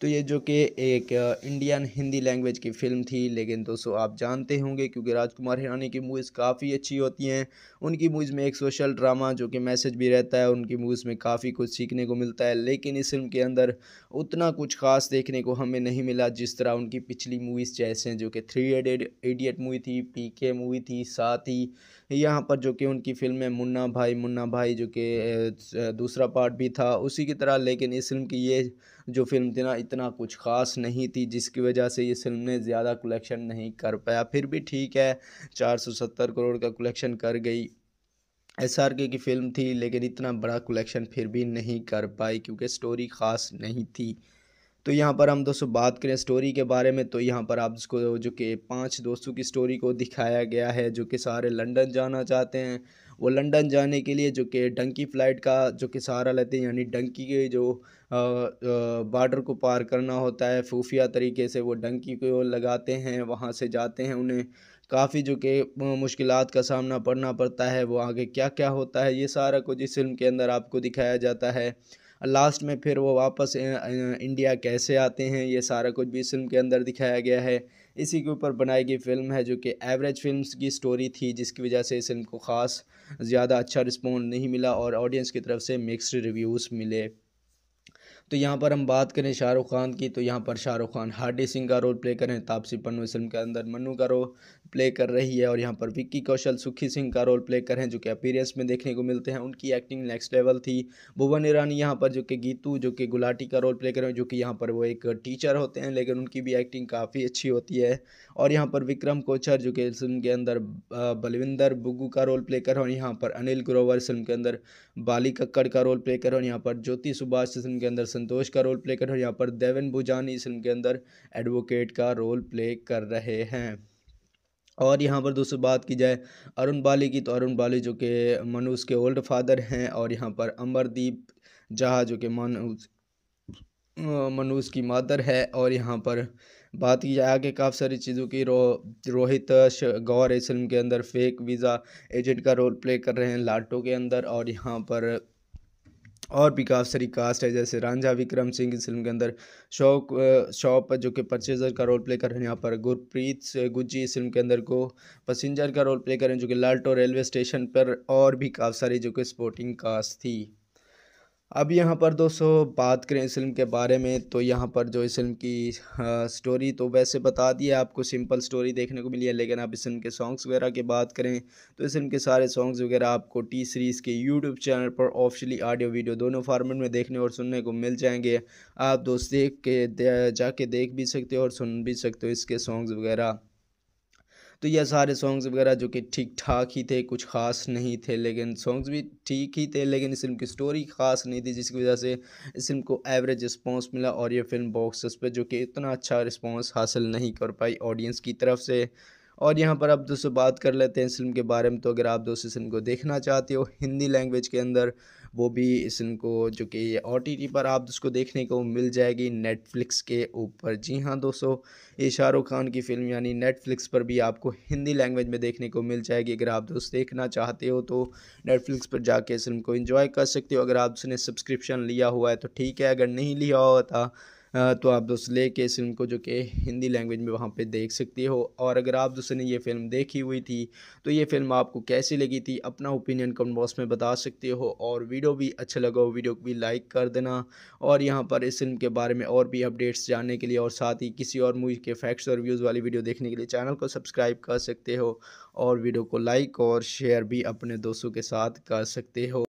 तो ये जो कि एक इंडियन हिंदी लैंग्वेज की फ़िल्म थी लेकिन दोस्तों आप जानते होंगे क्योंकि राजकुमार हिरानी की मूवीज़ काफ़ी अच्छी होती हैं उनकी मूवीज़ में एक सोशल ड्रामा जो कि मैसेज भी रहता है उनकी मूवीज़ में काफ़ी कुछ सीखने को मिलता है लेकिन इस फिल्म के अंदर उतना कुछ खास देखने को हमें नहीं मिला जिस तरह उनकी पिछली मूवीज़ जैसे जो कि थ्री एडेड एडियट मूवी थी पी के मूवी थी साथ ही यहाँ पर जो कि उनकी फिल्म है मुन्ना भाई मुन्ना भाई जो कि दूसरा पार्ट भी था उसी की तरह लेकिन इस फिल्म की ये जो फिल्म ना इतना कुछ ख़ास नहीं थी जिसकी वजह से ये फिल्म ने ज़्यादा कलेक्शन नहीं कर पाया फिर भी ठीक है 470 करोड़ का कलेक्शन कर गई एस आर के की फ़िल्म थी लेकिन इतना बड़ा कलेक्शन फिर भी नहीं कर पाई क्योंकि स्टोरी ख़ास नहीं थी तो यहाँ पर हम दोस्तों बात करें स्टोरी के बारे में तो यहाँ पर आप जिसको जो कि पांच दोस्तों की स्टोरी को दिखाया गया है जो कि सारे लंदन जाना चाहते हैं वो लंदन जाने के लिए जो कि डंकी फ्लाइट का जो कि सहारा लेते हैं यानी डंकी के जो बॉर्डर को पार करना होता है खुफिया तरीके से वो डंकी को लगाते हैं वहाँ से जाते हैं उन्हें काफ़ी जो कि मुश्किल का सामना पड़ना पड़ता है वो आगे क्या क्या होता है ये सारा कुछ इस फिल्म के अंदर आपको दिखाया जाता है लास्ट में फिर वो वापस इंडिया कैसे आते हैं ये सारा कुछ भी इस फिल्म के अंदर दिखाया गया है इसी के ऊपर बनाई गई फिल्म है जो कि एवरेज फिल्म की स्टोरी थी जिसकी वजह से इस फिल्म को ख़ास ज़्यादा अच्छा रिस्पॉन्ड नहीं मिला और ऑडियंस की तरफ से मिक्सड रिव्यूज़ मिले तो यहाँ पर हम बात करें शाहरुख खान की तो यहाँ पर शाहरुख खान हार्डी सिंह का रोल प्ले करें तापसी पन्नू फिल्म के अंदर मनु का रोल प्ले कर रही है और यहाँ पर विक्की कौशल सुखी सिंह का रोल प्ले कर रहे हैं जो कि अपीरियंस में देखने को मिलते हैं उनकी एक्टिंग नेक्स्ट लेवल थी भुवन ईरानी यहाँ पर जो कि गीतू जो कि गुलाटी का रोल प्ले कर रहे हैं जो कि यहाँ पर वो एक टीचर होते हैं लेकिन उनकी भी एक्टिंग काफ़ी अच्छी होती है और यहाँ पर विक्रम कोचर जो कि फिल्म के अंदर बलविंदर बुग्गू का रोल प्ले कर रहे हैं और यहाँ पर अनिल ग्रोवर फिल्म के अंदर बाली कक्कड़ का रोल प्ले कर रहे हैं यहाँ पर ज्योति सुभाष फिल्म के अंदर संतोष का रोल प्ले कर रहे हैं यहाँ पर देवन भुजानी फिल्म के अंदर एडवोकेट का रोल प्ले कर रहे हैं और यहाँ पर दोस्तों बात की जाए अरुण बाली की तो अरुण बाली जो कि मनुष के ओल्ड फादर हैं और यहाँ पर अमरदीप जहा जो कि मनुष मनुष की मादर है और यहाँ पर बात की जाए आगे काफ़ी सारी चीज़ों की रो रोहित गौर इस फिल्म के अंदर फेक वीज़ा एजेंट का रोल प्ले कर रहे हैं लाटो के अंदर और यहाँ पर और भी काफ़ी सारी कास्ट है जैसे रांझा विक्रम सिंह इस फिल्म के अंदर शौक शॉप जो कि परचेजर का रोल प्ले कर रहे हैं यहाँ पर गुरप्रीत गुज्जी इस फिल्म के अंदर को पसेंजर का रोल प्ले कर रहे हैं जो कि लाल्टो रेलवे स्टेशन पर और भी काफ़ी सारी जो कि स्पोर्टिंग कास्ट थी अब यहाँ पर दोस्तों बात करें इस फिल्म के बारे में तो यहाँ पर जो इस फिल्म की आ, हाँ, स्टोरी तो वैसे बता दी है आपको सिंपल स्टोरी देखने को मिली है लेकिन आप इस फिल्म के सॉन्ग्स वगैरह की बात करें तो इस फिल्म के सारे सॉन्ग्स वगैरह आपको टी सीरीज़ के यूट्यूब चैनल पर ऑफिशियली ऑडियो वीडियो दोनों फार्मेट में देखने और सुनने को मिल जाएंगे आप दोस्त देख के दे, जाके देख भी सकते हो और सुन भी सकते हो इसके सॉन्ग्स वगैरह तो यह सारे सॉन्ग्स वगैरह जो कि ठीक ठाक ही थे कुछ ख़ास नहीं थे लेकिन सॉन्ग्स भी ठीक ही थे लेकिन इस फिल्म की स्टोरी ख़ास नहीं थी जिसकी वजह से इस फिल्म को एवरेज रिस्पॉन्स मिला और यह फिल्म बॉक्स पर जो कि इतना अच्छा रिस्पॉन्स हासिल नहीं कर पाई ऑडियंस की तरफ से और यहाँ पर अब दोस्तों बात कर लेते हैं इस फिल्म के बारे में तो अगर आप दोस्तों इस फिल्म को देखना चाहते हो हिंदी लैंग्वेज के अंदर वो भी इसको जो कि ओ टी टी पर आप उसको देखने को मिल जाएगी नेटफ्लिक्स के ऊपर जी हाँ दोस्तों ये शाहरुख खान की फ़िल्म यानी नेटफ्लिक्स पर भी आपको हिंदी लैंग्वेज में देखने को मिल जाएगी अगर आप दोस्त देखना चाहते हो तो नेटफ्लिक्स पर जाके इस फिल्म को इन्जॉय कर सकते हो अगर आप उसने सब्सक्रिप्शन लिया हुआ है तो ठीक है अगर नहीं लिया हुआ था तो आप दोस्तों लेके इस फिल्म को जो कि हिंदी लैंग्वेज में वहाँ पे देख सकते हो और अगर आप दोस्तों ने ये फिल्म देखी हुई थी तो ये फिल्म आपको कैसी लगी थी अपना ओपिनियन कमेंट बॉक्स में बता सकते हो और वीडियो भी अच्छा लगा हो वीडियो को भी लाइक कर देना और यहाँ पर इस फिल्म के बारे में और भी अपडेट्स जानने के लिए और साथ ही किसी और मूवी के फैक्ट्स और व्यूज़ वाली वीडियो देखने के लिए चैनल को सब्सक्राइब कर सकते हो और वीडियो को लाइक और शेयर भी अपने दोस्तों के साथ कर सकते हो